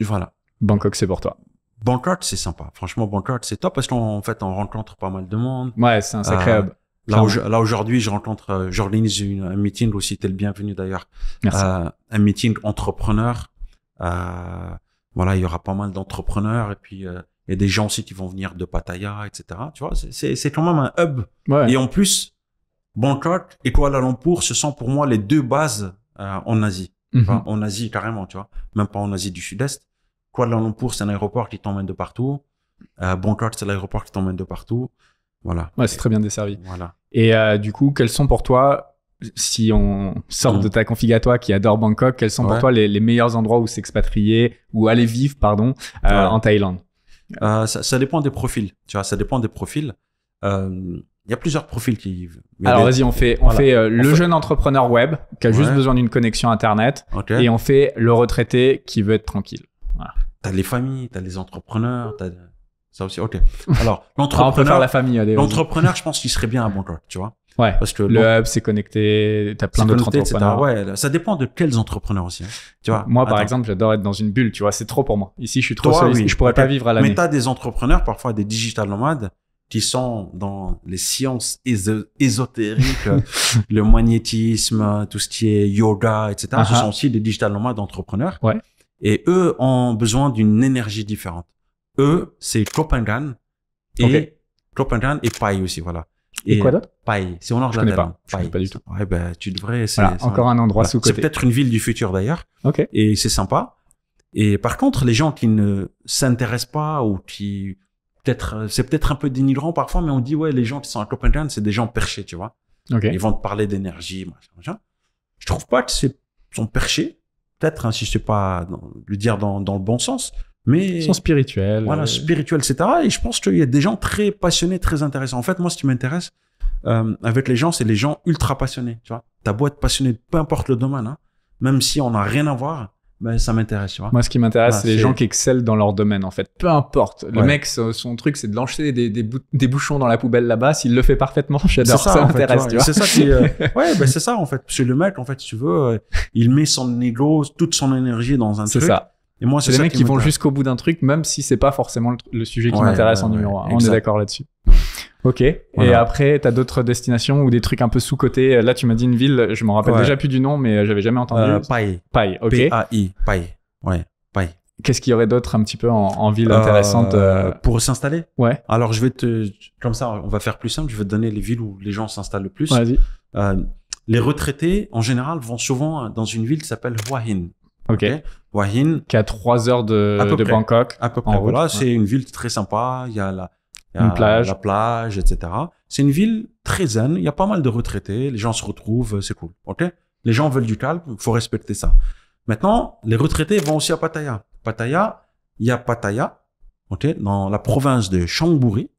voilà. Bangkok, c'est pour toi. Bangkok, c'est sympa. Franchement, Bangkok, c'est top parce qu'en fait, on rencontre pas mal de monde. Ouais, c'est un sacré euh, hub. Là, aujourd'hui, je rencontre, euh, j'organise un meeting aussi, t'es le bienvenu d'ailleurs. Merci. un meeting entrepreneur. voilà, il y aura pas mal d'entrepreneurs et puis il y a des gens aussi qui vont venir de Pattaya, etc. Tu vois, c'est quand même un hub. Et en plus, Bangkok et Kuala Lumpur, ce sont pour moi les deux bases euh, en Asie. Mhm. en Asie carrément, tu vois. Même pas en Asie du Sud-Est. Kuala Lumpur, c'est un aéroport qui t'emmène de partout. Euh, Bangkok, c'est l'aéroport qui t'emmène de partout. Voilà. Ouais, c'est très bien desservi. Voilà. Et euh, du coup, quels sont pour toi, si on sort de hum. ta config à toi qui adore Bangkok, quels sont pour toi les, meilleurs endroits où s'expatrier, ou aller vivre, pardon, en Thaïlande euh, ça, dépend des profils. Tu vois, ça dépend des profils. Euh, il y a plusieurs profils qui. Alors vas-y, on fait, on fait euh, le jeune entrepreneur web qui a juste besoin d'une connexion internet, et on fait le retraité qui veut être tranquille. Voilà. T'as les familles, t'as les entrepreneurs, t'as ça aussi. Ok. Alors ah, l'entrepreneur. la famille. L'entrepreneur, je pense qu'il serait bien à Bangkok, tu vois. Ouais. Parce que le hub, c'est connecté, t'as plein d'autres entrepreneurs. Ouais, ça dépend de quels entrepreneurs aussi. Hein. Tu vois. Moi, par exemple, j'adore être dans une bulle, tu vois, c'est trop pour moi. Ici, je suis trop seul, je pourrais pas vivre à l'année. Mais t'as des entrepreneurs, parfois des digital nomades, qui sont dans les sciences ésotériques, le magnétisme, tout ce qui est yoga, etc. Ah ce ah. sont aussi des digital nomades entrepreneurs. Ouais. Et eux ont besoin d'une énergie différente. Eux, c'est Copenhagen et et Pai aussi, voilà. Et, quoi d'autre Paille. Si on en connais pas. Paille. pas du tout. Ouais, ben tu devrais. Voilà, encore un endroit sous côté. C'est peut-être une ville du futur d'ailleurs. Ok. Et c'est sympa. Et par contre, les gens qui ne s'intéressent pas ou qui peut-être, c'est peut-être un peu dénigrant parfois, mais on dit ouais, les gens qui sont à Copenhagen, c'est des gens perchés, tu vois. Ok. Ils vont te parler d'énergie, machin, Je trouve pas que c'est sont perchés. Peut-être, hein, si je sais pas le dire dans, dans le bon sens, mais sont spirituels. Voilà, euh, spirituels, etc. Et je pense qu'il y a des gens très passionnés, très intéressants. En fait, moi, ce qui m'intéresse euh, avec les gens, c'est les gens ultra passionnés. Tu vois, ta boîte passionnée, peu importe le domaine, hein, même si on n'a rien à voir, ben, ça m'intéresse. Moi, ce qui m'intéresse, c'est les gens qui excellent dans leur domaine, en fait. Peu importe. Le mec, son truc, c'est de lancer des, des, bouchons dans la poubelle là-bas. S'il le fait parfaitement, j'adore. Ça, ça m'intéresse, tu vois. C'est ça euh, ouais, ben, c'est ça, en fait. Parce le mec, en fait, tu veux, euh, il met son ego, toute son énergie dans un truc. C'est ça. Et moi, c'est les mecs qui, vont jusqu'au bout d'un truc, même si c'est pas forcément le, sujet qui m'intéresse en numéro 1. On est d'accord là-dessus. Ok. Et après, tu as d'autres destinations ou des trucs un peu sous côté. Là, tu m'as dit une ville, je m'en rappelle déjà plus du nom, mais j'avais jamais entendu. Pai. Euh, Pai, ok. P-A-I, Pai. Ouais, Pai. Qu'est-ce qu'il y aurait d'autre un petit peu en, ville euh, intéressante euh? Pour s'installer Ouais. Alors, je vais te. Comme ça, on va faire plus simple. Je vais te donner les villes où les gens s'installent le plus. Vas-y. les retraités, en général, vont souvent dans une ville qui s'appelle Huahin. Ok. Wahin. Qui a à 3 heures de, de Bangkok. À peu près. voilà, c'est une ville très sympa. Il y a la, plage. la plage, etc. C'est une ville très zen. Il y a pas mal de retraités. Les gens se retrouvent. C'est cool. Ok. Les gens veulent du calme. Il faut respecter ça. Maintenant, les retraités vont aussi à Pattaya. Pattaya, il y a Pattaya, ok, dans la province de Chamboury.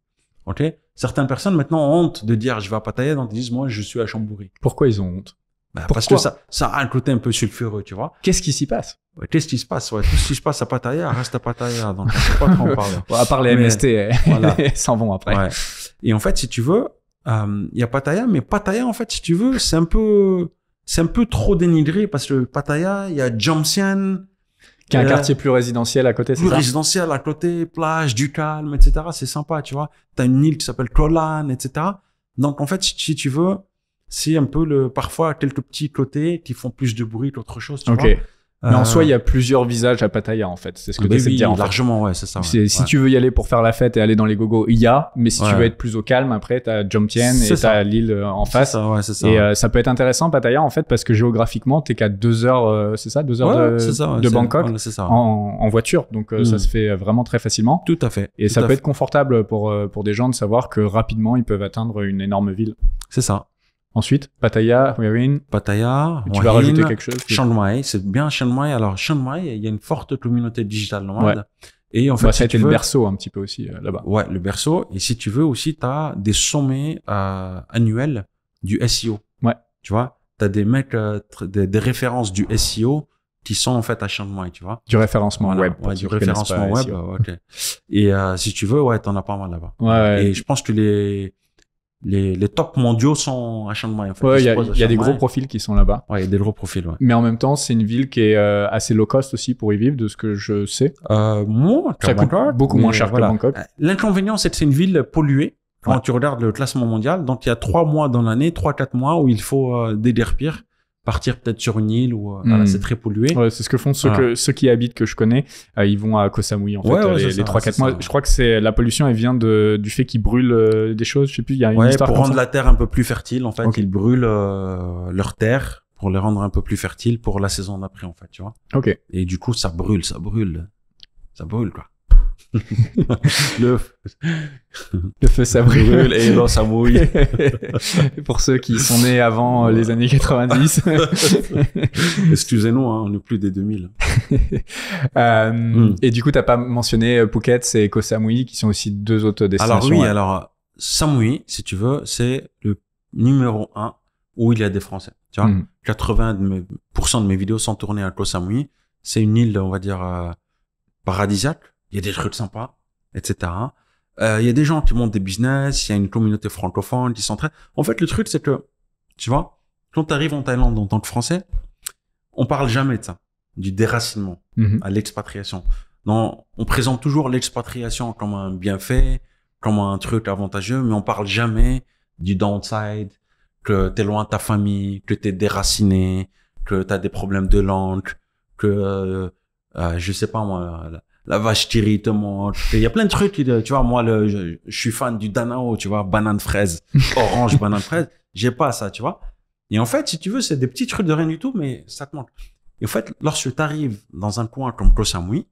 Ok. Certaines personnes maintenant ont honte de dire je vais à Pattaya, donc ils disent moi je suis à Chamboury. Pourquoi ils ont honte bah, parce que ça, ça a un côté un peu sulfureux, tu vois. Qu'est-ce qui s'y passe Qu'est-ce qui se passe ouais, Tout ce qui se passe à Pattaya reste à Pattaya. Donc, on pas trop en parler. à part les MST, hein, voilà. ils s'en vont après. Ouais. Et en fait, si tu veux, euh, il y a Pattaya, mais Pattaya, en fait, si tu veux, c'est un peu, c'est un peu trop dénigré parce que Pattaya, il y a Jomsien. Qui est un euh, quartier plus résidentiel à côté, c'est ça? Plus résidentiel à côté, plage, du calme, etc. C'est sympa, tu vois. T'as une île qui s'appelle Kolan, etc. Donc, en fait, si tu veux, c'est un peu le parfois quelques petits côtés qui font plus de bruit qu'autre chose. Tu vois mais en euh, soi, il y a plusieurs visages à Pattaya, en fait. C'est ce que tu ah bah veux dire. En largement, ouais, c'est ça. Si tu veux y aller pour faire la fête et aller dans les gogos, il y a. Mais si tu veux être plus au calme, après, t'as Jomtien et t'as l'île euh, en face. Ça, ça, et euh, ça peut être intéressant, Pattaya, en fait, parce que géographiquement, t'es qu'à deux heures, c'est ça, deux heures de, Bangkok en, voiture. Donc, ça hmm. se fait vraiment très facilement. Tout à fait. Et ça peut être confortable pour, pour des gens de savoir que rapidement, ils peuvent atteindre une énorme ville. C'est ça. Ensuite, Pattaya, pataya Pattaya, Tu vas rajouter quelque chose Chiang Mai, c'est bien Chiang Mai. Alors, Chiang Mai, il y a une forte communauté digitale nomade. Et en bah, fait, bah, ça a été le berceau un petit peu aussi euh, là-bas. Ouais, le berceau. Et si tu veux aussi, tu as des sommets euh, annuels du SEO. Ouais. Tu vois, tu as des mecs, euh, des, références du SEO qui sont en fait à Chiang Mai, tu vois. Du référencement web. Ouais, du référencement web, euh, ok. Et si tu veux, ouais, t'en as pas mal là-bas. Ouais, ouais. Et je pense que les les, les tops mondiaux sont à Chiang en fait. il y a, des gros profils qui sont là-bas. Oui, il y a des gros profils. Mais en même temps, c'est une ville qui est euh, assez low cost aussi pour y vivre, de ce que je sais. Euh, moins, beaucoup moins cher que Bangkok. Euh, l'inconvénient, c'est que c'est une ville polluée. Quand tu regardes le classement mondial, donc il y a trois mois dans l'année, trois quatre mois où il faut euh, déderpir partir peut-être sur une île où euh, hmm. c'est très pollué. c'est ce que font ceux, que, ceux qui habitent que je connais. Euh, ils vont à Koh en fait les, trois 3 mois. Je crois que c'est la pollution elle vient de, du fait qu'ils brûlent euh, des choses. Je sais plus, il y a une histoire pour rendre la terre un peu plus fertile en fait. Ils brûlent leur terre pour les rendre un peu plus fertiles pour la saison d'après en fait, tu vois. Ok. Et du coup ça brûle, ça brûle, ça brûle quoi le, le feu ça brûle. et l'eau ça Pour ceux qui sont nés avant euh, les années 90. Excusez-nous, hein, on est plus des 2000. Euh, hmm. Et du coup, t'as pas mentionné euh, Phuket et Koh Samui qui sont aussi deux autres destinations. Alors oui, alors Samui, si tu veux, c'est le numéro un où il y a des Français. Tu vois, 80% hmm. de mes vidéos sont tournées à Koh Samui. C'est une île, on va dire, paradisiaque il y a des trucs sympas, etc. il euh, y a des gens qui montent des business, il y a une communauté francophone qui s'entraide. En fait, le truc, c'est que, tu vois, quand tu arrives en Thaïlande en tant que Français, on parle jamais de ça, du déracinement mhm. à l'expatriation. Non, on présente toujours l'expatriation comme un bienfait, comme un truc avantageux, mais on parle jamais du downside, que tu es loin de ta famille, que tu es déraciné, que tu as des problèmes de langue, que euh, euh, je sais pas moi, la vache Thierry te manque. Il y a plein de trucs. Euh, tu vois, moi, je, suis fan du Danao, tu vois, banane fraise, orange banane fraise. J'ai pas ça, tu vois. Et en fait, si tu veux, c'est des petits trucs de rien du tout, mais ça te manque. Et en fait, lorsque tu arrives dans un coin comme Koh Samui,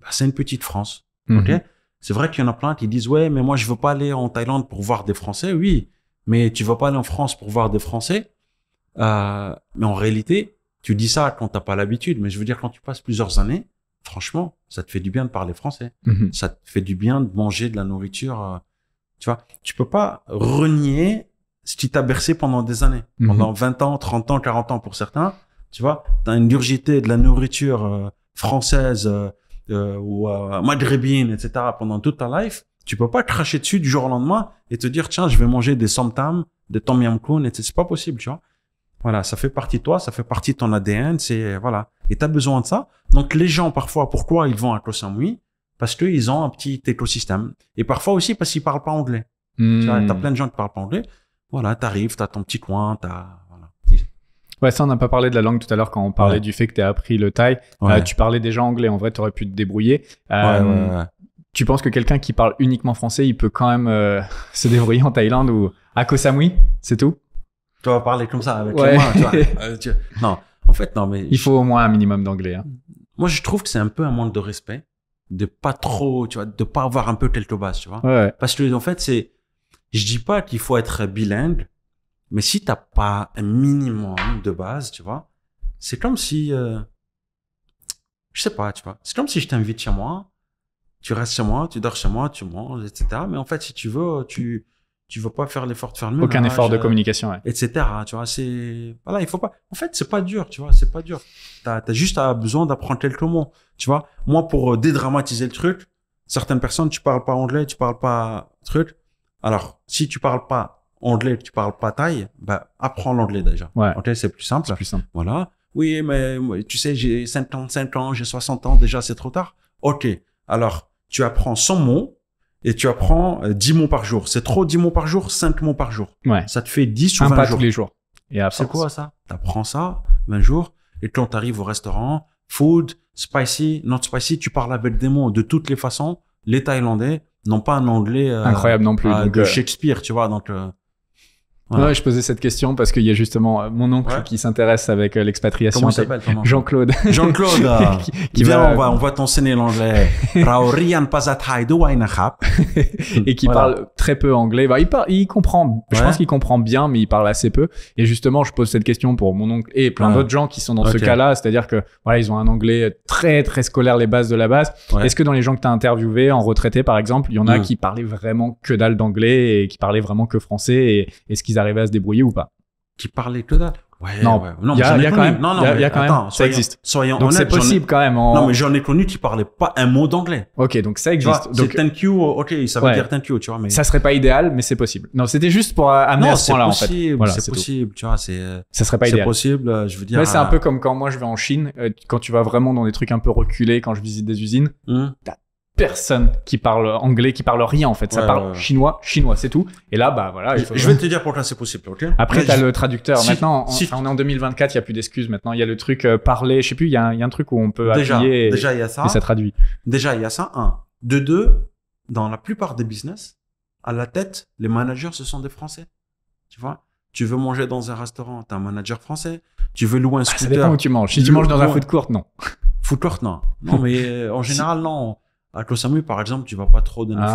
bah, c'est une petite France. Mhm. ok c'est vrai qu'il y en a plein qui disent ouais, mais moi je veux pas aller en Thaïlande pour voir des Français. Oui, mais tu vas pas aller en France pour voir des Français. Euh, mais en réalité, tu dis ça quand t'as pas l'habitude. Mais je veux dire quand tu passes plusieurs années, franchement, ça te fait du bien de parler français. Mhm. Ça te fait du bien de manger de la nourriture. Euh, tu vois, tu peux pas renier ce qui t'a bercé pendant des années, mhm. pendant 20 ans, 30 ans, 40 ans pour certains. Tu vois, tu as une urgité de la nourriture euh, française euh, ou maghrébine, etc. pendant toute ta life. Tu peux pas cracher dessus du jour au lendemain et te dire, tiens, je vais manger des somtam, des tom yam etc. C'est pas possible, tu vois. Voilà, ça fait partie de toi, ça fait partie de ton ADN, c'est, voilà et tu as besoin de ça. Donc les gens, parfois, pourquoi ils vont à Koh Samui Parce qu'ils ont un petit écosystème. Et parfois aussi parce qu'ils parlent pas anglais. T'as as hmm. plein de gens qui parlent pas anglais. Voilà, t'arrives, t'as tu as ton petit coin, tu Ouais, ça, on n'a pas parlé de la langue tout à l'heure quand on parlait du fait que tu as appris le thaï. Euh, tu parlais déjà anglais, en vrai, tu aurais pu te débrouiller. Euh, tu penses que quelqu'un qui parle uniquement français, il peut quand même euh, se débrouiller en Thaïlande ou à Koh Samui, c'est tout Tu vas parler comme ça avec moi. Tu vois, Non, en fait, non, mais. Il faut au moins un minimum d'anglais. Hein. Moi, je trouve que c'est un peu un manque de respect de pas trop, tu vois, de pas avoir un peu quelques bases, tu vois. Parce que, en fait, c'est. Je dis pas qu'il faut être bilingue, mais si t'as pas un minimum de base, tu vois, c'est comme si. Euh, je sais pas, tu vois. C'est comme si je t'invite chez moi, tu restes chez moi, tu dors chez moi, tu manges, etc. Mais en fait, si tu veux, tu tu veux pas faire l'effort de faire le aucun effort de euh, communication ouais. etc tu vois c'est voilà il faut pas en fait c'est pas dur tu vois c'est pas dur t'as as juste besoin d'apprendre quelques mots tu vois moi pour euh, dédramatiser le truc certaines personnes tu parles pas anglais tu parles pas truc alors si tu parles pas anglais tu parles pas thaï bah apprends l'anglais déjà ouais. ok c'est plus simple plus simple voilà oui mais tu sais j'ai 55 ans j'ai 60 ans déjà c'est trop tard ok alors tu apprends 100 mots et tu apprends 10 euh, mots par jour. C'est trop 10 mots par jour, 5 mots par jour. Ouais. Ça te fait 10 sur Un pas jours. tous les jours. Et C'est quoi ça T'apprends ça 20 jours et quand t'arrives au restaurant, food, spicy, not spicy, tu parles avec des mots de toutes les façons. Les Thaïlandais n'ont pas un anglais euh, incroyable non plus euh, de Shakespeare, tu vois. Donc Ouais, je posais cette question parce qu'il y a justement euh, mon oncle qui s'intéresse avec euh, l'expatriation. Jean-Claude. Jean-Claude. Ah. qui, va... on va, on va t'enseigner l'anglais. et qui parle très peu anglais. Bah, il, il comprend, je pense qu'il comprend bien, mais il parle assez peu. Et justement, je pose cette question pour mon oncle et plein ah. d'autres gens qui sont dans ce cas-là. C'est-à-dire que, voilà, ils ont un anglais très, très scolaire, les bases de la base. Est-ce que dans les gens que tu as interviewés, en retraité par exemple, il y en a hmm. qui parlaient vraiment que dalle d'anglais et qui parlaient vraiment que français et, est ce qu'ils qu'ils à se débrouiller ou pas. Qui parlait que dalle. Ouais, non, non, il y quand même. Non, non, ça existe. Soyons c'est possible quand même. Non, mais j'en ai connu qui parlait pas un mot d'anglais. Ok, donc ça existe. Donc thank you, oh, ok, ça veut dire thank you, tu vois. Mais ça serait pas idéal, mais c'est possible. Non, c'était juste pour euh, amener à ce en fait. Voilà, c'est possible, tu vois. C'est. Euh, ça serait pas idéal. C'est possible, euh, je veux dire. Mais c'est un peu comme quand moi je vais en Chine, quand tu vas vraiment dans des trucs un peu reculés, quand je visite des usines, hmm. t'as personne qui parle anglais, qui parle rien en fait. Ça parle chinois, chinois, c'est tout. Et là, bah voilà. Je, vais te dire pourquoi c'est possible, ok Après, t'as le traducteur. maintenant, si... On, est en 2024, il y a plus d'excuses. Maintenant, il y a le truc euh, parler. Je sais plus, il y, a un truc où on peut déjà, appuyer déjà, et, y a ça. traduit. Déjà, il y a ça. Un. De deux, dans la plupart des business, à la tête, les managers, ce sont des Français. Tu vois tu veux manger dans un restaurant, t'as un manager français. Tu veux louer un bah, scooter. ça dépend où tu manges. Si tu manges dans un food court, non. Food court, non. Non, mais euh, en général, non à Samui, par exemple, tu vas pas trop dans les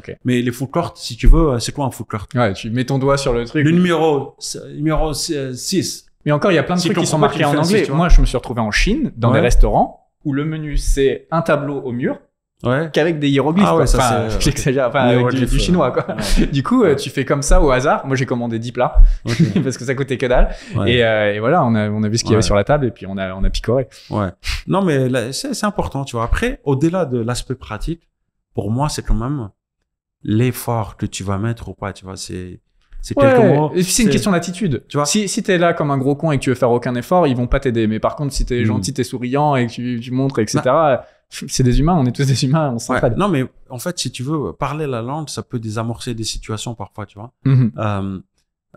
food Mais les food court, si tu veux, c'est quoi un food court Ouais, tu mets ton doigt sur le truc. Le numéro, numéro 6. Euh, Mais encore, il y a plein de trucs qui sont marqués en anglais. Moi, je me suis retrouvé en Chine, dans des restaurants, où le menu, c'est un tableau au mur, ouais. qu'avec des hiéroglyphes. Ah enfin, euh, J'exagère, enfin, avec du, chinois. Quoi. Du coup, euh, tu fais comme ça au hasard. Moi, j'ai commandé 10 plats parce que ça coûtait que dalle. Et, euh, et, voilà, on a, on a vu ce qu'il y avait sur la table et puis on a, on a picoré. Ouais. Non, mais c'est important, tu vois. Après, au-delà de l'aspect pratique, pour moi, c'est quand même l'effort que tu vas mettre ou pas, tu vois. C'est. C'est C'est une question d'attitude. Tu vois. Si, si t'es là comme un gros con et que tu veux faire aucun effort, ils vont pas t'aider. Mais par contre, si t'es es hmm. gentil, t'es souriant et que tu, tu montres, etc. c'est des humains, on est tous des humains, on s'en Non, mais en fait, si tu veux, parler la langue, ça peut désamorcer des situations parfois, tu vois. Mhm. Euh,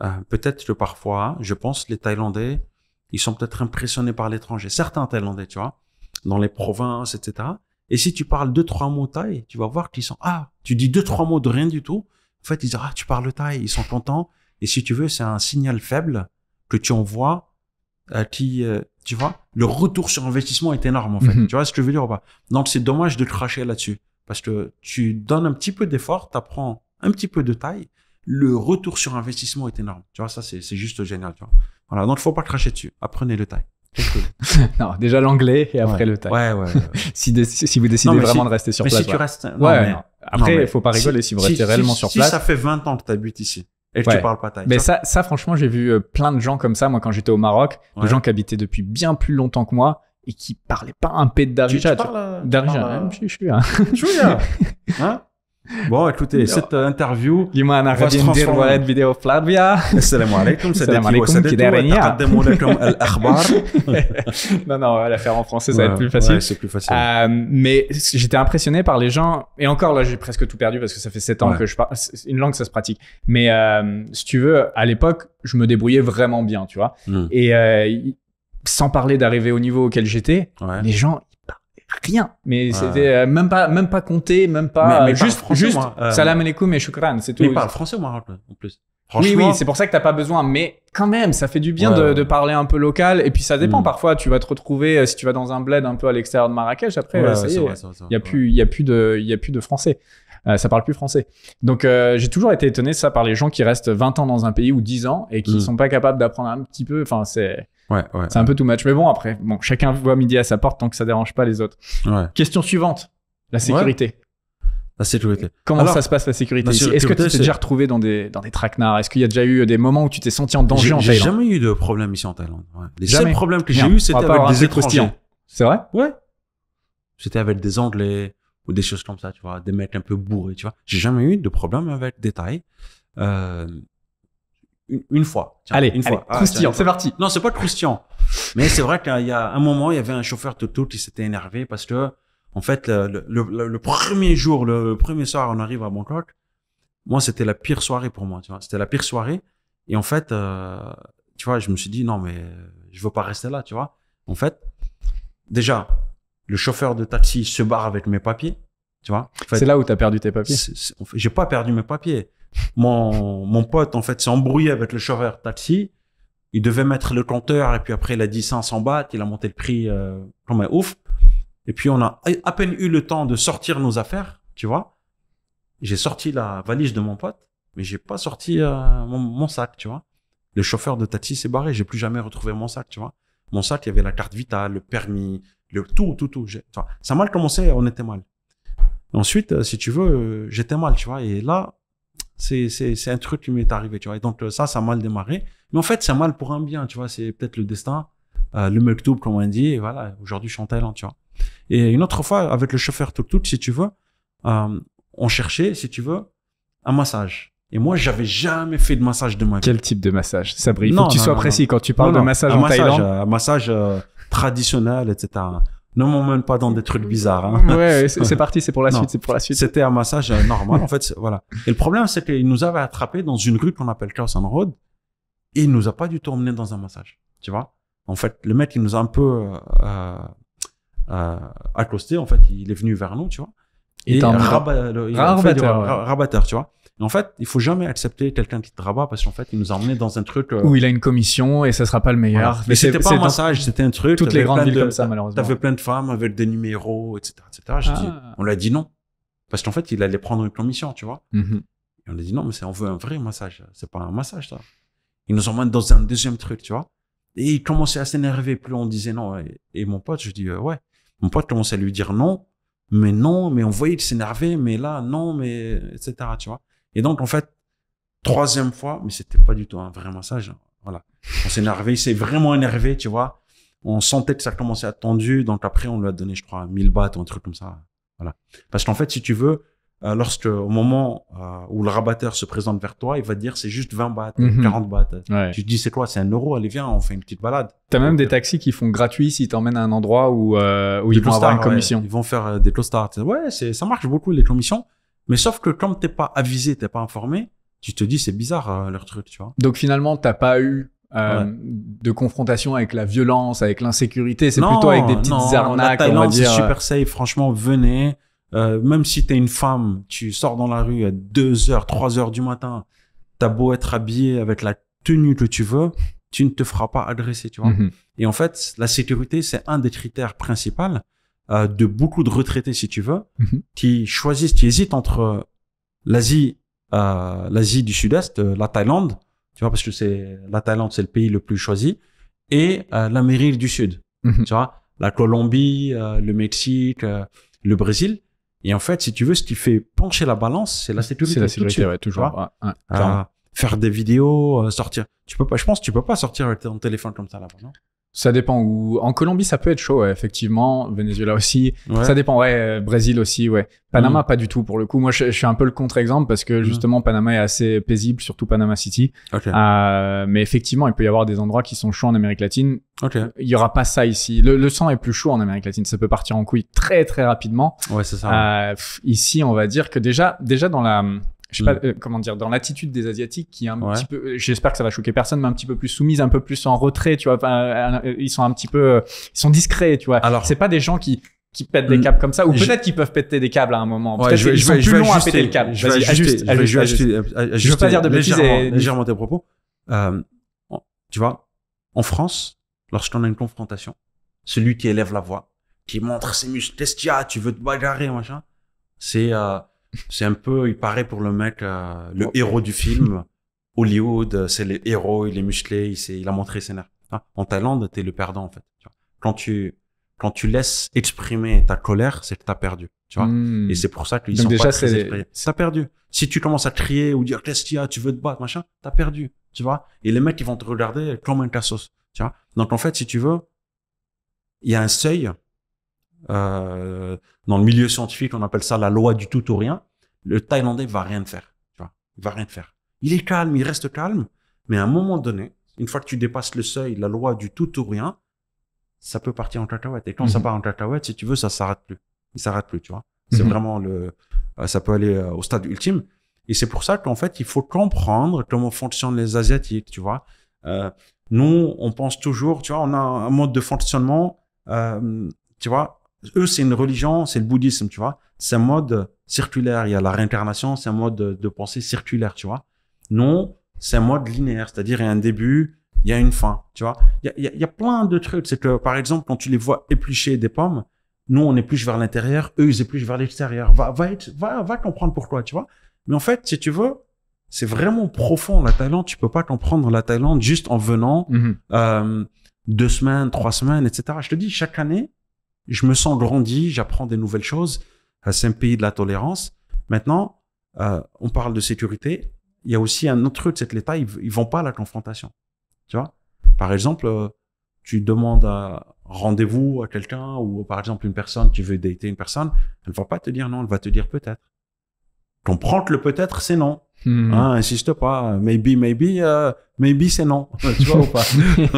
euh, peut-être que parfois, je pense, les Thaïlandais, ils sont peut-être impressionnés par l'étranger. Certains Thaïlandais, tu vois, dans les provinces, etc. Et si tu parles deux, trois mots thaï, tu vas voir qu'ils sont, ah, tu dis deux, trois mots de rien du tout. En fait, ils disent, ah, tu parles thaï, ils sont contents. Et si tu veux, c'est un signal faible que tu envoies, à qui, euh, tu vois, le retour sur investissement est énorme en fait. Mhm. Tu vois ce que je veux dire ou pas Donc c'est dommage de cracher là-dessus parce que tu donnes un petit peu d'effort, tu apprends un petit peu de taille, le retour sur investissement est énorme. Tu vois ça c'est juste génial. Tu vois voilà donc faut pas cracher dessus. Apprenez le taille. non, déjà l'anglais et après le taille. Ouais, ouais. si, vous décidez vraiment de rester sur place. Mais si tu restes. ouais, Après, il faut pas rigoler si, vous restez réellement sur place. Si ça fait 20 ans que tu habites ici, et pas Mais ça, ça franchement, j'ai vu euh, plein de gens comme ça, moi, quand j'étais au Maroc, de gens qui habitaient depuis bien plus longtemps que moi et qui parlaient pas un peu de Darija. Tu, euh, euh, je suis là. Je suis là. Bon, écoutez, cette euh, interview en انا غادي ندير ولد vidéo Flavia. لاتفيا السلام عليكم السلام عليكم كي qui c'est la dernière. Non, non, la faire en français, ça va être plus facile. c'est plus facile. Euh, mais j'étais impressionné par les gens. Et encore, là, j'ai presque tout perdu parce que ça fait 7 ans que je parle. Une langue, ça se pratique. Mais euh, si tu veux, à l'époque, je me débrouillais vraiment bien, tu vois. Hmm. Et sans parler d'arriver au niveau auquel j'étais, les gens, rien. Mais c'était euh, même pas, même pas compté, même pas. Mais, juste, juste, moi, euh. salam alaikum et shukran, c'est tout. Mais parle français au Maroc, en plus. Oui, oui, c'est pour ça que t'as pas besoin, mais quand même, ça fait du bien de, parler un peu local. Et puis ça dépend. Mm. Parfois, tu vas te retrouver euh, si tu vas dans un bled un peu à l'extérieur de Marrakech. Après, il y a plus, il y a plus de, il y a plus de français. ça parle plus français. Donc j'ai toujours été étonné ça par les gens qui restent 20 ans dans un pays ou 10 ans et qui mm. sont pas capables d'apprendre un petit peu. Enfin, c'est Ouais, ouais, c'est un peu too much. Mais bon, après, bon, chacun voit midi à sa porte tant que ça dérange pas les autres. Question suivante la sécurité. La sécurité. Comment ça se passe la sécurité, Est-ce que tu t'es déjà retrouvé dans des, dans des traquenards Est-ce qu'il y a déjà eu euh, des moments où tu t'es senti en danger en Thaïlande J'ai jamais eu de problème ici en Thaïlande. Les jamais. seuls problèmes que j'ai eu, c'était avec des étrangers. C'est vrai Ouais. C'était avec des Anglais ou des choses comme ça, tu vois, des mecs un peu bourrés, tu vois. J'ai jamais eu de problème avec des Thaïs. Euh, une, fois. allez, une fois. Ah, croustillant, c'est parti. Non, c'est pas croustillant. Mais c'est vrai qu'il y a un moment, il y avait un chauffeur tout qui s'était énervé parce que, en fait, le, premier jour, le premier soir, on arrive à Bangkok. Moi, c'était la pire soirée pour moi, tu vois. C'était la pire soirée. Et en fait, euh, tu vois, je me suis dit, non, mais je veux pas rester là, tu vois. En fait, déjà, le chauffeur de taxi se barre avec mes papiers, tu vois. c'est là où tu as perdu tes papiers. J'ai pas perdu mes papiers. Mon, pote, en fait, s'est embrouillé avec le chauffeur taxi. Il devait mettre le compteur et puis après, il a dit 500 bahts. Il a monté le prix euh, comme un ouf. Et puis, on a à peine eu le temps de sortir nos affaires, tu vois. J'ai sorti la valise de mon pote, mais j'ai pas sorti euh, mon, sac, tu vois. Le chauffeur de taxi s'est barré. J'ai plus jamais retrouvé mon sac, tu vois. Mon sac, il y avait la carte vitale, le permis, le tout, tout, tout. ça a mal commencé, on était mal. Ensuite, euh, si tu veux, j'étais mal, tu vois. Et là, c'est un truc qui m'est arrivé, tu vois. Et donc, euh, ça, ça a mal démarré. Mais en fait, c'est mal pour un bien, tu vois. C'est peut-être le destin, euh, le double comme on dit. voilà, aujourd'hui, je suis en Thaïlande, tu vois. Et une autre fois, avec le chauffeur tuk si tu veux, euh, on cherchait, si tu veux, un massage. Et moi, j'avais jamais fait de massage de ma vie. Quel type de massage Sabri, faut que tu sois précis quand tu parles de massage en massage, Thaïlande. Un massage traditionnel, etc ne m'emmène pas dans des trucs bizarres. Hein. c'est parti, c'est pour la suite, c'est pour la suite. C'était un massage euh, normal, en fait, voilà. Et le problème, c'est qu'il nous avait attrapé dans une rue qu'on appelle Chaos Road, et il nous a pas du tout emmené dans un massage, tu vois. En fait, le mec, il nous a un peu euh, euh accosté, en fait, il est venu vers nous, tu vois. Et, est un rabatteur, rabatteur, tu vois en fait, il faut jamais accepter quelqu'un qui te rabat parce qu'en fait, il nous a dans un truc. Euh, Où il a une commission et ça sera pas le meilleur. Mais, c'était pas un massage, c'était un truc. Toutes les grandes villes comme ça, malheureusement. T'avais plein de femmes avec des numéros, etc., etc. Ah. On lui dit non. Parce qu'en fait, il allait prendre une commission, tu vois. Mhm. Et on a dit non, mais on veut un vrai massage. C'est pas un massage, ça. Il nous emmène dans un deuxième truc, tu vois. Et il commençait à s'énerver. Plus on disait non. Et, mon pote, je dis euh, ouais. Mon pote commençait à lui dire non, mais non, mais on voyait qu'il s'énervait, mais là, non, mais etc., tu vois. Et donc, en fait, troisième fois, mais c'était pas du tout un hein, vrai massage. Voilà. On s'est énervé, il vraiment énervé, tu vois. On sentait que ça commençait à être tendu. Donc après, on lui a donné, je crois, 1000 bahts ou un truc comme ça. Voilà. Parce qu'en fait, si tu veux, euh, lorsque, au moment euh, où le rabatteur se présente vers toi, il va dire c'est juste 20 bahts, 40 mhm. bahts. Tu te dis c'est quoi C'est un euro, allez viens, on fait une petite balade. Tu as même des euh, taxis qui font gratuit s'ils t'emmènent à un endroit où, ils vont avoir une commission. Ils vont faire des starts. Ouais, ça marche beaucoup les commissions. Mais sauf que quand t'es pas avisé, t'es pas informé, tu te dis c'est bizarre euh, leur truc, tu vois. Donc finalement, t'as pas eu euh, de confrontation avec la violence, avec l'insécurité. C'est plutôt avec des petites arnaques, on va dire. Euh. super safe. Franchement, venez. même si t'es une femme, tu sors dans la rue à 2 heures, 3 heures du matin, t'as beau être habillé avec la tenue que tu veux, tu ne te feras pas agresser, tu vois. Mhm. Et en fait, la sécurité, c'est un des critères principaux euh, de beaucoup de retraités, si tu veux, mhm. qui choisissent, qui hésitent entre euh, l'Asie, euh, l'Asie du Sud-Est, euh, la Thaïlande, tu vois, parce que c'est la Thaïlande, c'est le pays le plus choisi, et l'Amérique du Sud, mhm. tu vois, la Colombie, le Mexique, le Brésil. Et en fait, si tu veux, ce qui fait pencher la balance, c'est la sécurité. C'est la sécurité, toujours. faire des vidéos, sortir. Tu peux pas, je pense, tu peux pas sortir avec ton téléphone comme ça là-bas, non ça dépend où. En Colombie, ça peut être chaud, ouais, effectivement. Venezuela aussi. Ça dépend, ouais. Euh, Brésil aussi, ouais. Panama, mm. pas du tout pour le coup. Moi, je, suis un peu le contre-exemple parce que mm. justement, Panama est assez paisible, surtout Panama City. Okay. Euh, mais effectivement, il peut y avoir des endroits qui sont chauds en Amérique latine. Okay. Il y aura pas ça ici. Le, le, sang est plus chaud en Amérique latine. Ça peut partir en couille très très rapidement. Ouais, c'est ça. Euh, ici, on va dire que déjà, déjà dans la je sais pas, mm. euh, comment dire, dans l'attitude des Asiatiques qui est un petit peu, euh, j'espère que ça va choquer personne, mais un petit peu plus soumise, un peu plus en retrait, tu vois. Euh, ils sont un petit peu, ils sont discrets, tu vois. Alors, c'est pas des gens qui qui pètent des mm. câbles comme ça, ou peut-être qu'ils peuvent péter des câbles à un moment. Ouais, je vais, ils sont plus longs à péter le câble. Je vais ajuster, Je ajuster, veux pas dire de bêtises légèrement, et... légèrement tes propos. Euh, tu vois, en France, lorsqu'on a une confrontation, celui qui élève la voix, qui montre ses muscles, testia, tu veux te bagarrer, machin, c'est c'est un peu, il paraît pour le mec, euh, le héros du film. Hollywood, c'est le héros, il est musclé, il, il a montré ses nerfs. En hein, Thaïlande, t'es le perdant, en fait. Quand tu, quand tu laisses exprimer ta colère, c'est que t'as perdu. Tu vois. Hmm. Et c'est pour ça qu'ils sont déjà, pas très T'as perdu. Si tu commences à crier ou dire qu'est-ce qu'il y a, tu veux te battre, machin, t'as perdu. Tu vois. Et les mecs, ils vont te regarder comme un cassos. Tu vois. Donc, en fait, si tu veux, il y a un seuil euh, dans le milieu scientifique, on appelle ça la loi du tout ou rien. Le Thaïlandais va rien faire. Tu vois, il va rien faire. Il est calme, il reste calme, mais à un moment donné, une fois que tu dépasses le seuil, la loi du tout ou rien, ça peut partir en cacahuète. Et quand ça mhm. part en cacahuète, si tu veux, ça s'arrête plus. Il s'arrête plus, tu vois. C'est mhm. vraiment le, euh, ça peut aller euh, au stade ultime. Et c'est pour ça qu'en fait, il faut comprendre comment fonctionnent les Asiatiques, tu vois. Euh, nous, on pense toujours, tu vois, on a un mode de fonctionnement, euh, tu vois, eux, c'est une religion, c'est le bouddhisme, tu vois. C'est un mode circulaire. Il y a la réincarnation, c'est un mode de, pensée circulaire, tu vois. Non, c'est un mode linéaire, c'est-à-dire il y a un début, il y a une fin, tu vois. Il y a, plein de trucs. C'est que, par exemple, quand tu les vois éplucher des pommes, nous, on épluche vers l'intérieur, eux, ils épluchent vers l'extérieur. Va, va, va, comprendre pourquoi, tu vois. Mais en fait, si tu veux, c'est vraiment profond, la Thaïlande. Tu peux pas comprendre la Thaïlande juste en venant mm-hmm. euh, deux semaines, trois semaines, etc. Je te dis, chaque année, je me sens grandi, j'apprends des nouvelles choses. Euh, c'est un pays de la tolérance. Maintenant, euh, on parle de sécurité. Il y a aussi un autre truc de que l'État, ils, vont pas à la confrontation. Tu vois Par exemple, euh, tu demandes un rendez-vous à quelqu'un ou par exemple une personne, tu veux dater une personne, elle va pas te dire non, elle va te dire peut-être. Comprendre le peut-être, c'est non. Ah, insiste pas. Maybe, maybe, euh, maybe c'est non. tu vois ou pas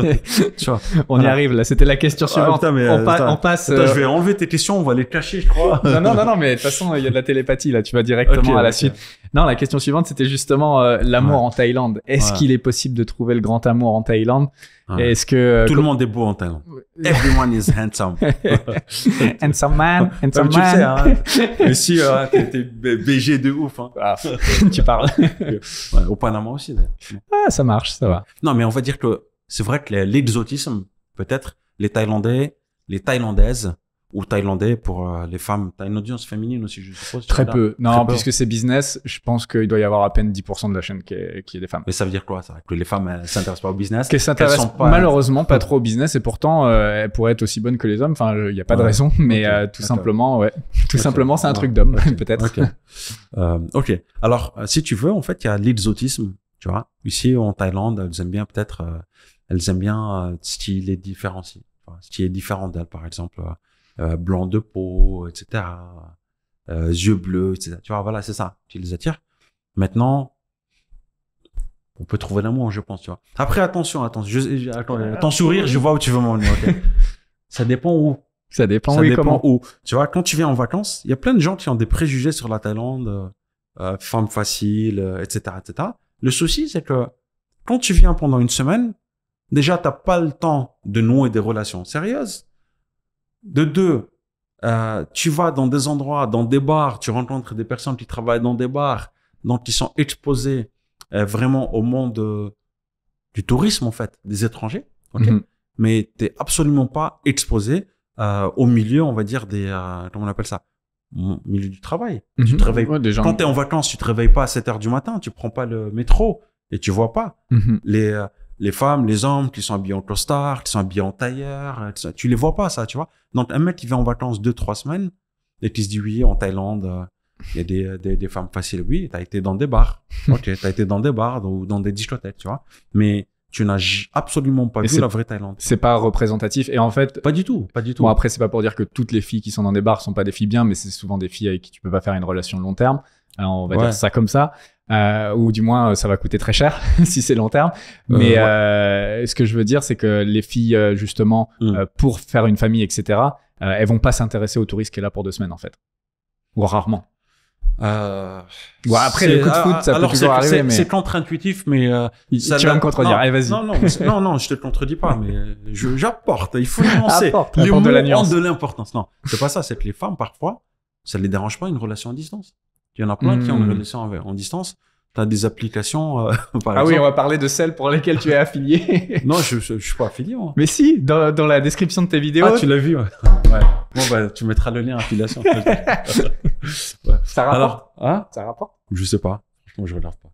tu vois, On y arrive là. C'était la question ah, suivante. mais, on, euh, passe. Euh, je vais enlever tes questions. On va les cacher, je crois. non, non, non, non, mais de toute façon, il y a de la télépathie là. Tu vas directement à la suite. Non, la question suivante, c'était justement l'amour en Thaïlande. Est-ce qu'il est possible de trouver le grand amour en Thaïlande Est-ce que tout le monde est beau en Thaïlande Everyone is handsome. handsome man, handsome man. Tu sais, hein. Mais si, hein, t'es BG de ouf. Hein. Ah, tu parles. au Panama aussi, Ah, ça marche, ça va. Non, mais on va dire que c'est vrai que l'exotisme, peut-être, les Thaïlandais, les Thaïlandaises, ou thaïlandais pour euh, les femmes. Tu as une audience féminine aussi, je suppose. Très peu. Non, puisque c'est business, je pense qu'il doit y avoir à peine 10% de la chaîne qui est, qui est, des femmes. Mais ça veut dire quoi ça Que les femmes s'intéressent pas au business Qu'elles s'intéressent malheureusement pas trop au business et pourtant euh, elles pourraient être aussi bonnes que les hommes. Enfin, il n'y a pas de raison, mais euh, tout simplement, ouais. Tout simplement, c'est un truc d'homme, peut-être. ok. Alors, si tu veux, en fait, il y a l'exotisme. Tu vois, ici en Thaïlande, elles aiment bien peut-être, elles aiment bien ce qui les différencie, ce qui est différent d'elles, par exemple euh, blanc de peau, etc. Euh, yeux bleus, etc. Tu vois, voilà, c'est ça. Tu les attire. Maintenant, on peut trouver l'amour, je pense, tu vois. Après, attention, attention, attends, euh, ton sourire, je vois où tu veux m'en venir, Ça dépend où. Ça dépend, ça où. Tu vois, quand tu viens en vacances, il y a plein de gens qui ont des préjugés sur la Thaïlande, femme facile, etc., etc. Le souci, c'est que quand tu viens pendant une semaine, déjà, t'as pas le temps de nouer des relations sérieuses. De deux, euh, tu vas dans des endroits, dans des bars, tu rencontres des personnes qui travaillent dans des bars, donc qui sont exposés euh, vraiment au monde euh, du tourisme, en fait, des étrangers. Mhm. Mais tu n'es absolument pas exposé au milieu, on va dire, des... comment on appelle ça milieu du travail. Tu mhm. Quand tu es en vacances, tu te réveilles pas à 7 heures du matin, tu prends pas le métro et tu vois pas. Mhm. Les les femmes, les hommes qui sont habillés en costard, qui sont habillés en tailleur, euh, tu, les vois pas ça, tu vois. Donc un mec qui va en vacances deux trois semaines et qui se dit oui en Thaïlande euh, il y a euh, des, femmes faciles, oui, t'as été dans des bars, ok, as été dans des bars ou dans des discothèques, tu vois. Mais tu n'as absolument pas vu la vraie Thaïlande. C'est pas représentatif et en fait pas du tout, pas du tout. Bon après c'est pas pour dire que toutes les filles qui sont dans des bars sont pas des filles bien mais c'est souvent des filles avec qui tu peux pas faire une relation long terme on va dire ça comme ça. Euh, ou du moins euh, ça va coûter très cher si c'est long terme. Euh, mais ce que je veux dire, c'est que les filles, justement, mm. pour faire une famille, etc., elles vont pas s'intéresser au touriste qui est là pour deux semaines, en fait. Ou rarement. après, le coup de ah, foot, ça peut toujours arriver. C'est contre-intuitif, mais... tu vas me contredire. Allez, vas-y. Non, non, non, je te contredis pas, mais j'apporte. Il faut nuancer. apporte, de la nuance. de l'importance. Non, c'est pas ça. C'est que les femmes, parfois, ça les dérange pas une relation à distance. Il y en a plein qui ont une hmm. relation en, distance. Tu as des applications, euh, par Ah oui, on va parler de celles pour lesquelles tu es affilié. non, je, je, suis pas affilié, moi. Mais si, dans, dans, la description de tes ah, vidéos. Ah, tu l'as vu, ouais. Bon, bah, tu mettras le lien affiliation. Ça rapporte hein Ça rapporte Je sais pas. Moi, je regarde pas.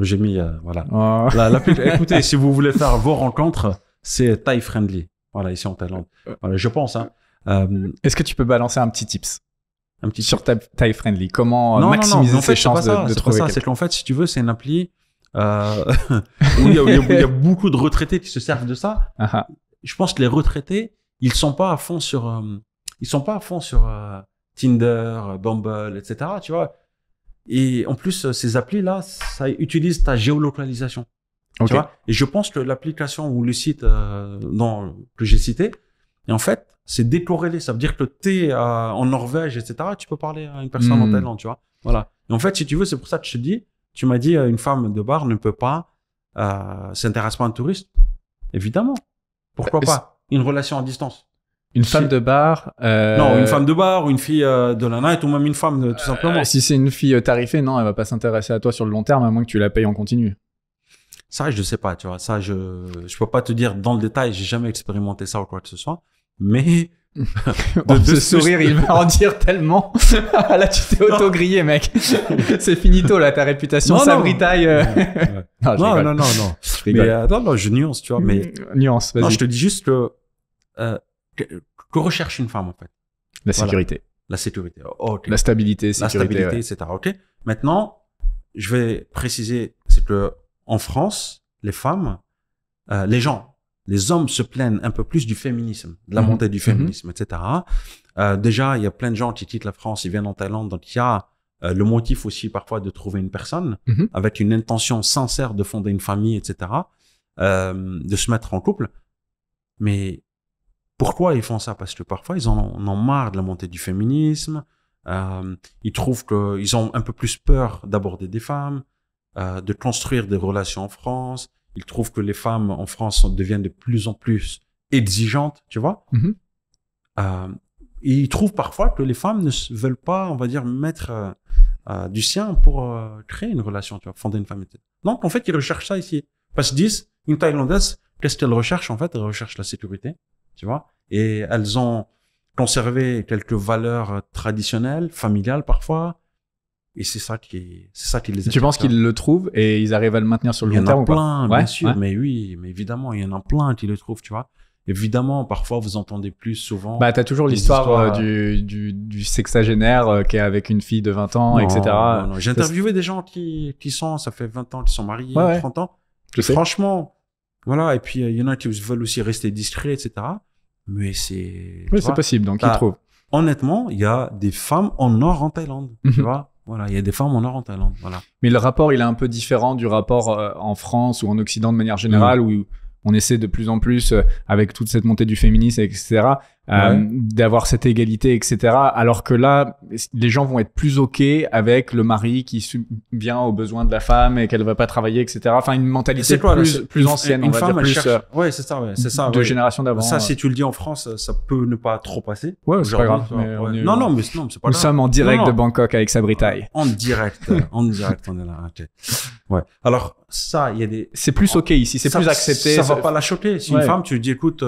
J'ai mis, euh, voilà. Oh. La, la, écoutez, si vous voulez faire vos rencontres, c'est Thai friendly. Voilà, ici en Thaïlande. Euh. Voilà, je pense, hein. Euh, Est-ce que tu peux balancer un petit tips un petit sur taille friendly comment euh, maximiser ses chances de, trouver c'est qu'en fait si tu veux c'est une appli euh, où il y, a beaucoup de retraités qui se servent de ça ah ah. je pense que les retraités ils sont pas à fond sur euh, ils sont pas à fond sur Tinder Bumble etc tu vois et en plus ces applis là ça utilise ta géolocalisation tu vois et je pense que l'application ou le site que j'ai cité et en fait, c'est décorrélé. Ça veut dire que le es en Norvège, etc. Tu peux parler à une personne en hmm. Thaïlande, tu vois. Voilà. Et en fait, si tu veux, c'est pour ça que je te dis, tu m'as dit, euh, une femme de bar ne peut pas euh, s'intéresser à un touriste. Évidemment. Pourquoi bah, pas Une relation à distance. Une femme de bar euh, Non, une femme de bar ou une fille de la night ou même une femme, tout simplement. si c'est une fille tarifée, non, elle va pas s'intéresser à toi sur le long terme, à moins que tu la payes en continu. Ça, je ne sais pas, tu vois. Ça, je, ne peux pas te dire dans le détail. J'ai jamais expérimenté ça ou quoi que ce soit mais de, oh, sourire, il va en dire tellement. là, tu t'es auto-grillé, mec. c'est finito, là, ta réputation ça Euh... non, non, non, non, non. mais, euh, non, non, je nuance, tu vois. Mais... Mm, nuance, vas-y. je te dis juste euh, que, que, recherche une femme, en fait. La sécurité. La sécurité. Oh, La stabilité, sécurité. La stabilité, etc. OK. Maintenant, je vais préciser, c'est que en France, les femmes, euh, les gens, les hommes se plaignent un peu plus du féminisme, de la mhm. montée du mhm. féminisme, etc. Euh, déjà, il y a plein de gens qui quittent la France, ils viennent en Thaïlande, donc il y a euh, le motif aussi parfois de trouver une personne mhm. avec une intention sincère de fonder une famille, etc., euh, de se mettre en couple. Mais pourquoi ils font ça Parce que parfois, ils en ont, en ont, marre de la montée du féminisme, ils trouvent qu'ils ont un peu plus peur d'aborder des femmes, de construire des relations en France, il trouve que les femmes en France deviennent de plus en plus exigeantes, tu vois. Mhm. Euh, il trouve parfois que les femmes ne veulent pas, on va dire, mettre euh, euh, du sien pour créer une relation, tu vois, fonder une famille. Donc, en fait, ils recherchent ça ici. Parce qu'ils disent, une Thaïlandaise, qu'est-ce qu'elle recherche, en fait? Elle recherche la sécurité, tu vois. Et elles ont conservé quelques valeurs traditionnelles, familiales parfois, et c'est ça qui, c'est ça qui les. Tu penses qu'ils le trouvent et ils arrivent à le maintenir sur le long terme Il y en a plein, bien sûr, mais oui, mais évidemment, il y en a plein qui le trouvent, tu vois. Évidemment, parfois vous entendez plus souvent. Bah, t'as toujours l'histoire euh, euh, du, du, sexagénaire euh, qui est avec une fille de 20 ans, etc. J'ai interviewé des gens qui, qui sont, ça fait 20 ans, qui sont mariés, 30 ans. Franchement, voilà. Et puis, il y en a qui veulent aussi rester discrets, etc. Mais c'est. Oui, c'est possible, donc ils bah, trouvent. Honnêtement, il y a des femmes en or en Thaïlande, tu mhm. vois. Voilà, il y a des formes en or en Thaïlande. Voilà. Mais le rapport, il est un peu différent du rapport euh, en France ou en Occident de manière générale, où on essaie de plus en plus, euh, avec toute cette montée du féminisme, etc., euh, d'avoir cette égalité, etc. Alors que là, les gens vont être plus ok avec le mari qui subvient aux besoins de la femme et qu'elle va pas travailler, etc. Enfin, une mentalité plus, plus, ancienne, une femme, plus. Euh, ouais, c'est ça, ouais, c'est d'avant. Ça, euh. si tu le dis en France, ça peut ne pas trop passer. Ouais, Non, non, mais c'est pas. Nous sommes en direct de Bangkok avec Sabri En direct, en direct, on est là. Ouais. Alors ça, il y a des. C'est plus oh, ok ici, c'est plus accepté. Ça va pas la choquer. Si une femme, tu dis, écoute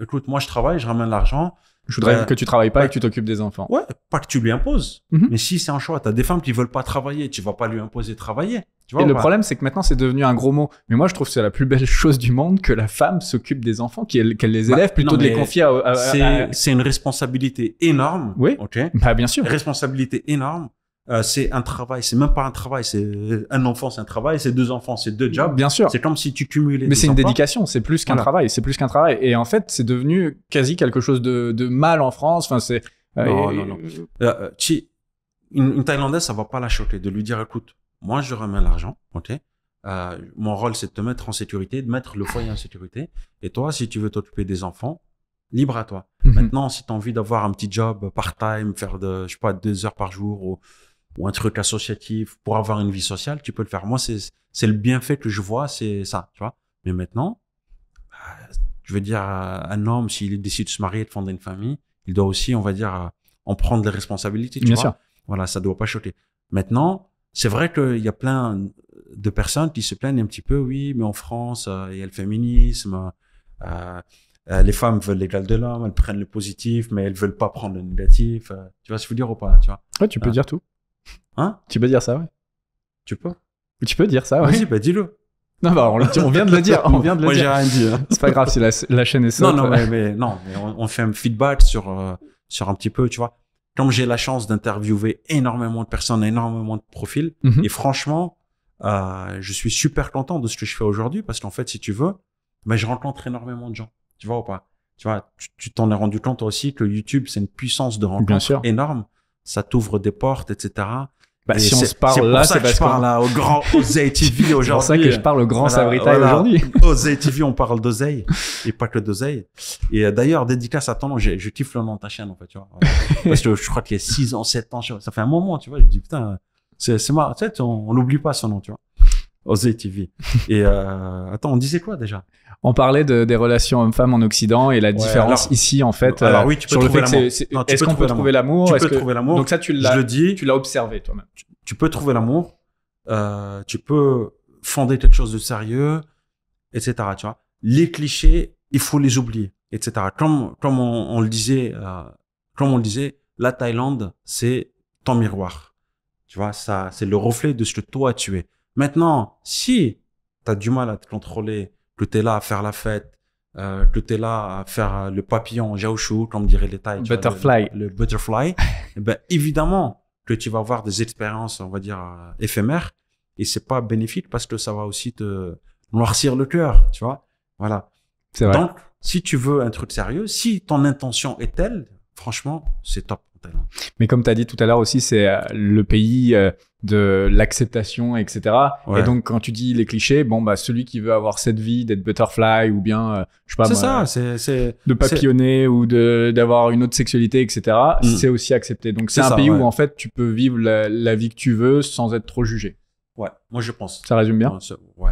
écoute, moi je travaille, je ramène l'argent. Je voudrais euh, que tu travailles pas et que tu t'occupes des enfants. Ouais, pas que tu lui imposes. Mhm. Mais si c'est un choix, tu as des femmes qui veulent pas travailler, tu vas pas lui imposer de travailler. et le problème, c'est que maintenant, c'est devenu un gros mot. Mais moi, je trouve que c'est la plus belle chose du monde que la femme s'occupe des enfants, qu'elle les bah, élève, plutôt que de les confier à. c'est une responsabilité énorme. Oui. Ok. Bah, bien sûr. Une Responsabilité énorme. Euh, c'est un travail, c'est même pas un travail, c'est euh, un enfant, c'est un travail, c'est deux enfants, c'est deux jobs. Bien sûr. C'est comme si tu cumulais. Mais c'est une dédication, c'est plus qu'un travail, c'est plus qu'un travail. Et en fait, c'est devenu quasi quelque chose de, de mal en France. Enfin, c'est. Euh, non, non, non, une, Thaïlandaise, ça va pas la choquer de lui dire, écoute, moi je remets l'argent, ok. mon rôle, c'est de te mettre en sécurité, de mettre le foyer en sécurité. Et toi, si tu veux t'occuper des enfants, libre à toi. Mhm. Maintenant, si tu as envie d'avoir un petit job part-time, faire de, je sais pas, deux heures par jour ou ou un truc associatif pour avoir une vie sociale, tu peux le faire. Moi, c'est le bienfait que je vois, c'est ça, tu vois. Mais maintenant, bah, je veux dire, euh, un homme, s'il décide de se marier et de fonder une famille, il doit aussi, on va dire, euh, en prendre les responsabilités, tu Bien vois. Sûr. Voilà, ça doit pas choquer. Maintenant, c'est vrai qu'il y a plein de personnes qui se plaignent un petit peu, oui, mais en France, euh, il y a le féminisme, les femmes veulent l'égal de l'homme, elles prennent le positif, mais elles veulent pas prendre le négatif. tu vois ce que je veux dire ou pas, tu vois? Ouais, tu peux dire tout. Hein tu peux dire ça, ouais. Tu peux Tu peux dire ça, ouais. vas bah dis-le. Non, bah, on, vient de le dire. On vient de le Moi, rien dit. Hein. C'est pas grave si la, chaîne est ça Non, non, mais, non, on, fait un feedback sur, euh, sur un petit peu, tu vois. Comme j'ai la chance d'interviewer énormément de personnes, énormément de profils, mhm. et franchement, euh, je suis super content de ce que je fais aujourd'hui parce qu'en fait, si tu veux, bah, je rencontre énormément de gens. Tu vois ou pas Tu vois, tu t'en es rendu compte toi aussi que YouTube, c'est une puissance de rencontre énorme. Ça t'ouvre des portes, etc. Bah, si on se parle là, c'est parce que je parle là, au grand Oseille TV aujourd'hui. C'est pour ça que je parle au grand voilà, voilà. aujourd'hui. Oseille TV, on parle d'Oseille et pas que d'Oseille. Et euh, d'ailleurs, dédicace à ton nom, je, kiffe le nom de ta chaîne, en fait, tu vois. parce que je crois qu'il y a 6 ans, 7 ans, ça fait un moment, tu vois, je dis putain, c'est marrant, tu sais, on n'oublie pas son nom, tu vois. Osez TV. Et euh, attends, on disait quoi déjà On parlait des relations hommes-femmes en Occident et la différence ici en fait. Euh, sur le fait que Est-ce qu'on peut trouver l'amour Tu peux trouver l'amour. Donc ça, tu l'as. Je le dis. Tu l'as observé toi-même. Tu, peux trouver l'amour. Euh, tu peux fonder quelque chose de sérieux, etc. Tu vois. Les clichés, il faut les oublier, etc. Comme on, le disait, comme on disait, la Thaïlande, c'est ton miroir. Tu vois, ça, c'est le reflet de ce que toi tu es. Maintenant, si tu as du mal à te contrôler, que tu es là à faire la fête, euh, que tu es là à faire euh, le papillon jaochou, comme dirait les Thaïs. Butterfly. Le, butterfly. Eh ben, évidemment que tu vas avoir des expériences, on va dire, euh, éphémères. Et c'est pas bénéfique parce que ça va aussi te noircir le cœur, tu vois. Voilà. Vrai. Donc, si tu veux un truc sérieux, si ton intention est telle, franchement, c'est top. Mais comme tu as dit tout à l'heure aussi, c'est euh, le pays euh, de l'acceptation, etc. Et donc, quand tu dis les clichés, bon, bah, celui qui veut avoir cette vie d'être butterfly ou bien, euh, je sais pas, ça, c'est, de papillonner ou d'avoir une autre sexualité, etc., mm. c'est aussi accepté. Donc, c'est, un pays où, en fait, tu peux vivre la, vie que tu veux sans être trop jugé. Ouais, moi, je pense. Ça résume bien? Ouais,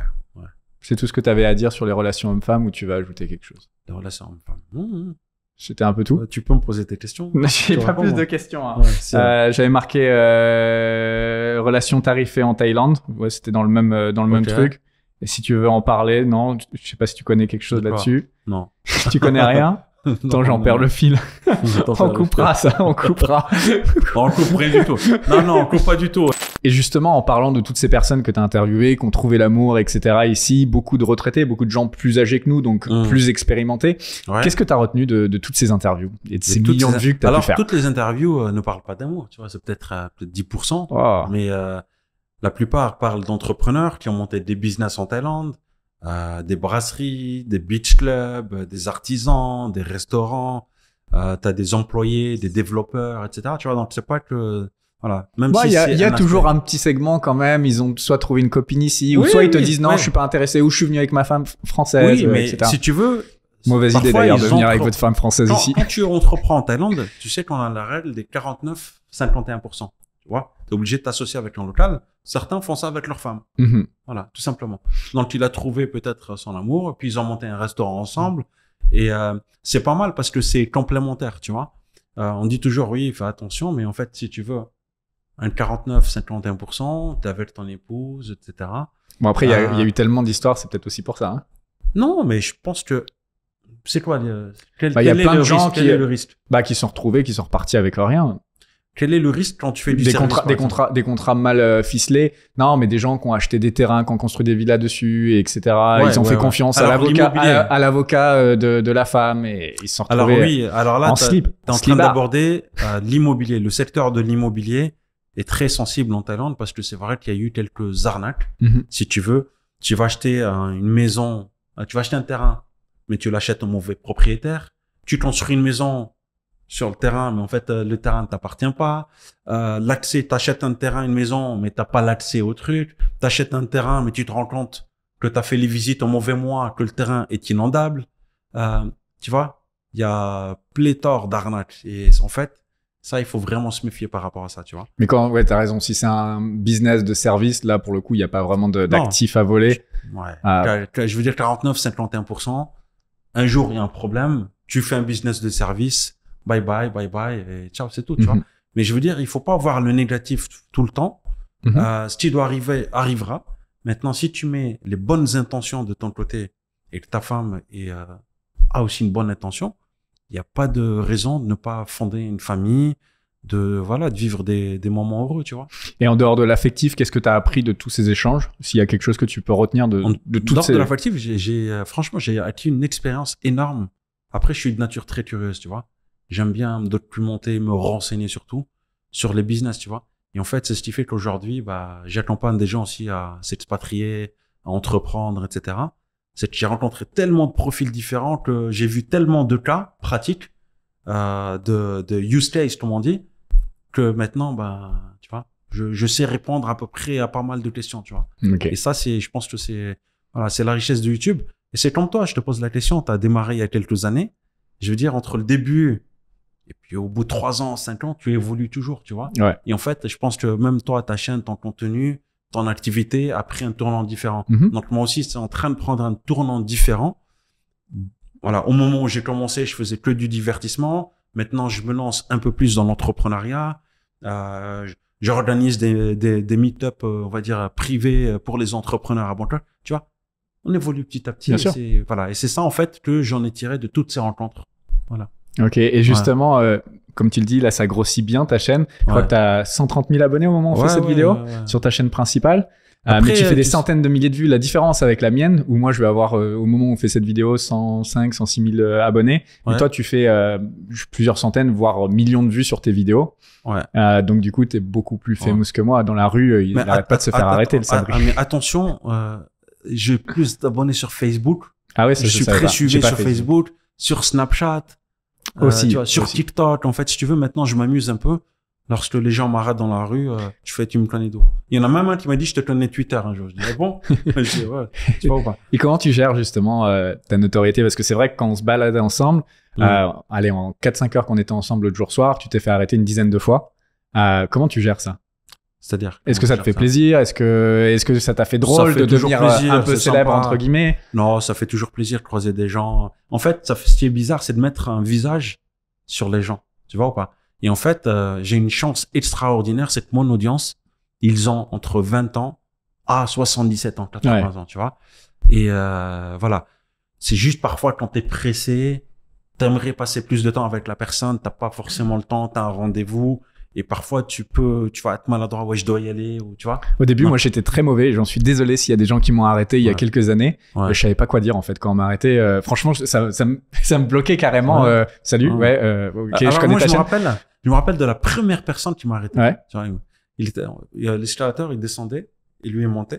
C'est tout ce que tu avais à dire sur les relations hommes-femmes ou tu vas ajouter quelque chose? Les relations hommes-femmes. Mmh, mmh. C'était un peu tout. Euh, tu peux me poser tes questions. J'ai pas plus hein. de questions. Hein. Euh, j'avais marqué euh, relation relations tarifées en Thaïlande. Ouais, c'était dans le même dans le même truc. Et si tu veux en parler, non, je sais pas si tu connais quelque chose là-dessus. Non. tu connais rien. Attends, j'en perds le fil. on coupera ça, on coupera. on couperait du tout. Non, non, on coupe pas du tout. Et justement, en parlant de toutes ces personnes que tu as interviewées, qui ont trouvé l'amour, etc., ici, beaucoup de retraités, beaucoup de gens plus âgés que nous, donc mmh. plus expérimentés. Qu'est-ce que tu as retenu de, toutes ces interviews et de ces millions de vues que tu as Alors, pu faire toutes les interviews euh, ne parlent pas d'amour, tu vois, c'est peut-être 10%, euh, mais euh, la plupart parlent d'entrepreneurs qui ont monté des business en Thaïlande, euh, des brasseries, des beach clubs, euh, des artisans, des restaurants. Euh, tu des employés, des développeurs, etc. Tu vois, donc c'est pas que voilà. Même il y a, toujours un petit segment quand même. Ils ont soit trouvé une copine ici, ou soit ils te disent non, je suis pas intéressé, ou je suis venu avec ma femme française, euh, etc. Si tu veux, mauvaise idée d'ailleurs de venir avec votre femme française ici. Quand tu entreprends en Thaïlande, tu sais qu'on a la règle des 49-51%. Tu vois, t'es obligé de t'associer avec un local. Certains font ça avec leur femme. Mhm. Voilà, tout simplement. Donc il a trouvé peut-être son amour, puis ils ont monté un restaurant ensemble. Et euh, c'est pas mal parce que c'est complémentaire, tu vois. Euh, on dit toujours oui, fais attention, mais en fait, si tu veux un 49-51%, t'es avec ton épouse, etc. Bon après, euh, il y, a eu tellement d'histoires, c'est peut-être aussi pour ça. Hein. Non, mais je pense que c'est quoi bah, Il quel, y a de gens qui, est le risque bah, qui sont retrouvés, qui sont repartis avec rien. Quel est le risque quand tu fais des contrats, des contrats, des contrats mal euh, ficelés. Non, mais des gens qui ont acheté des terrains, qui ont construit des villas dessus, etc. ils ont fait confiance à l'avocat, à, l'avocat euh, de, la femme et ils sont Alors oui, alors là, tu en train d'aborder euh, l'immobilier. Le secteur de l'immobilier est très sensible en Thaïlande parce que c'est vrai qu'il y a eu quelques arnaques. Mhm. Si tu veux, tu vas acheter une maison, tu vas acheter un terrain, mais tu l'achètes au mauvais propriétaire. Tu construis une maison sur le terrain, mais en fait, euh, le terrain ne t'appartient pas. Euh, l'accès, t'achètes un terrain, une maison, mais t'as pas l'accès au truc. Tu achètes un terrain, mais tu te rends compte que tu as fait les visites au mauvais mois, que le terrain est inondable. Euh, tu vois, il y a pléthore d'arnaques. Et en fait, ça, il faut vraiment se méfier par rapport à ça, tu vois. Mais quand, ouais, as raison. Si c'est un business de service, là, pour le coup, il n'y a pas vraiment d'actifs à voler. Ouais. Ah. Je veux dire 49, 51%. Un jour, il y a un problème. Tu fais un business de service bye bye, bye bye, et ciao, c'est tout, tu mhm. vois. Mais je veux dire, il faut pas voir le négatif tout le temps. Mhm. euh, ce qui doit arriver arrivera. Maintenant, si tu mets les bonnes intentions de ton côté et que ta femme est, euh, a aussi une bonne intention, il n'y a pas de raison de ne pas fonder une famille, de voilà de vivre des, des, moments heureux, tu vois. Et en dehors de l'affectif, qu'est-ce que tu as appris de tous ces échanges S'il y a quelque chose que tu peux retenir de, tout ça En dehors de l'affectif, j'ai, euh, franchement, j'ai acquis une expérience énorme. Après, je suis de nature très curieuse, tu vois. J'aime bien me documenter, me renseigner surtout sur les business, tu vois. Et en fait, c'est ce qui fait qu'aujourd'hui, bah, j'accompagne des gens aussi à s'expatrier, à entreprendre, etc. C'est que j'ai rencontré tellement de profils différents que j'ai vu tellement de cas pratiques, euh, de, de use case, comme on dit, que maintenant, bah, tu vois, je, je, sais répondre à peu près à pas mal de questions, tu vois. Et ça, c'est, je pense que c'est, voilà, c'est la richesse de YouTube. Et c'est comme toi, je te pose la question, tu as démarré il y a quelques années. Je veux dire, entre le début et puis au bout de trois ans, cinq ans, tu évolues toujours, tu vois. Et en fait, je pense que même toi, ta chaîne, ton contenu, ton activité a pris un tournant différent. Mhm. Donc moi aussi, c'est en train de prendre un tournant différent. Voilà, au moment où j'ai commencé, je faisais que du divertissement. Maintenant, je me lance un peu plus dans l'entrepreneuriat. Euh, J'organise des, des, des meet-up, euh, on va dire, privés euh, pour les entrepreneurs à Bangkok. Tu vois, on évolue petit à petit. Voilà, et c'est ça, en fait, que j'en ai tiré de toutes ces rencontres. Voilà. Ok, et justement, euh, comme tu le dis, là, ça grossit bien ta chaîne. Je crois que tu as 130 000 abonnés au moment où on fait cette vidéo sur ta chaîne principale. Euh, mais tu euh, fais des centaines de milliers de vues. La différence avec la mienne, où moi je vais avoir au moment où on fait cette vidéo 105, 106 000 abonnés, Et toi tu fais plusieurs centaines, voire millions de vues sur tes vidéos. donc du coup, tu es beaucoup plus famous que moi. Dans la rue, il n'arrête pas de se faire arrêter le sabri. Ah, mais attention, j'ai plus d'abonnés sur Facebook. Ah je suis très suivi sur Facebook, sur Snapchat. Euh, aussi. sur TikTok, en fait, si tu veux, maintenant, je m'amuse un peu. Lorsque les gens m'arrêtent dans la rue, tu euh, fais, tu me connais d'eau Il y en a même un qui m'a dit, je te connais Twitter un jour. Je dis, ah bon je tu vois Et comment tu gères justement euh, ta notoriété Parce que c'est vrai que quand on se baladait ensemble, mm. allez, en 4-5 heures qu'on était ensemble le jour soir, tu t'es fait arrêter une dizaine de fois. comment tu gères ça c'est-à-dire Est-ce que ça te fait plaisir Est-ce que, est que ça t'a fait drôle de devenir euh, un peu célèbre, entre guillemets Non, ça fait toujours plaisir de croiser des gens. En fait, ça fait, ce qui est bizarre, c'est de mettre un visage sur les gens. Tu vois ou pas Et en fait, euh, j'ai une chance extraordinaire, c'est que mon audience, ils ont entre 20 ans à 77 ans, 80 ans, tu vois Et euh, voilà. C'est juste parfois quand t'es pressé, t'aimerais passer plus de temps avec la personne, t'as pas forcément le temps, t'as un rendez-vous et parfois tu peux tu vas être maladroit ouais je dois y aller ou tu vois au début moi j'étais très mauvais j'en suis désolé s'il y a des gens qui m'ont arrêté il y a quelques années ouais. je savais pas quoi dire en fait quand on m'a arrêté euh, franchement ça, ça, me, ça, me, bloquait carrément euh, salut ouais, euh, ok ah, je ah, connais ta je me rappelle je me rappelle de la première personne qui m'a arrêté ouais. il était l'escalator il descendait et lui est monté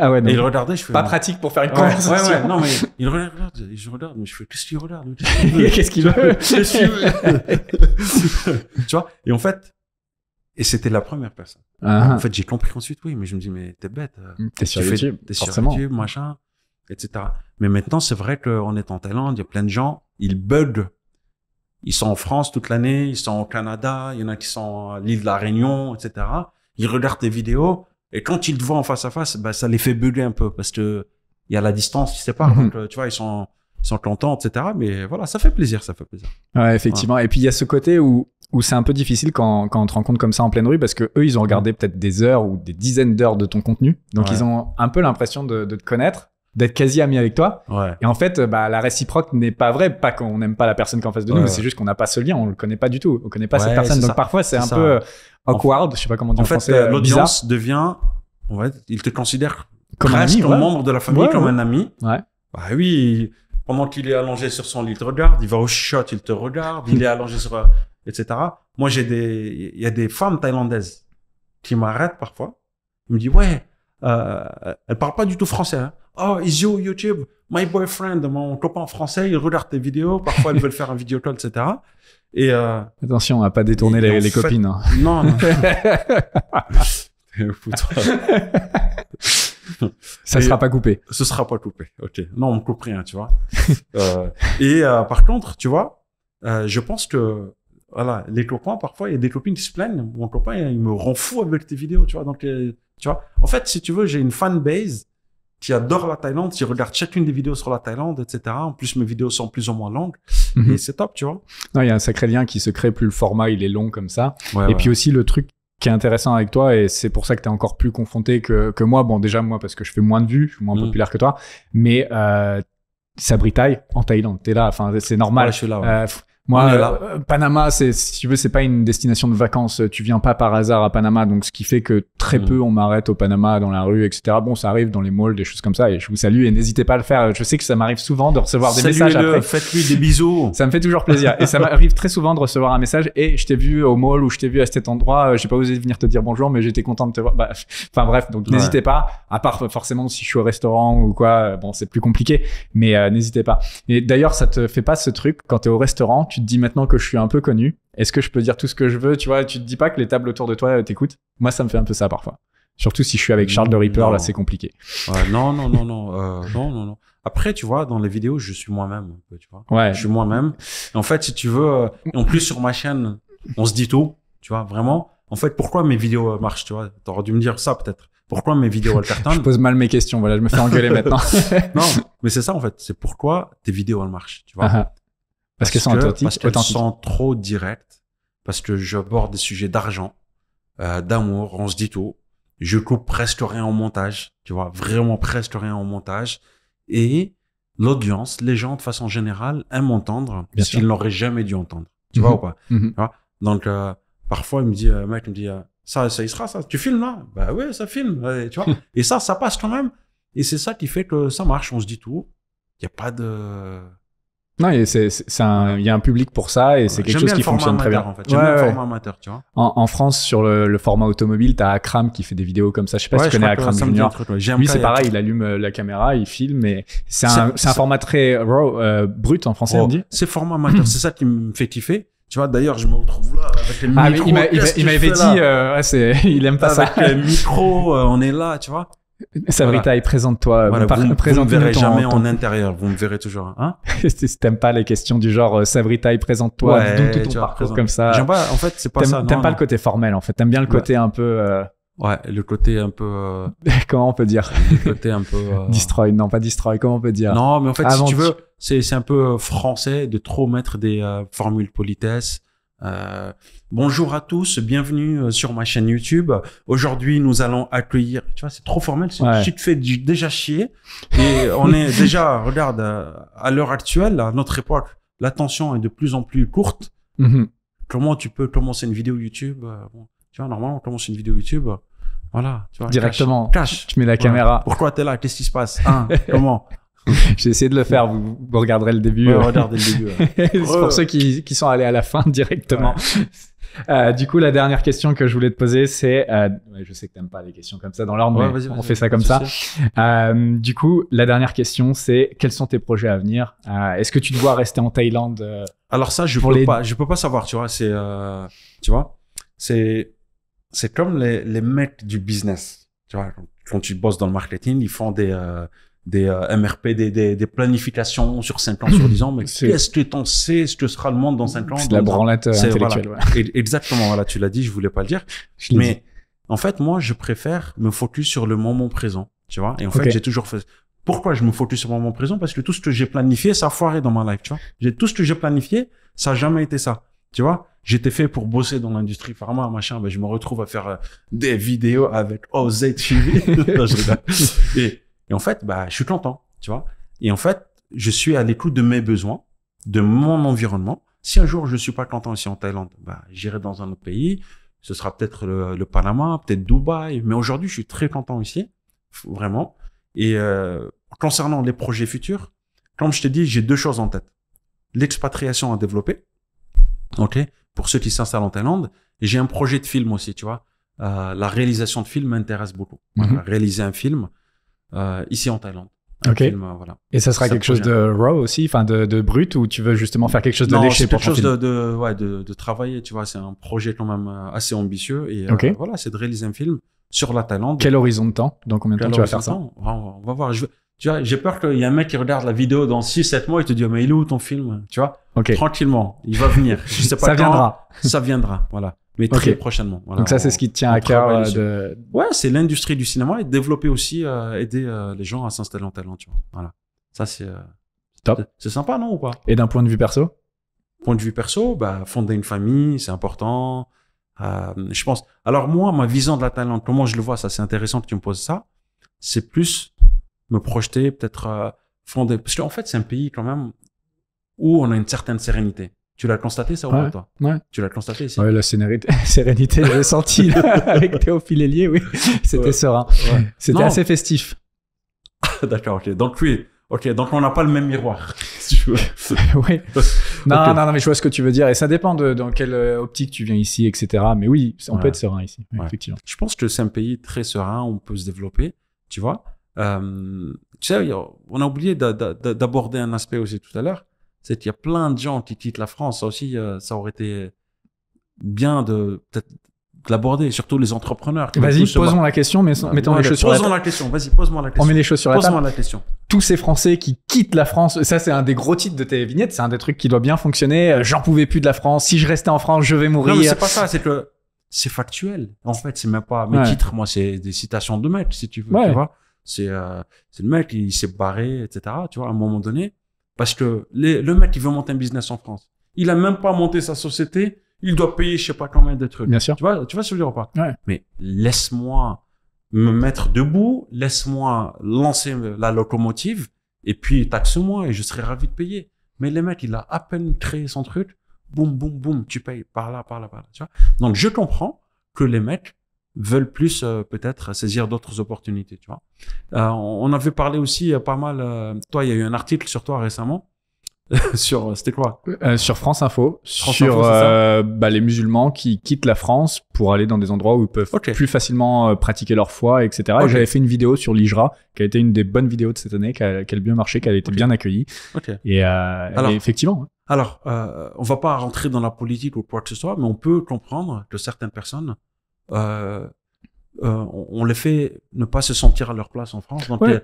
ah ouais, non. il regardait, je fais. Pas pratique pour faire une conversation. Ouais, ouais, non, mais il regarde, je regarde, mais je fais, qu'est-ce qu'il regarde? Qu'est-ce qu'il veut? Qu'est-ce tu vois? Et en fait, et c'était la première personne. Ah, ah. en fait, j'ai compris ensuite, oui, mais je me dis, mais t'es bête. Euh. Mmh, t'es sur YouTube. T'es sur YouTube, machin, etc. Mais maintenant, c'est vrai qu'on est en Thaïlande, il y a plein de gens, ils bug. Ils sont en France toute l'année, ils sont au Canada, il y en a qui sont à l'île de la Réunion, etc. Ils regardent tes vidéos, et quand ils te voient en face à face, bah, ça les fait bugger un peu parce que il y a la distance qui sépare. Mhm. Donc, euh, tu vois, ils sont, sont contents, etc. Mais voilà, ça fait plaisir, ça fait plaisir. Ouais, effectivement. Et puis, il y a ce côté où, où c'est un peu difficile quand, quand on te rencontre comme ça en pleine rue parce que eux, ils ont regardé mhm. peut-être des heures ou des dizaines d'heures de ton contenu. Donc, ils ont un peu l'impression de, de, te connaître d'être quasi ami avec toi. Et en fait, euh, bah, la réciproque n'est pas vraie, pas qu'on n'aime pas la personne qu'en face de nous, c'est juste qu'on n'a pas ce lien, on le connaît pas du tout, on connaît pas cette personne. Donc parfois, c'est un peu euh, awkward, je sais pas comment dire en, fait, euh, l'audience devient, ouais, il te considère comme un ami, membre de la famille, comme un ami. Ouais. Bah oui, pendant qu'il est allongé sur son lit, il te regarde, il va au shot, il te regarde, il est allongé sur, etc. Moi, j'ai des, il y a des femmes thaïlandaises qui m'arrêtent parfois, ils me disent, ouais, euh, elle parle pas du tout français. Hein. Oh, is you YouTube? My boyfriend, mon copain français, il regarde tes vidéos. Parfois, il veut faire un vidéo call, etc. Et euh, attention va pas détourner les, copines. Hein. Non. non. Ça sera pas coupé. Ce sera pas coupé. Ok. Non, on coupe rien, tu vois. euh, et euh, par contre, tu vois, euh, je pense que voilà, les copains parfois, il y a des copines qui se plaignent. Mon copain, il me rend fou avec tes vidéos, tu vois. Donc euh, tu vois En fait, si tu veux, j'ai une fanbase qui adore la Thaïlande, qui regarde chacune des vidéos sur la Thaïlande, etc. En plus, mes vidéos sont plus ou moins longues. mais mhm. c'est top, tu vois. Non, il y a un sacré lien qui se crée. Plus le format, il est long comme ça. et puis aussi, le truc qui est intéressant avec toi, et c'est pour ça que tu es encore plus confronté que, moi. Bon, déjà, moi, parce que je fais moins de vues, je suis moins mhm. populaire que toi. Mais euh, Sabritaille, en Thaïlande, t'es là. Enfin, c'est normal. Euh, moi, euh, euh, Panama, c'est si tu veux, c'est pas une destination de vacances. Tu viens pas par hasard à Panama, donc ce qui fait que très hmm. peu on m'arrête au Panama dans la rue, etc. Bon, ça arrive dans les malls, des choses comme ça. Et je vous salue et n'hésitez pas à le faire. Je sais que ça m'arrive souvent de recevoir des messages. après. Faites-lui des bisous. Ça me fait toujours plaisir et ça m'arrive très souvent de recevoir un message. Et je t'ai vu au mall ou je t'ai vu à cet endroit. Euh, j'ai pas osé venir te dire bonjour, mais j'étais content de te voir. Bah, enfin bref, donc n'hésitez pas. À part forcément si je suis au restaurant ou quoi, euh, bon c'est plus compliqué, mais n'hésitez pas. Et d'ailleurs, ça te fait pas ce truc quand t'es au restaurant tu dis maintenant que je suis un peu connu, est-ce que je peux dire tout ce que je veux Tu vois, tu te dis pas que les tables autour de toi euh, t'écoutent. Moi, ça me fait un peu ça parfois. Surtout si je suis avec Charles de Ripper, là, c'est compliqué. non, non, non, euh, non, non, non, Après, tu vois, dans les vidéos, je suis moi-même, tu vois. Ouais. Je suis moi-même. En fait, si tu veux, euh, en plus sur ma chaîne, on se dit tout, tu vois, vraiment. En fait, pourquoi mes vidéos marchent, tu vois T'aurais dû me dire ça peut-être. Pourquoi mes vidéos elles Je pose mal mes questions, voilà, je me fais engueuler maintenant. non, mais c'est ça en fait. C'est pourquoi tes vidéos elles marchent, tu vois. Ah ah. Parce, que c'est authentique. Parce qu'elles sont trop direct, Parce que je j'aborde des sujets d'argent, euh, d'amour, on se dit tout. Je coupe presque rien au montage, tu vois, vraiment presque rien au montage. Et l'audience, les gens de façon générale aiment entendre parce qu'ils n'auraient jamais dû entendre. Tu mhm. vois ou pas mhm. Donc euh, parfois il me dit, euh, mec, me dit, ça, ça, il sera ça. Tu filmes là Bah oui, ça filme. tu vois Et ça, ça passe quand même. Et c'est ça qui fait que ça marche. On se dit tout. Il n'y a pas de non, il y a un public pour ça et c'est quelque chose qui fonctionne très bien. En fait. J'aime le format amateur, tu vois. En, France, sur le, format automobile, t'as Akram qui fait des vidéos comme ça. Je sais pas si tu connais Akram Junior. Lui, c'est pareil, il allume euh, la caméra, il filme et c'est un, format très euh, brut en français, on oh, dit. C'est format amateur, c'est ça qui me fait kiffer. Tu vois, d'ailleurs, je me retrouve là avec les ah, il m'avait dit, euh, il aime pas ça. Avec les micros, on est là, tu vois. Sabrita, présente-toi. vous, vous me verrez jamais en intérieur. Vous me verrez toujours. Hein t'aimes pas les questions du genre euh, Sabrita, présente-toi, donc tout ton parcours comme ça. J'aime pas. En fait, c'est pas ça. T'aimes pas le côté formel. En fait, t'aimes bien le côté un peu. Euh, ouais, le côté un peu. Euh... comment on peut dire Le côté un peu. Euh, destroy, non pas destroy. Comment on peut dire Non, mais en fait, si tu veux, c'est un peu français de trop mettre des formules politesse euh, bonjour à tous, bienvenue euh, sur ma chaîne YouTube. Aujourd'hui, nous allons accueillir. Tu vois, c'est trop formel. c'est Tu te fais déjà chier. Et on est déjà, regarde, euh, à l'heure actuelle, à notre époque, l'attention est de plus en plus courte. Mhm. Comment tu peux commencer une vidéo YouTube Tu vois, normalement, on commence une vidéo YouTube. Voilà, tu vois, directement. Cache. Tu mets la caméra. Pourquoi t'es là Qu'est-ce qui se passe hein, Comment J'ai essayé de le faire. Vous, regarderez le début. Euh. Regardez le début. c'est pour ceux qui, qui, sont allés à la fin directement. Euh, du coup, la dernière question que je voulais te poser, c'est, euh, je sais que t'aimes pas les questions comme ça dans l'ordre, mais on fait ça comme ça. du coup, la dernière question, c'est quels sont tes projets à venir Est-ce que tu dois rester en Thaïlande Alors ça, je ne je peux pas savoir, tu vois. C'est, tu vois, c'est, c'est comme les, les mecs du business, tu vois. Quand tu bosses dans le marketing, ils font des, des euh, MRP, des, des, planifications sur 5 ans, sur 10 ans, mais qu'est-ce que t'en sais, ce que sera le monde dans 5 ans C'est la branlette intellectuelle. Voilà. Exactement, voilà, tu l'as dit, je voulais pas le dire. mais en fait, moi, je préfère me focus sur le moment présent, tu vois. Et en fait, j'ai toujours fait... Pourquoi je me focus sur le moment présent Parce que tout ce que j'ai planifié, ça a foiré dans ma life, tu vois. J'ai tout ce que j'ai planifié, ça a jamais été ça, tu vois j'étais fait pour bosser dans l'industrie pharma, machin, mais ben, je me retrouve à faire euh, des vidéos avec OZ TV. et et en fait, bah, je suis content, tu vois. Et en fait, je suis à l'écoute de mes besoins, de mon environnement. Si un jour je suis pas content ici en Thaïlande, bah, j'irai dans un autre pays. Ce sera peut-être le, Panama, peut-être Dubaï. Mais aujourd'hui, je suis très content ici, vraiment. Et euh, concernant les projets futurs, comme je te dis, j'ai deux choses en tête. L'expatriation à développer, ok, pour ceux qui s'installent en Thaïlande. Et j'ai un projet de film aussi, tu vois. Euh, la réalisation de films m'intéresse beaucoup. Mhm. Réaliser un film, euh, ici en Thaïlande. Ok. voilà. Et ça sera quelque chose de raw aussi, enfin de, de, brut, ou tu veux justement faire quelque chose de non, pour quelque chose De, de, ouais, de, de, travailler, tu vois. C'est un projet quand même euh, assez ambitieux. Et euh, voilà, c'est de réaliser un film sur la Thaïlande. Quel horizon de temps Dans combien de temps tu vas faire ça on va, voir. tu vois, j'ai peur qu'il y ait un mec qui regarde la vidéo dans 6-7 mois et te dit Mais il est où ton film Tu vois Tranquillement, il va venir. Je sais pas ça viendra. Ça viendra, voilà mais très prochainement. Donc ça, c'est ce qui te tient à cœur. Euh, de... Ouais, c'est l'industrie du cinéma et développer aussi, euh, aider euh, les gens à s'installer en talent, tu vois. Voilà. Ça, c'est... Top. C'est sympa, non, ou pas Et d'un point de vue perso Point de vue perso, bah, fonder une famille, c'est important. je pense... Alors moi, ma vision de la talent, comment je le vois, ça, c'est intéressant que tu me poses ça. C'est plus me projeter, peut-être fonder... Parce qu'en fait, c'est un pays quand même où on a une certaine sérénité. Tu l'as constaté, ça, ouais, toi ouais. Tu l'as constaté ici Oui, la sérénité, sérénité senti avec Théophile Hélier, oui. C'était serein. C'était assez festif. D'accord, ok. Donc, oui. Ok, donc on n'a pas le même miroir, oui. Non, non, non, mais je vois ce que tu veux dire. Et ça dépend de dans quelle euh, optique tu viens ici, etc. Mais oui, on peut être serein ici, effectivement. Je pense que c'est un pays très serein, on peut se développer, tu vois. Euh, tu sais, on a oublié d'aborder un aspect aussi tout à l'heure il y a plein de gens qui quittent la France. Ça aussi, euh, ça aurait été bien de peut-être l'aborder, surtout les entrepreneurs. Vas-y, posons la question, mais mettons les choses sur la, la question, vas-y, pose-moi la question. On met les choses sur la table. la question. Tous ces Français qui quittent la France, ça c'est un des gros titres de tes vignettes, c'est un des trucs qui doit bien fonctionner. Euh, j'en pouvais plus de la France, si je restais en France, je vais mourir. Non, c'est pas ça, c'est que c'est factuel. En fait, c'est même pas mes titres, moi, c'est des citations de mecs, si tu veux, tu vois. Euh, c'est le mec, il s'est barré, etc. Tu vois, à un moment donné, parce que le mec il veut monter un business en France, il a même pas monté sa société, il doit payer je sais pas combien de trucs. Bien sûr. Tu vois, tu vois ce que je veux dire ou pas Mais laisse-moi me mettre debout, laisse-moi lancer la locomotive et puis taxe-moi et je serai ravi de payer. Mais le mec, il a à peine créé son truc, boum, boum, boum, tu payes par là, par là, par là. Donc je comprends que les mecs veulent plus euh, peut-être saisir d'autres opportunités, tu vois. Euh, on avait parlé aussi euh, pas mal. Euh, toi, il y a eu un article sur toi récemment. sur c'était quoi sur France Info sur euh, bah, les musulmans qui quittent la France pour aller dans des endroits où ils peuvent plus facilement pratiquer leur foi etc j'avais fait une vidéo sur l'Ijra qui a été une des bonnes vidéos de cette année qui a, bien marché qui a été bien accueillie et, et, effectivement hein. alors on va pas rentrer dans la politique ou quoi que ce soit mais on peut comprendre que certaines personnes euh, euh, on les fait ne pas se sentir à leur place en France. Euh,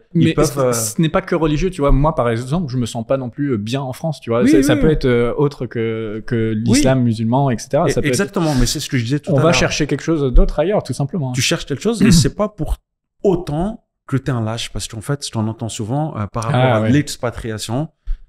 ce n'est pas que religieux, tu vois. Moi, par exemple, je me sens pas non plus bien en France, tu vois. ça, peut être autre que, que l'islam musulman, etc. exactement, mais c'est ce que je disais tout on à l'heure. On va chercher quelque chose d'autre ailleurs, tout simplement. Hein. Tu cherches quelque chose, mais mm. c'est pas pour autant que tu es un lâche, parce qu'en fait, ce qu'on entend souvent par ah rapport à l'expatriation,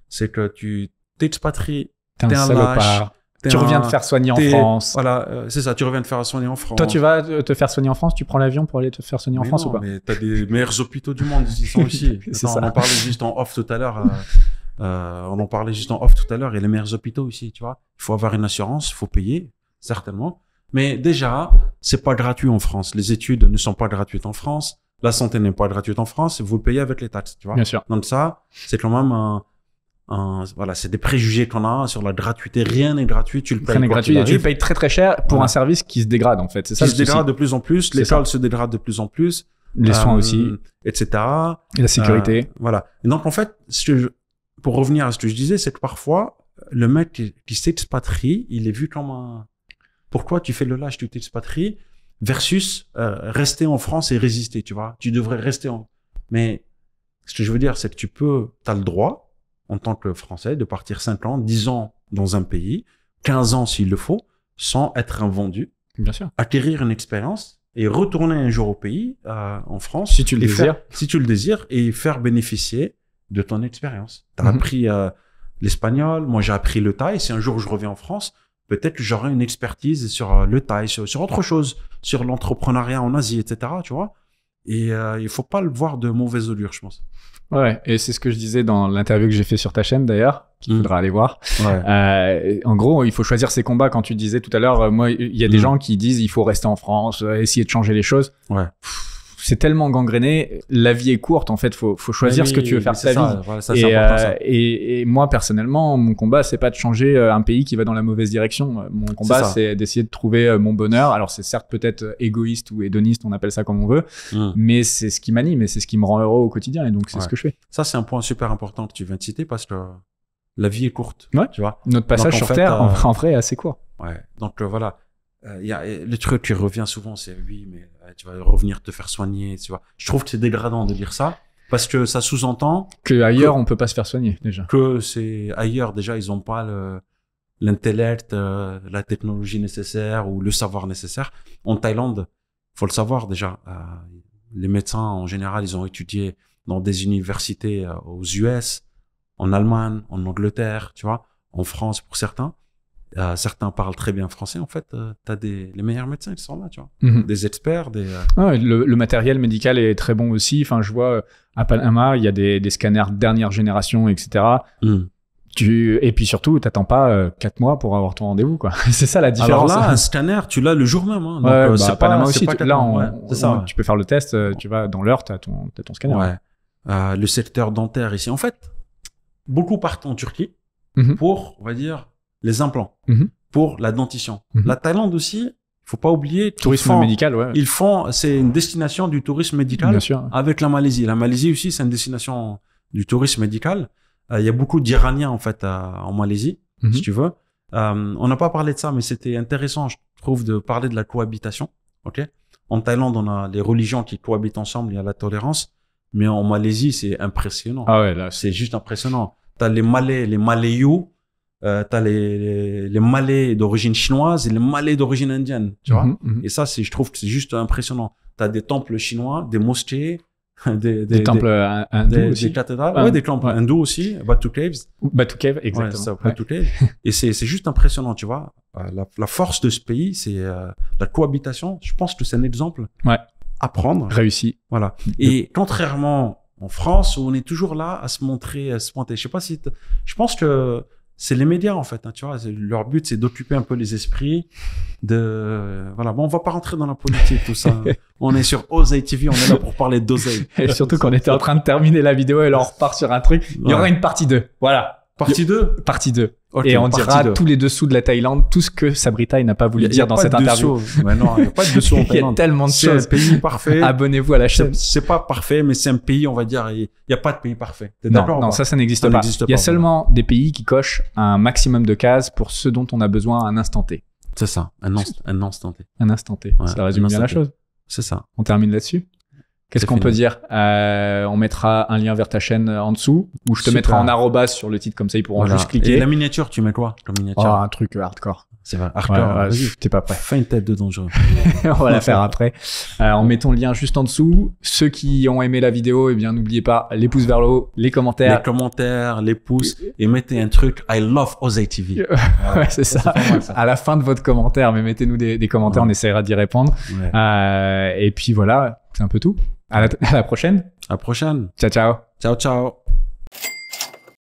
c'est que tu t'expatries, t'es un lâche tu reviens de faire soigner en France. Voilà, euh, c'est ça, tu reviens de faire soigner en France. Toi, tu vas euh, te faire soigner en France, tu prends l'avion pour aller te faire soigner en France ou pas Mais t'as des meilleurs hôpitaux du monde, ils sont ici. c'est ça. On en parlait juste en off tout à l'heure. Euh, euh on en parlait juste en off tout à l'heure. Et les meilleurs hôpitaux aussi tu vois. Il faut avoir une assurance, il faut payer, certainement. Mais déjà, c'est pas gratuit en France. Les études ne sont pas gratuites en France. La santé n'est pas gratuite en France. Vous le payez avec les taxes, tu vois. Bien sûr. Donc ça, c'est quand même un voilà, c'est des préjugés qu'on a sur la gratuité. Rien n'est gratuit, tu le payes. gratuit, tu le payes très très cher pour un service qui se dégrade en fait. C'est ça. Qui se dégrade de plus en plus, l'école se dégrade de plus en plus. Les soins euh, aussi, etc. Et la sécurité. Euh, voilà. donc en fait, ce pour revenir à ce que je disais, c'est que parfois le mec qui, s'expatrie, il est vu comme un. Pourquoi tu fais le lâche, tu t'expatries versus euh, rester en France et résister, tu vois. Tu devrais rester en. Mais ce que je veux dire, c'est que tu peux, t'as le droit en tant que Français de partir 5 ans, 10 ans dans un pays, 15 ans s'il le faut, sans être un vendu. Bien sûr. Acquérir une expérience et retourner un jour au pays, euh, en France. Si tu le désires. si tu le désires, et faire bénéficier de ton expérience. Tu as mhm. appris euh, l'espagnol, moi j'ai appris le thaï. Si un jour je reviens en France, peut-être j'aurai une expertise sur euh, le thaï, sur, sur, autre chose, sur l'entrepreneuriat en Asie, etc. Tu vois et euh, il faut pas le voir de mauvaise allure, je pense. Ouais, et c'est ce que je disais dans l'interview que j'ai fait sur ta chaîne d'ailleurs, qu'il mm. faudra aller voir. Ouais. Euh, en gros, il faut choisir ses combats. Quand tu disais tout à l'heure, euh, moi, il y a des mm. gens qui disent il faut rester en France, essayer de changer les choses. Ouais c'est tellement gangréné. La vie est courte, en fait. Faut, faut choisir ce que tu veux faire de ta vie. Euh, et, moi, personnellement, mon combat, c'est pas de changer euh, un pays qui va dans la mauvaise direction. Euh, mon combat, c'est d'essayer de trouver mon bonheur. Alors, c'est certes peut-être égoïste ou hédoniste, on appelle ça comme on veut, hmm. mais c'est ce qui m'anime et c'est ce qui me rend heureux au quotidien. Et donc, c'est ce que je fais. Ça, c'est un point super important que tu viens de citer parce que la vie est courte. Ouais. Tu vois. Notre passage sur Terre, en vrai, est assez court. Ouais. Donc, voilà euh, le truc qui revient souvent, c'est oui, mais euh, tu vas revenir te faire soigner, tu vois. Je trouve que c'est dégradant de dire ça parce que ça sous-entend que ailleurs ne on peut pas se faire soigner déjà. Que c'est ailleurs déjà ils ont pas l'intellect, euh, la technologie nécessaire ou le savoir nécessaire. En Thaïlande, faut le savoir déjà. les médecins en général, ils ont étudié dans des universités aux US, en Allemagne, en Angleterre, tu vois, en France pour certains. Euh, certains parlent très bien français. En fait, euh, Tu as des les meilleurs médecins qui sont là, tu vois. Mhm. Des experts, des. Euh, ah le, matériel médical est très bon aussi. Enfin, je vois à Panama, il y a des, scanners dernière génération, etc. Hmm. Tu, et puis surtout, t'attends pas quatre mois pour avoir ton rendez-vous, quoi. c'est ça la différence. Alors là, un scanner, tu l'as le jour même. Hein. Bah, Panama aussi. tu, là, tu peux faire le test. Tu vas dans l'heure, tu as ton scanner. le secteur dentaire ici, en fait, beaucoup partent en Turquie mhm. pour, on va dire, les implants mhm. pour la dentition. Mhm. La Thaïlande aussi, il faut pas oublier. Tourisme médical, ouais. Ils font, c'est une destination du tourisme médical avec la Malaisie. La Malaisie aussi, c'est une destination du tourisme médical. Euh, il y a beaucoup d'Iraniens en fait en Malaisie, mhm. si tu veux. Euh, on n'a pas parlé de ça, mais c'était intéressant, je trouve, de parler de la cohabitation. Ok. En Thaïlande, on a les religions qui cohabitent ensemble, il y a la tolérance. Mais en Malaisie, c'est impressionnant. Ah ouais, là, c'est juste impressionnant. T'as les Malais, les Malayous, euh, tu les, les, Malais d'origine chinoise et les Malais d'origine indienne, tu vois. Mhm, mhm. Et ça, c'est, je trouve que c'est juste impressionnant. Tu as des temples chinois, des mosquées, des, des, temples euh, cathédrales, ouais, des temples hindous aussi, Batu Caves. Batu Caves, exactement. Batu Et c'est, c'est juste impressionnant, tu vois. Euh, la, force de ce pays, c'est euh, la cohabitation. Je pense que c'est un exemple ouais. à prendre. Réussi. Voilà. Et contrairement en France, où on est toujours là à se montrer, à se pointer. Je sais pas si, je pense que c'est les médias en fait. Hein, tu vois, leur but c'est d'occuper un peu les esprits. De voilà, bon, on va pas rentrer dans la politique tout ça. Hein. on est sur Oseille TV, on est là pour parler d'oseille. et surtout qu'on était en train de terminer la vidéo et là on repart sur un truc. Il y aura une partie 2. Voilà. Partie 2 Partie 2. et on dira tous les dessous de la Thaïlande, tout ce que Sabritai n'a pas voulu dire dans cette interview. il n'y a pas de dessous il y a tellement de choses. C'est un pays parfait. Abonnez-vous à la chaîne. C'est pas parfait, mais c'est un pays, on va dire, il n'y a pas de pays parfait. Non, non ça, ça n'existe pas. Il y a seulement des pays qui cochent un maximum de cases pour ce dont on a besoin à un instant T. C'est ça, un, un instant T. Un instant T. ça résume bien la chose. C'est ça. On termine là-dessus Qu'est-ce qu'on peut dire euh, On mettra un lien vers ta chaîne euh, en dessous, ou je te mettrai en arrobas sur le titre, comme ça ils pourront juste cliquer. Et la miniature, tu mets quoi comme miniature oh, Un truc euh, hardcore. C'est vrai, hardcore. Vas-y, T'es pas prêt. Fais une tête de dangereux. on va la faire après. Euh, on met ton lien juste en dessous. Ceux qui ont aimé la vidéo, eh bien n'oubliez pas les pouces vers le haut, les commentaires. Les commentaires, les pouces, et mettez un truc I love OZTV ». TV. ouais, c'est ça. À la fin de votre commentaire, mais mettez-nous des, commentaires, on essaiera d'y répondre. et puis voilà, c'est un peu tout. À la, prochaine. À la prochaine. Ciao, ciao. Ciao, ciao.